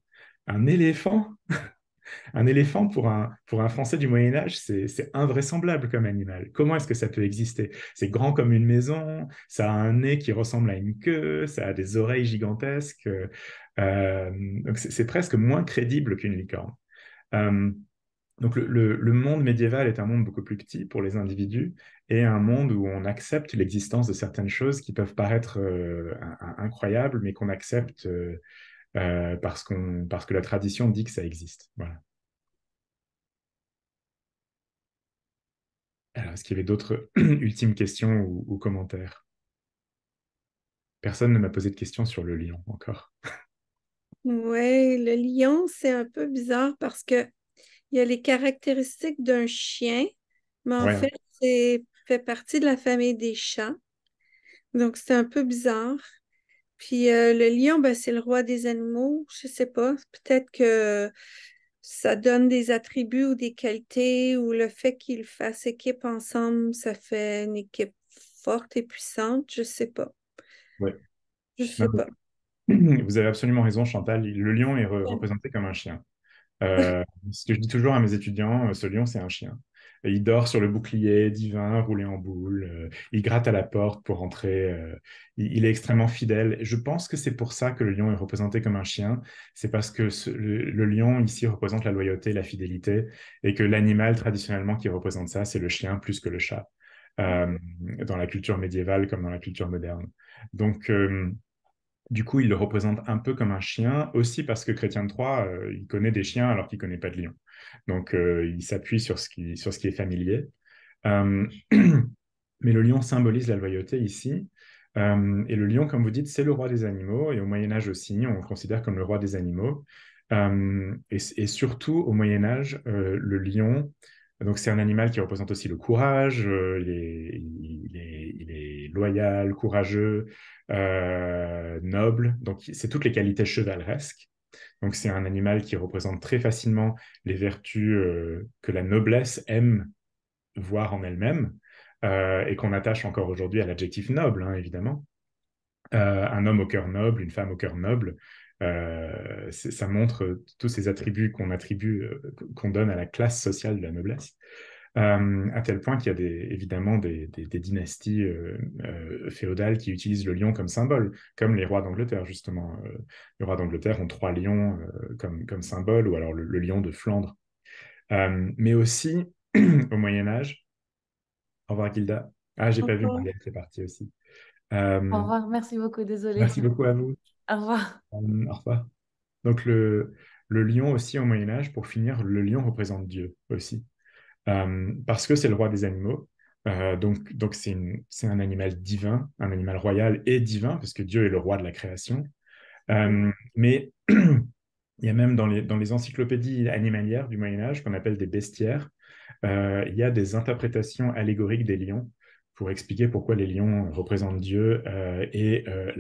Un éléphant, un éléphant pour un, pour un Français du Moyen Âge, c'est invraisemblable comme animal. Comment est-ce que ça peut exister C'est grand comme une maison, ça a un nez qui ressemble à une queue, ça a des oreilles gigantesques. Euh, c'est presque moins crédible qu'une licorne. Euh, donc le, monde médiéval est un monde beaucoup plus petit pour les individus et un monde où on accepte l'existence de certaines choses qui peuvent paraître euh, incroyables, mais qu'on accepte euh, euh, parce, qu'on, parce que la tradition dit que ça existe. Alors, est-ce qu'il y avait d'autres ultimes questions ou, ou commentaires Personne ne m'a posé de questions sur le lion encore. oui, le lion, c'est un peu bizarre parce que il y a les caractéristiques d'un chien, mais en fait, c'est fait partie de la famille des chats. Donc, c'est un peu bizarre. Puis euh, le lion, ben, c'est le roi des animaux. Je ne sais pas. Peut-être que ça donne des attributs ou des qualités ou le fait qu'ils fassent équipe ensemble, ça fait une équipe forte et puissante. Je ne sais pas. Oui. Je sais ah, pas. Vous avez absolument raison, Chantal. Le lion est représenté comme un chien. Euh, ce que je dis toujours à mes étudiants, euh, ce lion, c'est un chien. il dort sur le bouclier, divin, roulé en boule. Euh, il gratte à la porte pour entrer. il, est extrêmement fidèle. Je pense que c'est pour ça que le lion est représenté comme un chien. C'est parce que le, lion ici représente la loyauté, la fidélité, et que l'animal traditionnellement qui représente ça, c'est le chien plus que le chat euh, dans la culture médiévale comme dans la culture moderne. Donc du coup, il le représente un peu comme un chien, aussi parce que Chrétien de euh, il connaît des chiens alors qu'il connaît pas de lion. Donc, euh, il s'appuie sur, ce qui, sur ce qui est familier. Euh, mais le lion symbolise la loyauté ici. et le lion, comme vous dites, c'est le roi des animaux. Et au Moyen Âge aussi, on le considère comme le roi des animaux. et, surtout, au Moyen Âge, le lion donc c'est un animal qui représente aussi le courage, euh, il, est, loyal, courageux, euh, noble, donc c'est toutes les qualités chevaleresques. Donc c'est un animal qui représente très facilement les vertus euh, que la noblesse aime voir en elle-même et qu'on attache encore aujourd'hui à l'adjectif noble, hein, évidemment. un homme au cœur noble, une femme au cœur noble, euh, ça montre euh, tous ces attributs qu'on attribue, euh, qu'on donne à la classe sociale de la noblesse. à tel point qu'il y a des, évidemment des, dynasties féodales qui utilisent le lion comme symbole, comme les rois d'Angleterre, justement. les rois d'Angleterre ont trois lions comme, comme, symbole, ou alors le, lion de Flandre. mais aussi, au Moyen Âge, au revoir Gilda. Ah, j'ai pas vu mon parti parti aussi. au revoir, merci beaucoup, désolé. Merci beaucoup à vous. Au euh, Donc le, lion aussi au Moyen Âge, pour finir, le lion représente Dieu aussi, euh, parce que c'est le roi des animaux. Euh, donc donc c'est, un animal divin, un animal royal et divin, parce que Dieu est le roi de la création. mais il y a même dans les, dans les encyclopédies animalières du Moyen Âge qu'on appelle des bestiaires, il y a des interprétations allégoriques des lions pour expliquer pourquoi les lions représentent Dieu. Euh, et euh,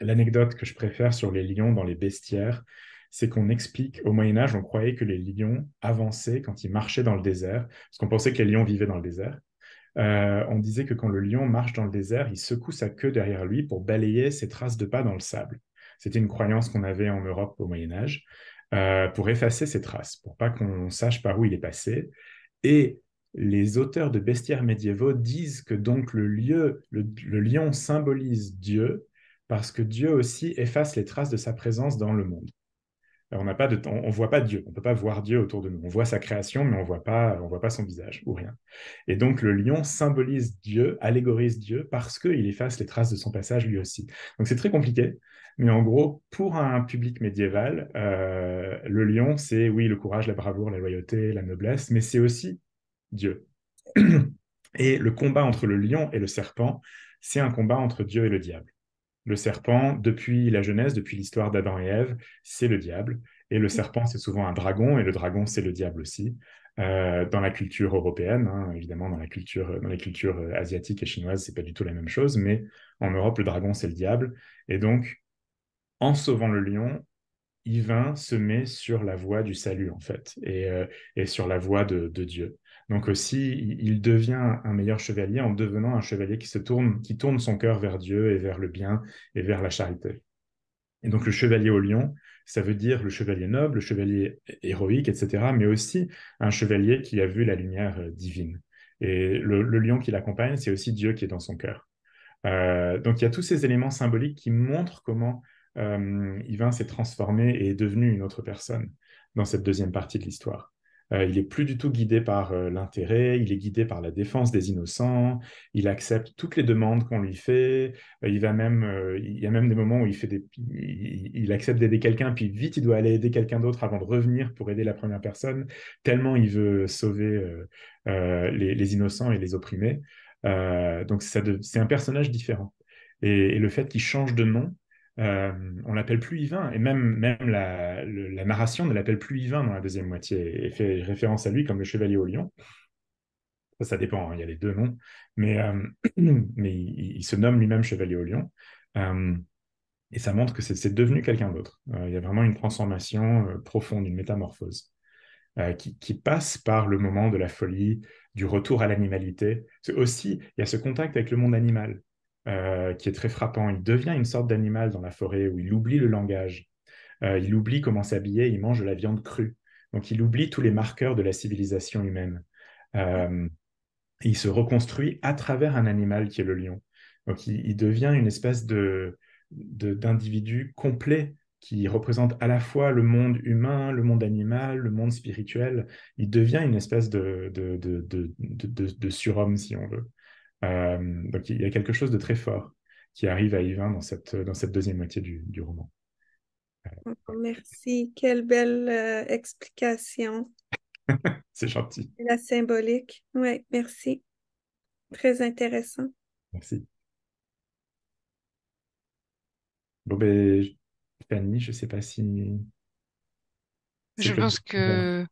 l'anecdote que je préfère sur les lions dans les bestiaires, c'est qu'on explique, au Moyen Âge, on croyait que les lions avançaient quand ils marchaient dans le désert, parce qu'on pensait que les lions vivaient dans le désert. Euh, on disait que quand le lion marche dans le désert, il secoue sa queue derrière lui pour balayer ses traces de pas dans le sable. C'était une croyance qu'on avait en Europe au Moyen Âge, pour effacer ses traces, pour pas qu'on sache par où il est passé. Et les auteurs de bestiaires médiévaux disent que donc le, lion symbolise Dieu parce que Dieu aussi efface les traces de sa présence dans le monde. on n'a voit pas Dieu, on ne peut pas voir Dieu autour de nous. On voit sa création, mais on ne voit pas son visage ou rien. Et donc le lion symbolise Dieu, allégorise Dieu parce qu'il efface les traces de son passage lui aussi. Donc c'est très compliqué, mais en gros pour un public médiéval, euh, le lion c'est oui le courage, la bravoure, la loyauté, la noblesse, mais c'est aussi Dieu. Et le combat entre le lion et le serpent, c'est un combat entre Dieu et le diable. Le serpent, depuis la jeunesse depuis l'histoire d'Adam et Ève, c'est le diable. Et le serpent, c'est souvent un dragon, et le dragon, c'est le diable aussi. Euh, dans la culture européenne, hein. évidemment, dans la culture, dans les cultures euh, asiatiques et chinoises, c'est pas du tout la même chose, mais en Europe, le dragon, c'est le diable. Et donc, en sauvant le lion, Yvain se met sur la voie du salut, en fait, et, euh, et sur la voie de Dieu. Donc aussi, il devient un meilleur chevalier en devenant un chevalier qui se tourne, qui tourne son cœur vers Dieu et vers le bien et vers la charité. Et donc le chevalier au lion, ça veut dire le chevalier noble, le chevalier héroïque, etc., mais aussi un chevalier qui a vu la lumière euh, divine. Et le, lion qui l'accompagne, c'est aussi Dieu qui est dans son cœur. Euh, donc il y a tous ces éléments symboliques qui montrent comment euh, Yvain s'est transformé et est devenu une autre personne dans cette deuxième partie de l'histoire. Euh, il est plus du tout guidé par euh, l'intérêt, il est guidé par la défense des innocents, il accepte toutes les demandes qu'on lui fait, euh, il va même, il y a même des moments où il, fait des, il, accepte d'aider quelqu'un, puis vite il doit aller aider quelqu'un d'autre avant de revenir pour aider la première personne, tellement il veut sauver les, innocents et les opprimés. donc c'est un personnage différent. et le fait qu'il change de nom, euh, on l'appelle plus Yvain, et même, même la, narration ne l'appelle plus Yvain dans la deuxième moitié, et fait référence à lui comme le chevalier au lion. Ça, dépend, hein, il y a les deux noms, mais, euh, mais il, se nomme lui-même chevalier au lion. Euh, et ça montre que c'est devenu quelqu'un d'autre. il y a vraiment une transformation profonde, une métamorphose, qui, qui, passe par le moment de la folie, du retour à l'animalité. Aussi, il y a ce contact avec le monde animal. Euh, qui est très frappant. Il devient une sorte d'animal dans la forêt où il oublie le langage, euh, il oublie comment s'habiller, il mange de la viande crue. Donc il oublie tous les marqueurs de la civilisation humaine. Euh, il se reconstruit à travers un animal qui est le lion. Donc il, devient une espèce d'individu complet qui représente à la fois le monde humain, le monde animal, le monde spirituel. Il devient une espèce de surhomme, si on veut. Euh, donc il y a quelque chose de très fort qui arrive à Yvain dans cette, dans cette deuxième moitié du, roman. Euh, oh, merci, quelle belle euh, explication. C'est gentil. La symbolique, oui, merci. Très intéressant. Merci. Bon, ben, je ne sais pas si... Je pense que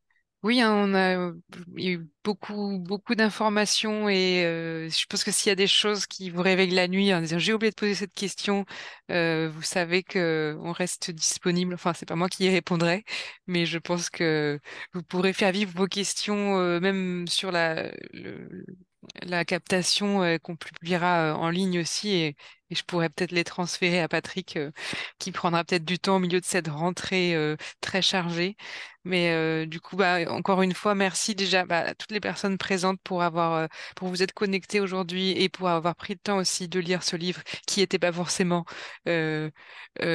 oui, hein, on a il eu beaucoup, beaucoup d'informations et euh, je pense que s'il y a des choses qui vous réveillent la nuit en hein, disant j'ai oublié de poser cette question, euh, vous savez qu'on reste disponible. Enfin, ce n'est pas moi qui y répondrai, mais je pense que vous pourrez faire vivre vos questions euh, même sur la, la captation qu'on publiera en ligne aussi et je pourrais peut-être les transférer à Patrick, euh, qui prendra peut-être du temps au milieu de cette rentrée euh, très chargée. Mais euh, du coup, bah, encore une fois, merci déjà bah, à toutes les personnes présentes pour avoir, pour vous être connectées aujourd'hui et pour avoir pris le temps aussi de lire ce livre qui n'était pas forcément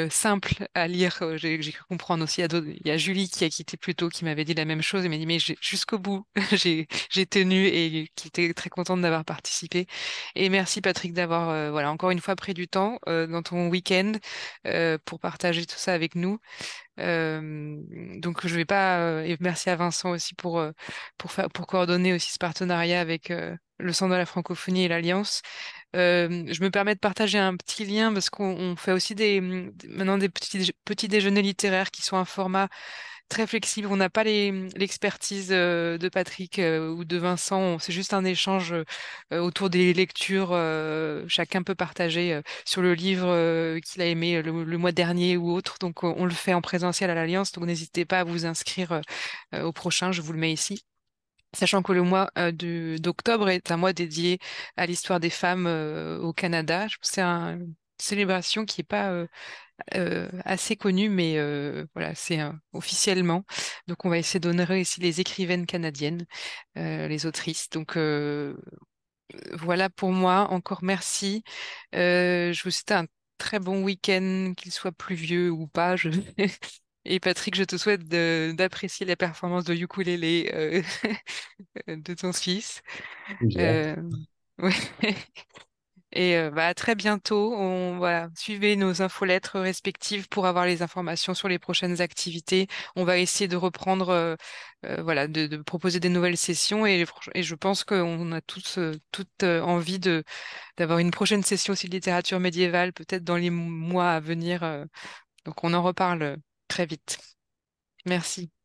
simple à lire. J'ai cru comprendre aussi. Il y a Julie qui a quitté plus tôt, qui m'avait dit la même chose et m'a dit mais jusqu'au bout, j'ai tenu et qui était très contente d'avoir participé. Et merci Patrick d'avoir, voilà, encore une fois pris du temps dans ton week-end pour partager tout ça avec nous. donc je vais pas et merci à Vincent aussi pour pour faire pour coordonner aussi ce partenariat avec le Centre de la francophonie et l'Alliance. je me permets de partager un petit lien parce qu'on fait aussi mmh, des, maintenant des petits, petits déjeuners littéraires qui sont un format très flexible. On n'a pas l'expertise euh, de Patrick euh, ou de Vincent. C'est juste un échange euh, autour des lectures. Chacun peut partager sur le livre qu'il a aimé le, mois dernier ou autre. Donc, on le fait en présentiel à l'Alliance. Donc, n'hésitez pas à vous inscrire au prochain. Je vous le mets ici sachant que le mois d'octobre est un mois dédié à l'histoire des femmes au Canada. C'est une célébration qui n'est pas euh, assez connu, mais euh, voilà, c'est euh, officiellement. Donc, on va essayer d'honorer aussi les écrivaines canadiennes, les autrices. Donc, voilà pour moi. Encore merci. je vous souhaite un très bon week-end, qu'il soit pluvieux ou pas. Je... Et Patrick, je te souhaite d'apprécier la performance de ukulélé de ton fils. Ouais. Et bah, à très bientôt. On, va suivez nos infolettres respectives pour avoir les informations sur les prochaines activités. On va essayer de reprendre, voilà, de, proposer des nouvelles sessions. Et, et je pense qu'on a tous toute envie de d'avoir une prochaine session aussi de littérature médiévale, peut-être dans les mois à venir. donc on en reparle très vite. Merci.